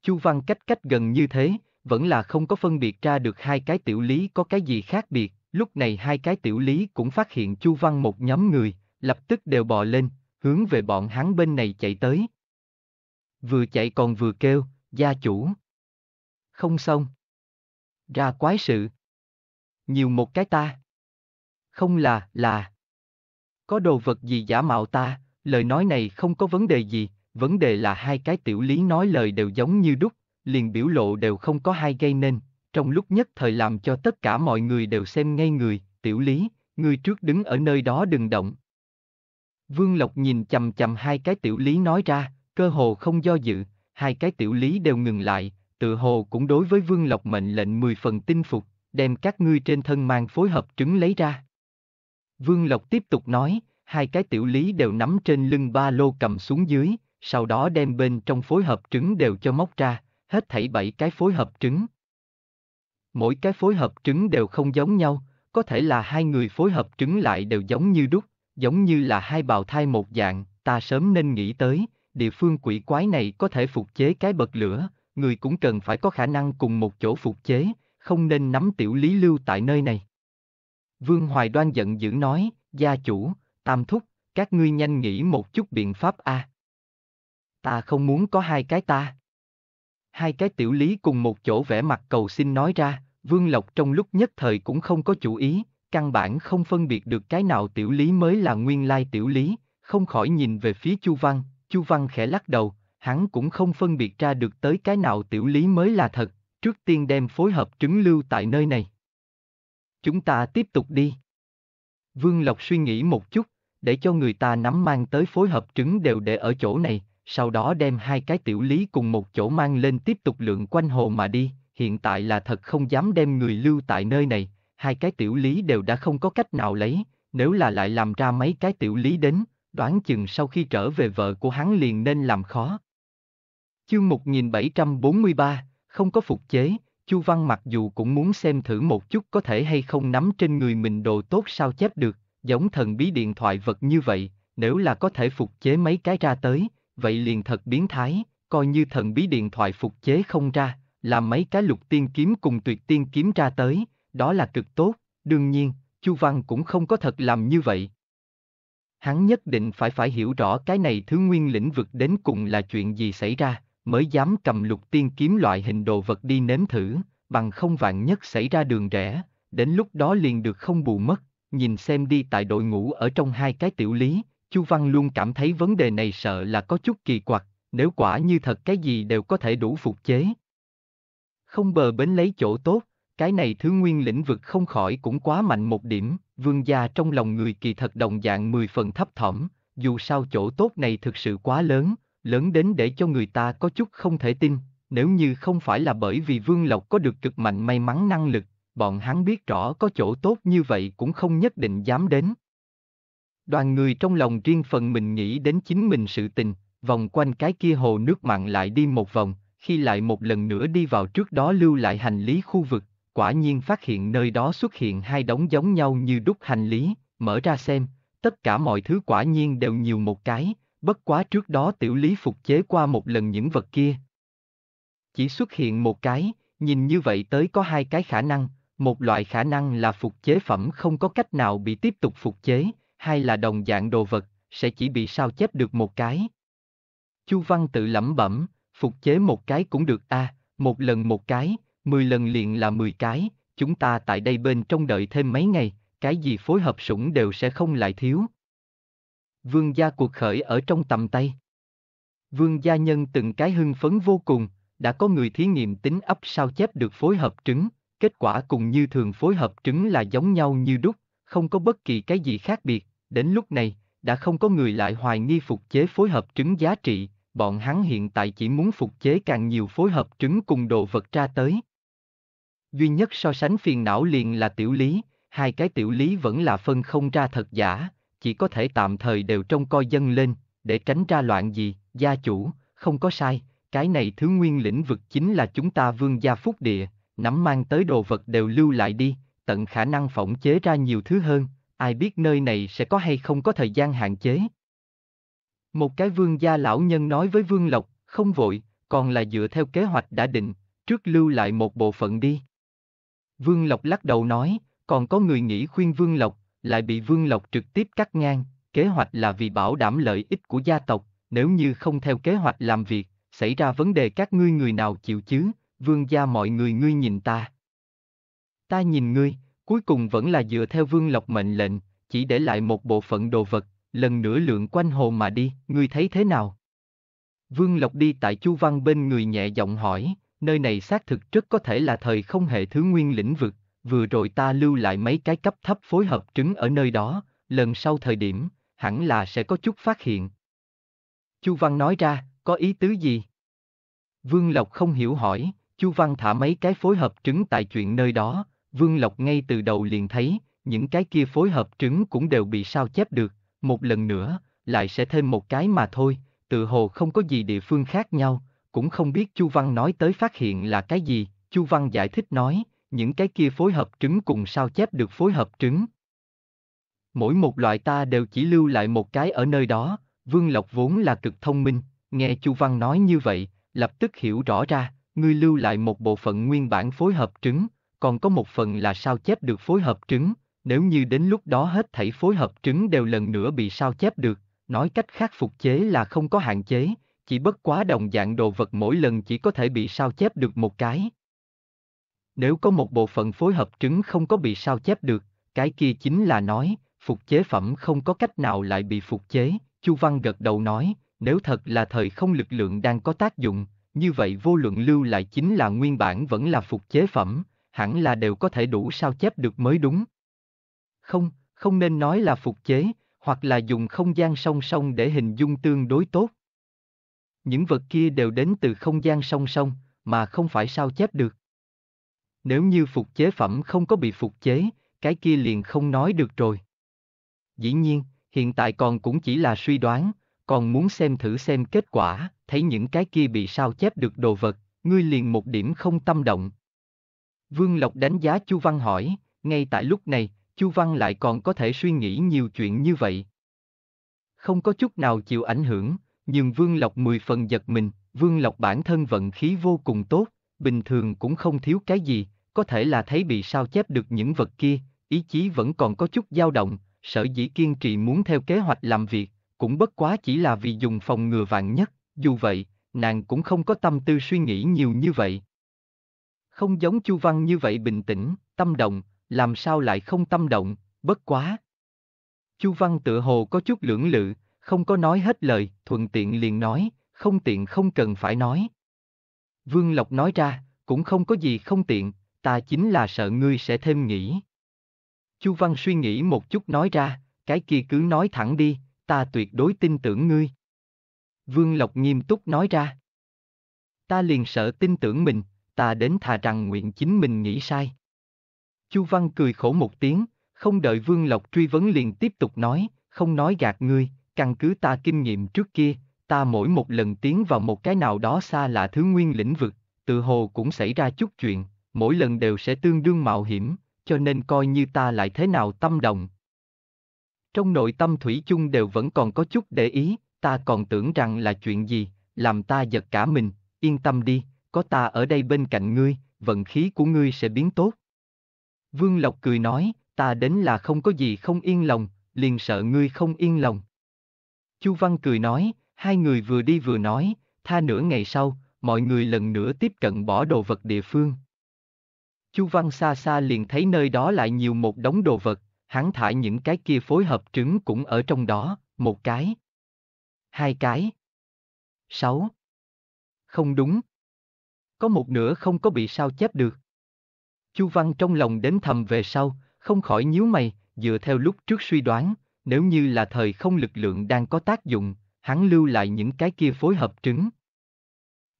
Speaker 1: Chu Văn cách cách gần như thế, vẫn là không có phân biệt ra được hai cái tiểu lý có cái gì khác biệt, lúc này hai cái tiểu lý cũng phát hiện Chu Văn một nhóm người, lập tức đều bò lên, hướng về bọn hắn bên này chạy tới vừa chạy còn vừa kêu, gia chủ. Không xong. Ra quái sự. Nhiều một cái ta. Không là, là. Có đồ vật gì giả mạo ta, lời nói này không có vấn đề gì, vấn đề là hai cái tiểu lý nói lời đều giống như đúc, liền biểu lộ đều không có hai gây nên, trong lúc nhất thời làm cho tất cả mọi người đều xem ngay người, tiểu lý, người trước đứng ở nơi đó đừng động. Vương Lộc nhìn chầm chầm hai cái tiểu lý nói ra, cơ hồ không do dự, hai cái tiểu lý đều ngừng lại, tự hồ cũng đối với Vương Lộc mệnh lệnh mười phần tin phục, đem các ngươi trên thân mang phối hợp trứng lấy ra. Vương Lộc tiếp tục nói, hai cái tiểu lý đều nắm trên lưng ba lô cầm xuống dưới, sau đó đem bên trong phối hợp trứng đều cho móc ra, hết thảy bảy cái phối hợp trứng. Mỗi cái phối hợp trứng đều không giống nhau, có thể là hai người phối hợp trứng lại đều giống như đúc, giống như là hai bào thai một dạng, ta sớm nên nghĩ tới, địa phương quỷ quái này có thể phục chế cái bật lửa, người cũng cần phải có khả năng cùng một chỗ phục chế, không nên nắm tiểu lý lưu tại nơi này. Vương Hoài Đoan giận dữ nói, gia chủ, tam thúc, các ngươi nhanh nghĩ một chút biện pháp a. À. Ta không muốn có hai cái ta. Hai cái tiểu lý cùng một chỗ vẽ mặt cầu xin nói ra, Vương Lộc trong lúc nhất thời cũng không có chủ ý, căn bản không phân biệt được cái nào tiểu lý mới là nguyên lai tiểu lý, không khỏi nhìn về phía Chu Văn, Chu Văn khẽ lắc đầu, hắn cũng không phân biệt ra được tới cái nào tiểu lý mới là thật, trước tiên đem phối hợp trứng lưu tại nơi này. Chúng ta tiếp tục đi. Vương Lộc suy nghĩ một chút, để cho người ta nắm mang tới phối hợp trứng đều để ở chỗ này, sau đó đem hai cái tiểu lý cùng một chỗ mang lên tiếp tục lượn quanh hồ mà đi, hiện tại là thật không dám đem người lưu tại nơi này, hai cái tiểu lý đều đã không có cách nào lấy, nếu là lại làm ra mấy cái tiểu lý đến, đoán chừng sau khi trở về vợ của hắn liền nên làm khó. Chương 1743, không có phục chế, Chu Văn mặc dù cũng muốn xem thử một chút có thể hay không nắm trên người mình đồ tốt sao chép được, giống thần bí điện thoại vật như vậy, nếu là có thể phục chế mấy cái ra tới, vậy liền thật biến thái, coi như thần bí điện thoại phục chế không ra, làm mấy cái lục tiên kiếm cùng tuyệt tiên kiếm ra tới, đó là cực tốt, đương nhiên, Chu Văn cũng không có thật làm như vậy hắn nhất định phải phải hiểu rõ cái này thứ nguyên lĩnh vực đến cùng là chuyện gì xảy ra, mới dám cầm lục tiên kiếm loại hình đồ vật đi nếm thử, bằng không vạn nhất xảy ra đường rẽ, đến lúc đó liền được không bù mất, nhìn xem đi tại đội ngũ ở trong hai cái tiểu lý, Chu Văn luôn cảm thấy vấn đề này sợ là có chút kỳ quặc, nếu quả như thật cái gì đều có thể đủ phục chế. Không bờ bến lấy chỗ tốt, cái này thứ nguyên lĩnh vực không khỏi cũng quá mạnh một điểm, Vương gia trong lòng người kỳ thật đồng dạng mười phần thấp thỏm, dù sao chỗ tốt này thực sự quá lớn, lớn đến để cho người ta có chút không thể tin, nếu như không phải là bởi vì Vương Lộc có được cực mạnh may mắn năng lực, bọn hắn biết rõ có chỗ tốt như vậy cũng không nhất định dám đến. Đoàn người trong lòng riêng phần mình nghĩ đến chính mình sự tình, vòng quanh cái kia hồ nước mặn lại đi một vòng, khi lại một lần nữa đi vào trước đó lưu lại hành lý khu vực, quả nhiên phát hiện nơi đó xuất hiện hai đống giống nhau như đúc hành lý, mở ra xem, tất cả mọi thứ quả nhiên đều nhiều một cái, bất quá trước đó tiểu lý phục chế qua một lần những vật kia. Chỉ xuất hiện một cái, nhìn như vậy tới có hai cái khả năng, một loại khả năng là phục chế phẩm không có cách nào bị tiếp tục phục chế, hay là đồng dạng đồ vật, sẽ chỉ bị sao chép được một cái. Chu Văn tự lẩm bẩm, phục chế một cái cũng được a, à, một lần một cái, 10 lần liền là 10 cái, chúng ta tại đây bên trong đợi thêm mấy ngày, cái gì phối hợp sủng đều sẽ không lại thiếu. Vương gia cuộc khởi ở trong tầm tay. Vương gia nhân từng cái hưng phấn vô cùng, đã có người thí nghiệm tính ấp sao chép được phối hợp trứng, kết quả cùng như thường phối hợp trứng là giống nhau như đúc, không có bất kỳ cái gì khác biệt, đến lúc này, đã không có người lại hoài nghi phục chế phối hợp trứng giá trị, bọn hắn hiện tại chỉ muốn phục chế càng nhiều phối hợp trứng cùng đồ vật ra tới duy nhất so sánh phiền não liền là tiểu lý, hai cái tiểu lý vẫn là phân không ra thật giả, chỉ có thể tạm thời đều trông coi dân lên, để tránh ra loạn gì, gia chủ, không có sai, cái này thứ nguyên lĩnh vực chính là chúng ta vương gia phúc địa, nắm mang tới đồ vật đều lưu lại đi, tận khả năng phỏng chế ra nhiều thứ hơn, ai biết nơi này sẽ có hay không có thời gian hạn chế. Một cái vương gia lão nhân nói với vương lộc, không vội, còn là dựa theo kế hoạch đã định, trước lưu lại một bộ phận đi. Vương Lộc lắc đầu nói, còn có người nghĩ khuyên Vương Lộc, lại bị Vương Lộc trực tiếp cắt ngang, kế hoạch là vì bảo đảm lợi ích của gia tộc, nếu như không theo kế hoạch làm việc, xảy ra vấn đề các ngươi người nào chịu chứ, Vương gia mọi người ngươi nhìn ta. Ta nhìn ngươi, cuối cùng vẫn là dựa theo Vương Lộc mệnh lệnh, chỉ để lại một bộ phận đồ vật, lần nữa lượn quanh hồ mà đi, ngươi thấy thế nào? Vương Lộc đi tại Chu Văn bên người nhẹ giọng hỏi, nơi này xác thực rất có thể là thời không hệ thứ nguyên lĩnh vực, vừa rồi ta lưu lại mấy cái cấp thấp phối hợp trứng ở nơi đó, lần sau thời điểm, hẳn là sẽ có chút phát hiện. Chu Văn nói ra, có ý tứ gì? Vương Lộc không hiểu hỏi, Chu Văn thả mấy cái phối hợp trứng tại chuyện nơi đó, Vương Lộc ngay từ đầu liền thấy, những cái kia phối hợp trứng cũng đều bị sao chép được, một lần nữa, lại sẽ thêm một cái mà thôi, tự hồ không có gì địa phương khác nhau, cũng không biết Chu Văn nói tới phát hiện là cái gì, Chu Văn giải thích nói, những cái kia phối hợp trứng cùng sao chép được phối hợp trứng. Mỗi một loại ta đều chỉ lưu lại một cái ở nơi đó, Vương Lộc vốn là cực thông minh, nghe Chu Văn nói như vậy, lập tức hiểu rõ ra, ngươi lưu lại một bộ phận nguyên bản phối hợp trứng, còn có một phần là sao chép được phối hợp trứng, nếu như đến lúc đó hết thảy phối hợp trứng đều lần nữa bị sao chép được, nói cách khác phục chế là không có hạn chế, chỉ bất quá đồng dạng đồ vật mỗi lần chỉ có thể bị sao chép được một cái. Nếu có một bộ phận phối hợp trứng không có bị sao chép được, cái kia chính là nói, phục chế phẩm không có cách nào lại bị phục chế, Chu Văn gật đầu nói, nếu thật là thời không lực lượng đang có tác dụng, như vậy vô luận lưu lại chính là nguyên bản vẫn là phục chế phẩm, hẳn là đều có thể đủ sao chép được mới đúng. Không, không nên nói là phục chế, hoặc là dùng không gian song song để hình dung tương đối tốt. Những vật kia đều đến từ không gian song song, mà không phải sao chép được. Nếu như phục chế phẩm không có bị phục chế, cái kia liền không nói được rồi. Dĩ nhiên, hiện tại còn cũng chỉ là suy đoán, còn muốn xem thử xem kết quả, thấy những cái kia bị sao chép được đồ vật, ngươi liền một điểm không tâm động. Vương Lộc đánh giá Chu Văn hỏi, ngay tại lúc này, Chu Văn lại còn có thể suy nghĩ nhiều chuyện như vậy. Không có chút nào chịu ảnh hưởng, nhưng Vương Lộc mười phần giật mình, Vương Lộc bản thân vận khí vô cùng tốt, bình thường cũng không thiếu cái gì, có thể là thấy bị sao chép được những vật kia, ý chí vẫn còn có chút dao động, sở dĩ kiên trì muốn theo kế hoạch làm việc, cũng bất quá chỉ là vì dùng phòng ngừa vạn nhất, dù vậy, nàng cũng không có tâm tư suy nghĩ nhiều như vậy. Không giống Chu Văn như vậy bình tĩnh, tâm động, làm sao lại không tâm động, bất quá. Chu Văn tựa hồ có chút lưỡng lự, không có nói hết lời, thuận tiện liền nói, không tiện không cần phải nói. Vương Lộc nói ra, cũng không có gì không tiện, ta chính là sợ ngươi sẽ thêm nghĩ. Chu Văn suy nghĩ một chút nói ra, cái kia cứ nói thẳng đi, ta tuyệt đối tin tưởng ngươi. Vương Lộc nghiêm túc nói ra. Ta liền sợ tin tưởng mình, ta đến thà rằng nguyện chính mình nghĩ sai. Chu Văn cười khổ một tiếng, không đợi Vương Lộc truy vấn liền tiếp tục nói, không nói gạt ngươi, căn cứ ta kinh nghiệm trước kia, ta mỗi một lần tiến vào một cái nào đó xa lạ thứ nguyên lĩnh vực, tự hồ cũng xảy ra chút chuyện, mỗi lần đều sẽ tương đương mạo hiểm, cho nên coi như ta lại thế nào tâm động. Trong nội tâm Thủy chung đều vẫn còn có chút để ý, ta còn tưởng rằng là chuyện gì, làm ta giật cả mình, yên tâm đi, có ta ở đây bên cạnh ngươi, vận khí của ngươi sẽ biến tốt. Vương Lộc cười nói, ta đến là không có gì không yên lòng, liền sợ ngươi không yên lòng. Chu Văn cười nói, hai người vừa đi vừa nói, tha nửa ngày sau, mọi người lần nữa tiếp cận bỏ đồ vật địa phương. Chu Văn xa xa liền thấy nơi đó lại nhiều một đống đồ vật, hắn thả những cái kia phối hợp trứng cũng ở trong đó, một cái, hai cái, sáu. Không đúng. Có một nửa không có bị sao chép được. Chu Văn trong lòng đến thầm về sau, không khỏi nhíu mày, dựa theo lúc trước suy đoán, nếu như là thời không lực lượng đang có tác dụng, hắn lưu lại những cái kia phối hợp trứng.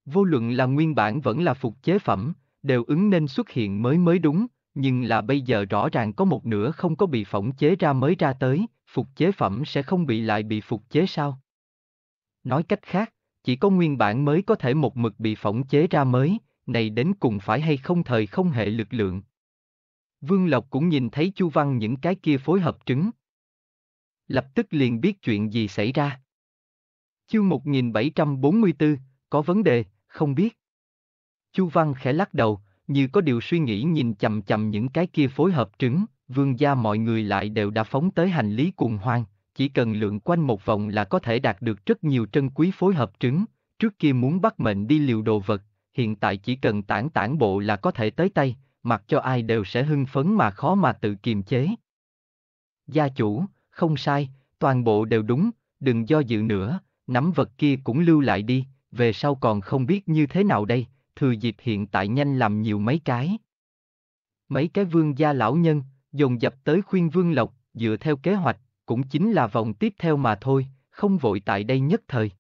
Speaker 1: Vô luận là nguyên bản vẫn là phục chế phẩm, đều ứng nên xuất hiện mới mới đúng, nhưng là bây giờ rõ ràng có một nửa không có bị phỏng chế ra mới ra tới, phục chế phẩm sẽ không bị lại bị phục chế sao? Nói cách khác, chỉ có nguyên bản mới có thể một mực bị phỏng chế ra mới, này đến cùng phải hay không thời không hệ lực lượng. Vương Lộc cũng nhìn thấy Chu Văn những cái kia phối hợp trứng lập tức liền biết chuyện gì xảy ra. Chương 1744, có vấn đề, không biết. Chu Văn khẽ lắc đầu, như có điều suy nghĩ nhìn chầm chầm những cái kia phối hợp trứng, vương gia mọi người lại đều đã phóng tới hành lý cuồng hoang, chỉ cần lượn quanh một vòng là có thể đạt được rất nhiều trân quý phối hợp trứng, trước kia muốn bắt mệnh đi liều đồ vật, hiện tại chỉ cần tản tản bộ là có thể tới tay, mặc cho ai đều sẽ hưng phấn mà khó mà tự kiềm chế. Gia chủ, không sai, toàn bộ đều đúng, đừng do dự nữa, nắm vật kia cũng lưu lại đi, về sau còn không biết như thế nào đây, thừa dịp hiện tại nhanh làm nhiều mấy cái. Mấy cái vương gia lão nhân, dồn dập tới khuyên vương lộc, dựa theo kế hoạch, cũng chính là vòng tiếp theo mà thôi, không vội tại đây nhất thời.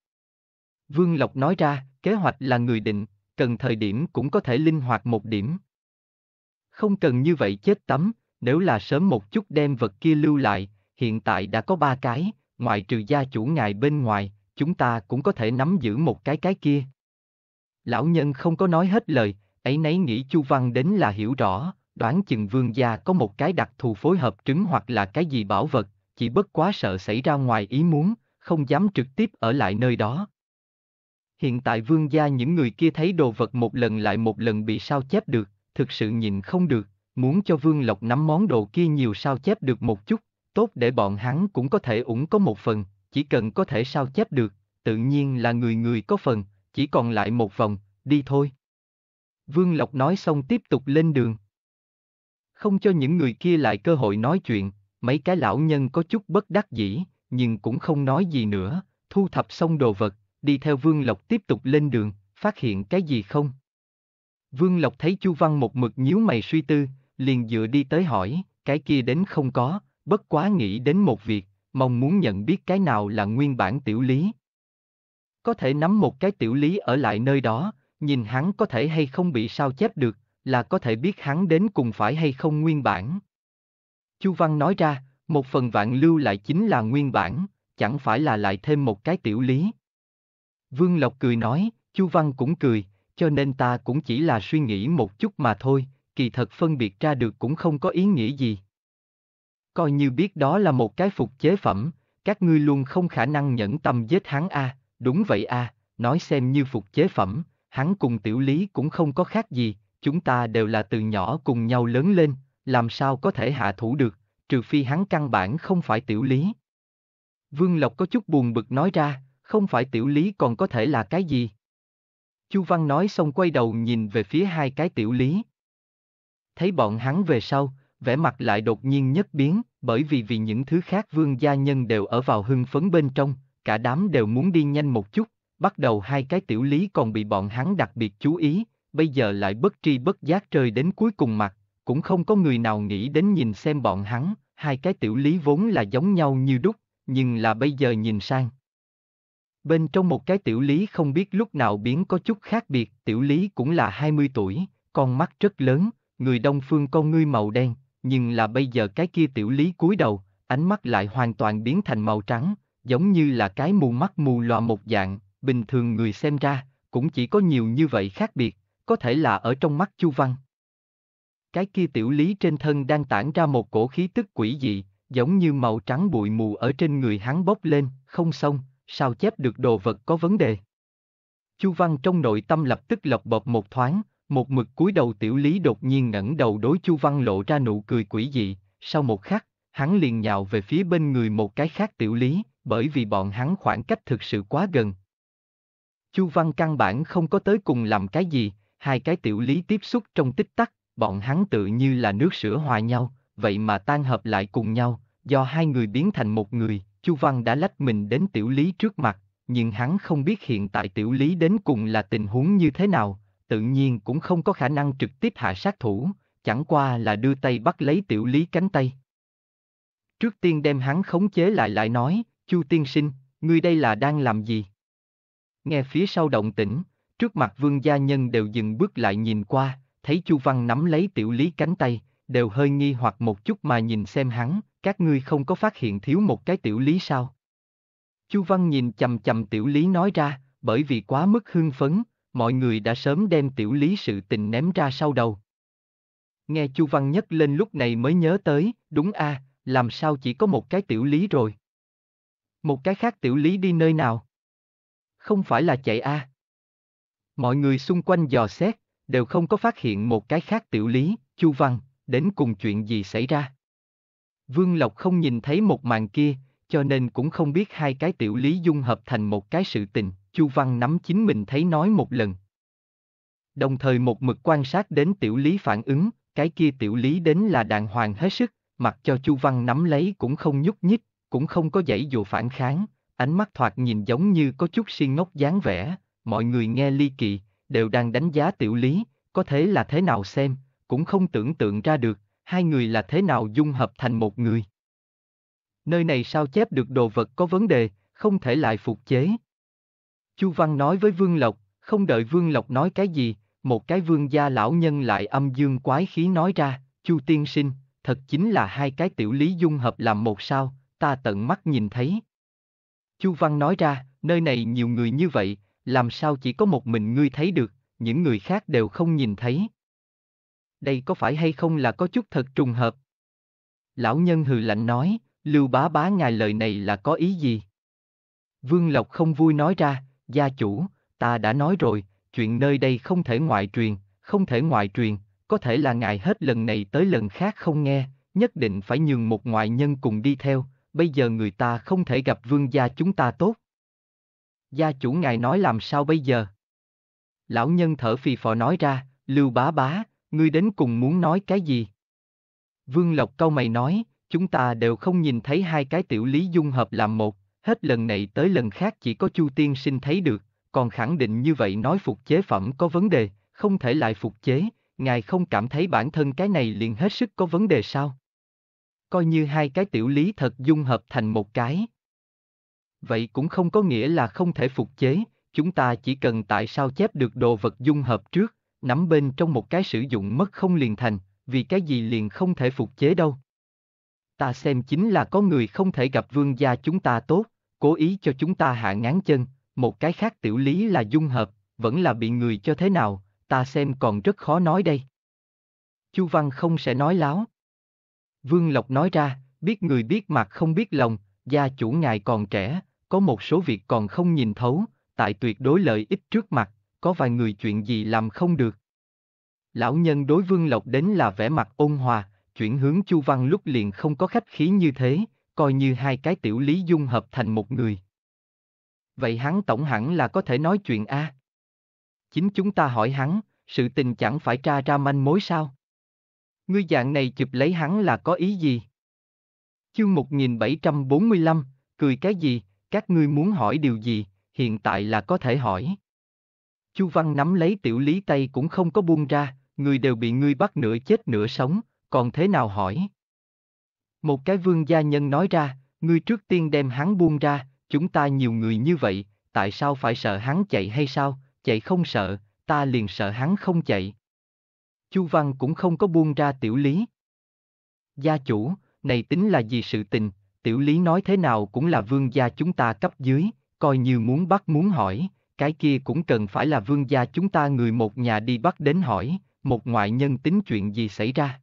Speaker 1: Vương Lộc nói ra, kế hoạch là người định, cần thời điểm cũng có thể linh hoạt một điểm. Không cần như vậy chết tắm, nếu là sớm một chút đem vật kia lưu lại, hiện tại đã có ba cái, ngoại trừ gia chủ ngài bên ngoài, chúng ta cũng có thể nắm giữ một cái cái kia. Lão nhân không có nói hết lời, ấy nấy nghĩ Chu Văn đến là hiểu rõ, đoán chừng vương gia có một cái đặc thù phối hợp trứng hoặc là cái gì bảo vật, chỉ bất quá sợ xảy ra ngoài ý muốn, không dám trực tiếp ở lại nơi đó. Hiện tại vương gia những người kia thấy đồ vật một lần lại một lần bị sao chép được, thực sự nhìn không được, muốn cho vương lộc nắm món đồ kia nhiều sao chép được một chút, tốt để bọn hắn cũng có thể ủng có một phần, chỉ cần có thể sao chép được, tự nhiên là người người có phần, chỉ còn lại một vòng, đi thôi. Vương Lộc nói xong tiếp tục lên đường. Không cho những người kia lại cơ hội nói chuyện, mấy cái lão nhân có chút bất đắc dĩ, nhưng cũng không nói gì nữa, thu thập xong đồ vật, đi theo Vương Lộc tiếp tục lên đường, phát hiện cái gì không? Vương Lộc thấy Chu Văn một mực nhíu mày suy tư, liền dựa đi tới hỏi, cái kia đến không có, bất quá nghĩ đến một việc, mong muốn nhận biết cái nào là nguyên bản tiểu lý. Có thể nắm một cái tiểu lý ở lại nơi đó, nhìn hắn có thể hay không bị sao chép được, là có thể biết hắn đến cùng phải hay không nguyên bản. Chu Văn nói ra, một phần vạn lưu lại chính là nguyên bản, chẳng phải là lại thêm một cái tiểu lý. Vương Lộc cười nói, Chu Văn cũng cười, cho nên ta cũng chỉ là suy nghĩ một chút mà thôi, kỳ thật phân biệt ra được cũng không có ý nghĩa gì coi như biết đó là một cái phục chế phẩm, các ngươi luôn không khả năng nhẫn tâm giết hắn a, à, đúng vậy a, à, nói xem như phục chế phẩm, hắn cùng tiểu lý cũng không có khác gì, chúng ta đều là từ nhỏ cùng nhau lớn lên, làm sao có thể hạ thủ được, trừ phi hắn căn bản không phải tiểu lý. Vương Lộc có chút buồn bực nói ra, không phải tiểu lý còn có thể là cái gì? Chu Văn nói xong quay đầu nhìn về phía hai cái tiểu lý. Thấy bọn hắn về sau, vẻ mặt lại đột nhiên nhất biến, bởi vì vì những thứ khác vương gia nhân đều ở vào hưng phấn bên trong, cả đám đều muốn đi nhanh một chút, bắt đầu hai cái tiểu lý còn bị bọn hắn đặc biệt chú ý, bây giờ lại bất tri bất giác trời đến cuối cùng mặt, cũng không có người nào nghĩ đến nhìn xem bọn hắn, hai cái tiểu lý vốn là giống nhau như đúc, nhưng là bây giờ nhìn sang. Bên trong một cái tiểu lý không biết lúc nào biến có chút khác biệt, tiểu lý cũng là 20 tuổi, con mắt rất lớn, người đông phương con ngươi màu đen, nhưng là bây giờ cái kia tiểu lý cúi đầu, ánh mắt lại hoàn toàn biến thành màu trắng, giống như là cái mù mắt mù loà một dạng, bình thường người xem ra, cũng chỉ có nhiều như vậy khác biệt, có thể là ở trong mắt Chu Văn. Cái kia tiểu lý trên thân đang tản ra một cổ khí tức quỷ dị, giống như màu trắng bụi mù ở trên người hắn bốc lên, không xong, sao chép được đồ vật có vấn đề. Chu Văn trong nội tâm lập tức lọc bột một thoáng, một mực cúi đầu tiểu lý đột nhiên ngẩng đầu đối Chu Văn lộ ra nụ cười quỷ dị, sau một khắc, hắn liền nhào về phía bên người một cái khác tiểu lý, bởi vì bọn hắn khoảng cách thực sự quá gần. Chu Văn căn bản không có tới cùng làm cái gì, hai cái tiểu lý tiếp xúc trong tích tắc, bọn hắn tự như là nước sữa hòa nhau, vậy mà tan hợp lại cùng nhau, do hai người biến thành một người, Chu Văn đã lách mình đến tiểu lý trước mặt, nhưng hắn không biết hiện tại tiểu lý đến cùng là tình huống như thế nào, tự nhiên cũng không có khả năng trực tiếp hạ sát thủ, chẳng qua là đưa tay bắt lấy tiểu lý cánh tay. Trước tiên đem hắn khống chế lại lại nói, Chu tiên sinh, ngươi đây là đang làm gì? Nghe phía sau động tĩnh, trước mặt vương gia nhân đều dừng bước lại nhìn qua, thấy Chu Văn nắm lấy tiểu lý cánh tay, đều hơi nghi hoặc một chút mà nhìn xem hắn, các ngươi không có phát hiện thiếu một cái tiểu lý sao? Chu Văn nhìn chầm chầm tiểu lý nói ra, bởi vì quá mức hưng phấn, mọi người đã sớm đem tiểu lý sự tình ném ra sau đầu. Nghe Chu Văn nhắc lên lúc này mới nhớ tới, đúng a, à, làm sao chỉ có một cái tiểu lý rồi. Một cái khác tiểu lý đi nơi nào? Không phải là chạy a. À. Mọi người xung quanh dò xét, đều không có phát hiện một cái khác tiểu lý, Chu Văn, đến cùng chuyện gì xảy ra. Vương Lộc không nhìn thấy một màn kia, cho nên cũng không biết hai cái tiểu lý dung hợp thành một cái sự tình. Chu Văn nắm chính mình thấy nói một lần. Đồng thời một mực quan sát đến tiểu lý phản ứng, cái kia tiểu lý đến là đàng hoàng hết sức, mặc cho Chu Văn nắm lấy cũng không nhúc nhích, cũng không có dãy dù phản kháng, ánh mắt thoạt nhìn giống như có chút si ngốc dáng vẻ, mọi người nghe ly kỳ, đều đang đánh giá tiểu lý, có thể là thế nào xem, cũng không tưởng tượng ra được, hai người là thế nào dung hợp thành một người. Nơi này sao chép được đồ vật có vấn đề, không thể lại phục chế. Chu Văn nói với Vương Lộc, không đợi Vương Lộc nói cái gì, một cái vương gia lão nhân lại âm dương quái khí nói ra, Chu tiên sinh, thật chính là hai cái tiểu lý dung hợp làm một sao, ta tận mắt nhìn thấy. Chu Văn nói ra, nơi này nhiều người như vậy, làm sao chỉ có một mình ngươi thấy được, những người khác đều không nhìn thấy. Đây có phải hay không là có chút thật trùng hợp? Lão nhân hừ lạnh nói, Lưu bá bá ngài lời này là có ý gì? Vương Lộc không vui nói ra, gia chủ, ta đã nói rồi, chuyện nơi đây không thể ngoại truyền, không thể ngoại truyền, có thể là ngài hết lần này tới lần khác không nghe, nhất định phải nhường một ngoại nhân cùng đi theo, bây giờ người ta không thể gặp vương gia chúng ta tốt. Gia chủ ngài nói làm sao bây giờ? Lão nhân thở phì phò nói ra, lưu bá bá, ngươi đến cùng muốn nói cái gì? Vương Lộc câu mày nói, chúng ta đều không nhìn thấy hai cái tiểu lý dung hợp làm một, Hết lần này tới lần khác chỉ có Chu Tiên Sinh thấy được, còn khẳng định như vậy nói phục chế phẩm có vấn đề, không thể lại phục chế, ngài không cảm thấy bản thân cái này liền hết sức có vấn đề sao? Coi như hai cái tiểu lý thật dung hợp thành một cái. Vậy cũng không có nghĩa là không thể phục chế, chúng ta chỉ cần tại sao chép được đồ vật dung hợp trước, nắm bên trong một cái sử dụng mất không liền thành, vì cái gì liền không thể phục chế đâu. Ta xem chính là có người không thể gặp vương gia chúng ta tốt cố ý cho chúng ta hạ ngán chân, một cái khác tiểu lý là dung hợp, vẫn là bị người cho thế nào, ta xem còn rất khó nói đây. Chu Văn không sẽ nói láo. Vương Lộc nói ra, biết người biết mặt không biết lòng, gia chủ ngài còn trẻ, có một số việc còn không nhìn thấu, tại tuyệt đối lợi ích trước mặt, có vài người chuyện gì làm không được. Lão nhân đối Vương Lộc đến là vẻ mặt ôn hòa, chuyển hướng Chu Văn lúc liền không có khách khí như thế, coi như hai cái tiểu lý dung hợp thành một người. Vậy hắn tổng hẳn là có thể nói chuyện a. Chính chúng ta hỏi hắn, sự tình chẳng phải tra ra manh mối sao? Ngươi dạng này chụp lấy hắn là có ý gì? Chương 1745, cười cái gì, các ngươi muốn hỏi điều gì, hiện tại là có thể hỏi. Chu Văn nắm lấy tiểu lý tay cũng không có buông ra, người đều bị ngươi bắt nửa chết nửa sống, còn thế nào hỏi? Một cái vương gia nhân nói ra, ngươi trước tiên đem hắn buông ra, chúng ta nhiều người như vậy, tại sao phải sợ hắn chạy hay sao, chạy không sợ, ta liền sợ hắn không chạy. Chu Văn cũng không có buông ra tiểu lý. Gia chủ, này tính là gì sự tình, tiểu lý nói thế nào cũng là vương gia chúng ta cấp dưới, coi như muốn bắt muốn hỏi, cái kia cũng cần phải là vương gia chúng ta người một nhà đi bắt đến hỏi, một ngoại nhân tính chuyện gì xảy ra.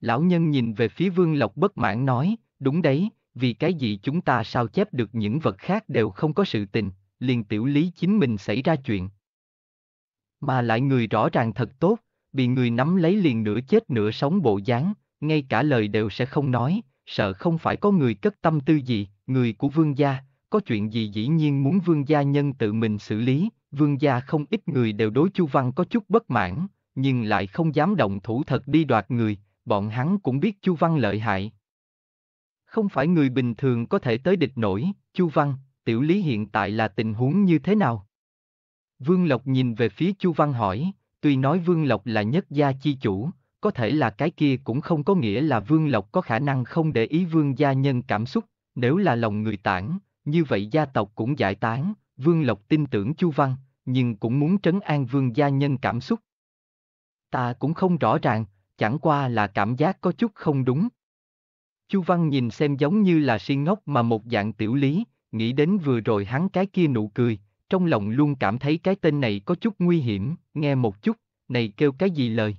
Speaker 1: Lão nhân nhìn về phía Vương Lộc bất mãn nói, đúng đấy, vì cái gì chúng ta sao chép được những vật khác đều không có sự tình, liền tiểu lý chính mình xảy ra chuyện. Mà lại người rõ ràng thật tốt, bị người nắm lấy liền nửa chết nửa sống bộ dáng, ngay cả lời đều sẽ không nói, sợ không phải có người cất tâm tư gì, người của vương gia, có chuyện gì dĩ nhiên muốn vương gia nhân tự mình xử lý, vương gia không ít người đều đối chu văn có chút bất mãn, nhưng lại không dám động thủ thật đi đoạt người, bọn hắn cũng biết Chu Văn lợi hại. Không phải người bình thường có thể tới địch nổi, Chu Văn, tiểu lý hiện tại là tình huống như thế nào? Vương Lộc nhìn về phía Chu Văn hỏi, tuy nói Vương Lộc là nhất gia chi chủ, có thể là cái kia cũng không có nghĩa là Vương Lộc có khả năng không để ý Vương gia nhân cảm xúc, nếu là lòng người tản, như vậy gia tộc cũng giải tán, Vương Lộc tin tưởng Chu Văn, nhưng cũng muốn trấn an Vương gia nhân cảm xúc. Ta cũng không rõ ràng, chẳng qua là cảm giác có chút không đúng. Chu Văn nhìn xem giống như là si ngốc mà một dạng tiểu lý, nghĩ đến vừa rồi hắn cái kia nụ cười, trong lòng luôn cảm thấy cái tên này có chút nguy hiểm, nghe một chút, này kêu cái gì lời.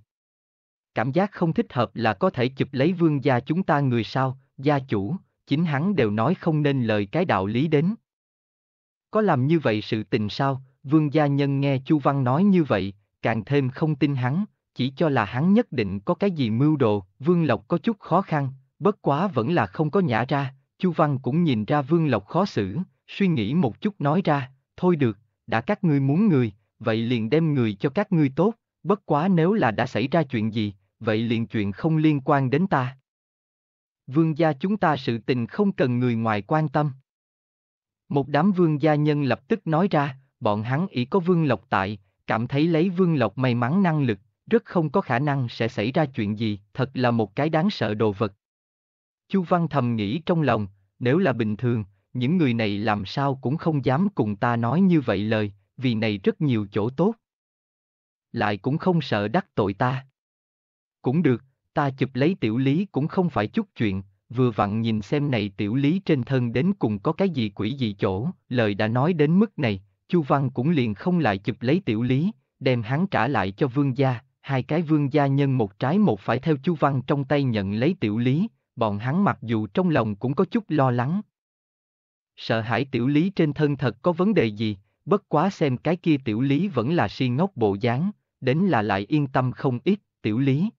Speaker 1: Cảm giác không thích hợp là có thể chụp lấy vương gia chúng ta người sao, gia chủ, chính hắn đều nói không nên lời cái đạo lý đến. Có làm như vậy sự tình sao, vương gia nhân nghe Chu Văn nói như vậy, càng thêm không tin hắn, chỉ cho là hắn nhất định có cái gì mưu đồ, Vương Lộc có chút khó khăn, bất quá vẫn là không có nhả ra, Chu Văn cũng nhìn ra Vương Lộc khó xử, suy nghĩ một chút nói ra, thôi được, đã các ngươi muốn người, vậy liền đem người cho các ngươi tốt, bất quá nếu là đã xảy ra chuyện gì, vậy liền chuyện không liên quan đến ta. Vương gia chúng ta sự tình không cần người ngoài quan tâm. Một đám vương gia nhân lập tức nói ra, bọn hắn ý có vương lộc tại, cảm thấy lấy vương lộc may mắn năng lực, rất không có khả năng sẽ xảy ra chuyện gì, thật là một cái đáng sợ đồ vật. Chu Văn thầm nghĩ trong lòng, nếu là bình thường, những người này làm sao cũng không dám cùng ta nói như vậy lời, vì này rất nhiều chỗ tốt. Lại cũng không sợ đắc tội ta. Cũng được, ta chụp lấy tiểu lý cũng không phải chút chuyện, vừa vặn nhìn xem này tiểu lý trên thân đến cùng có cái gì quỷ gì chỗ, lời đã nói đến mức này, Chu Văn cũng liền không lại chụp lấy tiểu lý, đem hắn trả lại cho vương gia, hai cái vương gia nhân một trái một phải theo chu văn trong tay nhận lấy tiểu lý, bọn hắn mặc dù trong lòng cũng có chút lo lắng. Sợ hãi tiểu lý trên thân thật có vấn đề gì, bất quá xem cái kia tiểu lý vẫn là si ngốc bộ dáng, đến là lại yên tâm không ít, tiểu lý.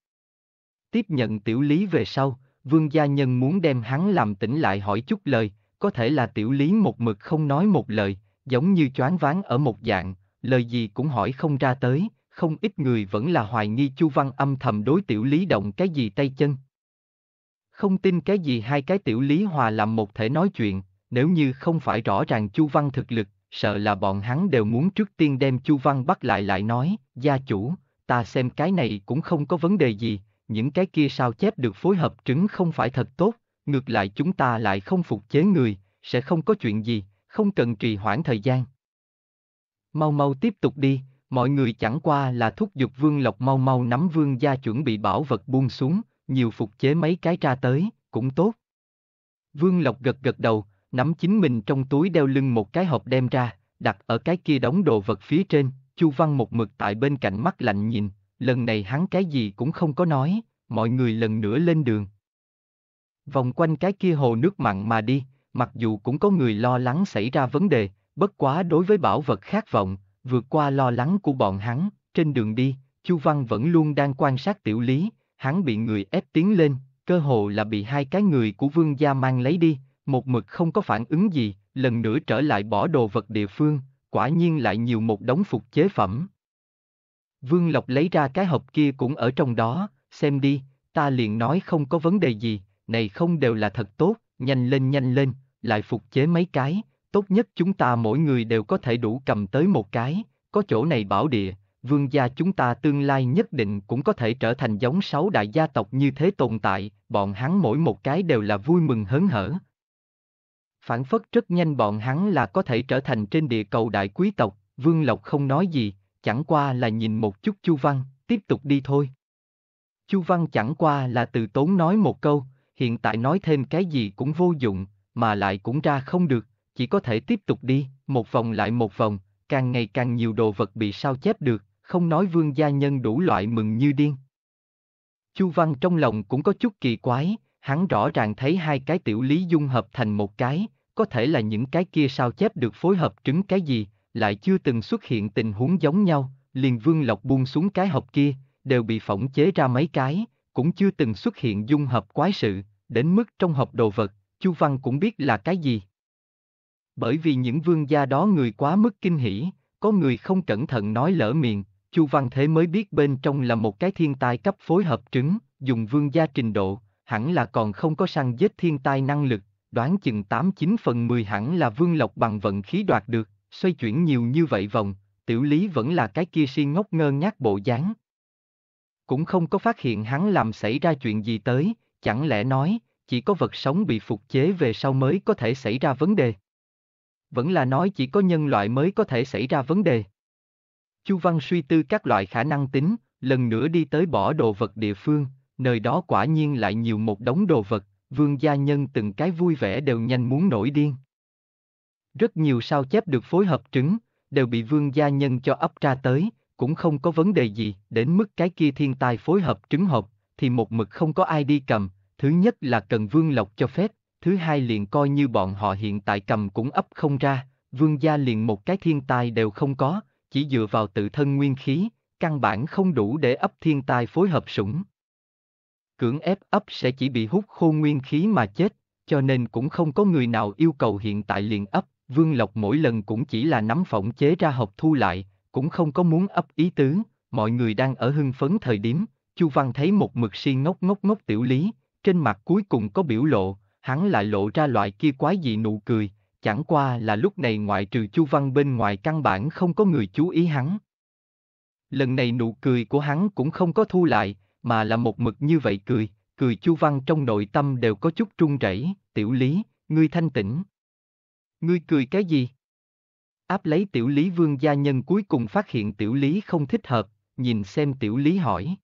Speaker 1: Tiếp nhận tiểu lý về sau, vương gia nhân muốn đem hắn làm tỉnh lại hỏi chút lời, có thể là tiểu lý một mực không nói một lời, giống như choáng váng ở một dạng, lời gì cũng hỏi không ra tới, không ít người vẫn là hoài nghi Chu Văn âm thầm đối tiểu lý động cái gì tay chân. Không tin cái gì hai cái tiểu lý hòa làm một thể nói chuyện, nếu như không phải rõ ràng Chu Văn thực lực, sợ là bọn hắn đều muốn trước tiên đem Chu Văn bắt lại lại nói, gia chủ, ta xem cái này cũng không có vấn đề gì, những cái kia sao chép được phối hợp trứng không phải thật tốt, ngược lại chúng ta lại không phục chế người, sẽ không có chuyện gì, không cần trì hoãn thời gian. Mau mau tiếp tục đi, Mọi người chẳng qua là thúc giục Vương Lộc mau mau nắm Vương gia chuẩn bị bảo vật buông xuống, nhiều phục chế mấy cái ra tới, cũng tốt. Vương Lộc gật gật đầu, nắm chính mình trong túi đeo lưng một cái hộp đem ra, đặt ở cái kia đóng đồ vật phía trên, Chu Văn một mực tại bên cạnh mắt lạnh nhìn, lần này hắn cái gì cũng không có nói, mọi người lần nữa lên đường. Vòng quanh cái kia hồ nước mặn mà đi, mặc dù cũng có người lo lắng xảy ra vấn đề, bất quá đối với bảo vật khát vọng, Vượt qua lo lắng của bọn hắn, trên đường đi, Chu Văn vẫn luôn đang quan sát tiểu lý, hắn bị người ép tiến lên, cơ hồ là bị hai cái người của vương gia mang lấy đi, một mực không có phản ứng gì, lần nữa trở lại bỏ đồ vật địa phương, quả nhiên lại nhiều một đống phục chế phẩm. Vương Lộc lấy ra cái hộp kia cũng ở trong đó, xem đi, ta liền nói không có vấn đề gì, này không đều là thật tốt, nhanh lên nhanh lên, lại phục chế mấy cái, tốt nhất chúng ta mỗi người đều có thể đủ cầm tới một cái, có chỗ này bảo địa, vương gia chúng ta tương lai nhất định cũng có thể trở thành giống sáu đại gia tộc như thế tồn tại, bọn hắn mỗi một cái đều là vui mừng hớn hở. Phản phất rất nhanh bọn hắn là có thể trở thành trên địa cầu đại quý tộc, vương lộc không nói gì, chẳng qua là nhìn một chút chu văn, tiếp tục đi thôi. Chu văn chẳng qua là từ tốn nói một câu, hiện tại nói thêm cái gì cũng vô dụng, mà lại cũng ra không được, chỉ có thể tiếp tục đi, một vòng lại một vòng, càng ngày càng nhiều đồ vật bị sao chép được, không nói vương gia nhân đủ loại mừng như điên. Chu Văn trong lòng cũng có chút kỳ quái, hắn rõ ràng thấy hai cái tiểu lý dung hợp thành một cái, có thể là những cái kia sao chép được phối hợp trứng cái gì, lại chưa từng xuất hiện tình huống giống nhau, liền vương lộc buông xuống cái hộp kia, đều bị phỏng chế ra mấy cái, cũng chưa từng xuất hiện dung hợp quái sự, đến mức trong hộp đồ vật, Chu Văn cũng biết là cái gì bởi vì những vương gia đó người quá mức kinh hỉ, có người không cẩn thận nói lỡ miệng, Chu Văn Thế mới biết bên trong là một cái thiên tai cấp phối hợp trứng, dùng vương gia trình độ, hẳn là còn không có săn giết thiên tai năng lực, đoán chừng 89 phần 10 hẳn là vương lộc bằng vận khí đoạt được, xoay chuyển nhiều như vậy vòng, tiểu lý vẫn là cái kia si ngốc ngơ ngác bộ dáng. Cũng không có phát hiện hắn làm xảy ra chuyện gì tới, chẳng lẽ nói, chỉ có vật sống bị phục chế về sau mới có thể xảy ra vấn đề vẫn là nói chỉ có nhân loại mới có thể xảy ra vấn đề. Chu Văn suy tư các loại khả năng tính, lần nữa đi tới bỏ đồ vật địa phương, nơi đó quả nhiên lại nhiều một đống đồ vật, vương gia nhân từng cái vui vẻ đều nhanh muốn nổi điên. Rất nhiều sao chép được phối hợp trứng, đều bị vương gia nhân cho ấp ra tới, cũng không có vấn đề gì, đến mức cái kia thiên tai phối hợp trứng hộp, thì một mực không có ai đi cầm, thứ nhất là cần vương lộc cho phép, thứ hai liền coi như bọn họ hiện tại cầm cũng ấp không ra, vương gia liền một cái thiên tai đều không có, chỉ dựa vào tự thân nguyên khí, căn bản không đủ để ấp thiên tai phối hợp sủng. Cưỡng ép ấp sẽ chỉ bị hút khô nguyên khí mà chết, cho nên cũng không có người nào yêu cầu hiện tại liền ấp, Vương Lộc mỗi lần cũng chỉ là nắm phỏng chế ra học thu lại, cũng không có muốn ấp ý tứ, mọi người đang ở hưng phấn thời điểm, Chu Văn thấy một mực si ngốc ngốc ngốc tiểu lý, trên mặt cuối cùng có biểu lộ, hắn lại lộ ra loại kia quái dị nụ cười, chẳng qua là lúc này ngoại trừ Chu Văn bên ngoài căn bản không có người chú ý hắn. Lần này nụ cười của hắn cũng không có thu lại, mà là một mực như vậy cười, cười Chu Văn trong nội tâm đều có chút run rẩy, "Tiểu Lý, ngươi thanh tĩnh." "Ngươi cười cái gì?" Áp lấy Tiểu Lý Vương gia nhân cuối cùng phát hiện Tiểu Lý không thích hợp, nhìn xem Tiểu Lý hỏi.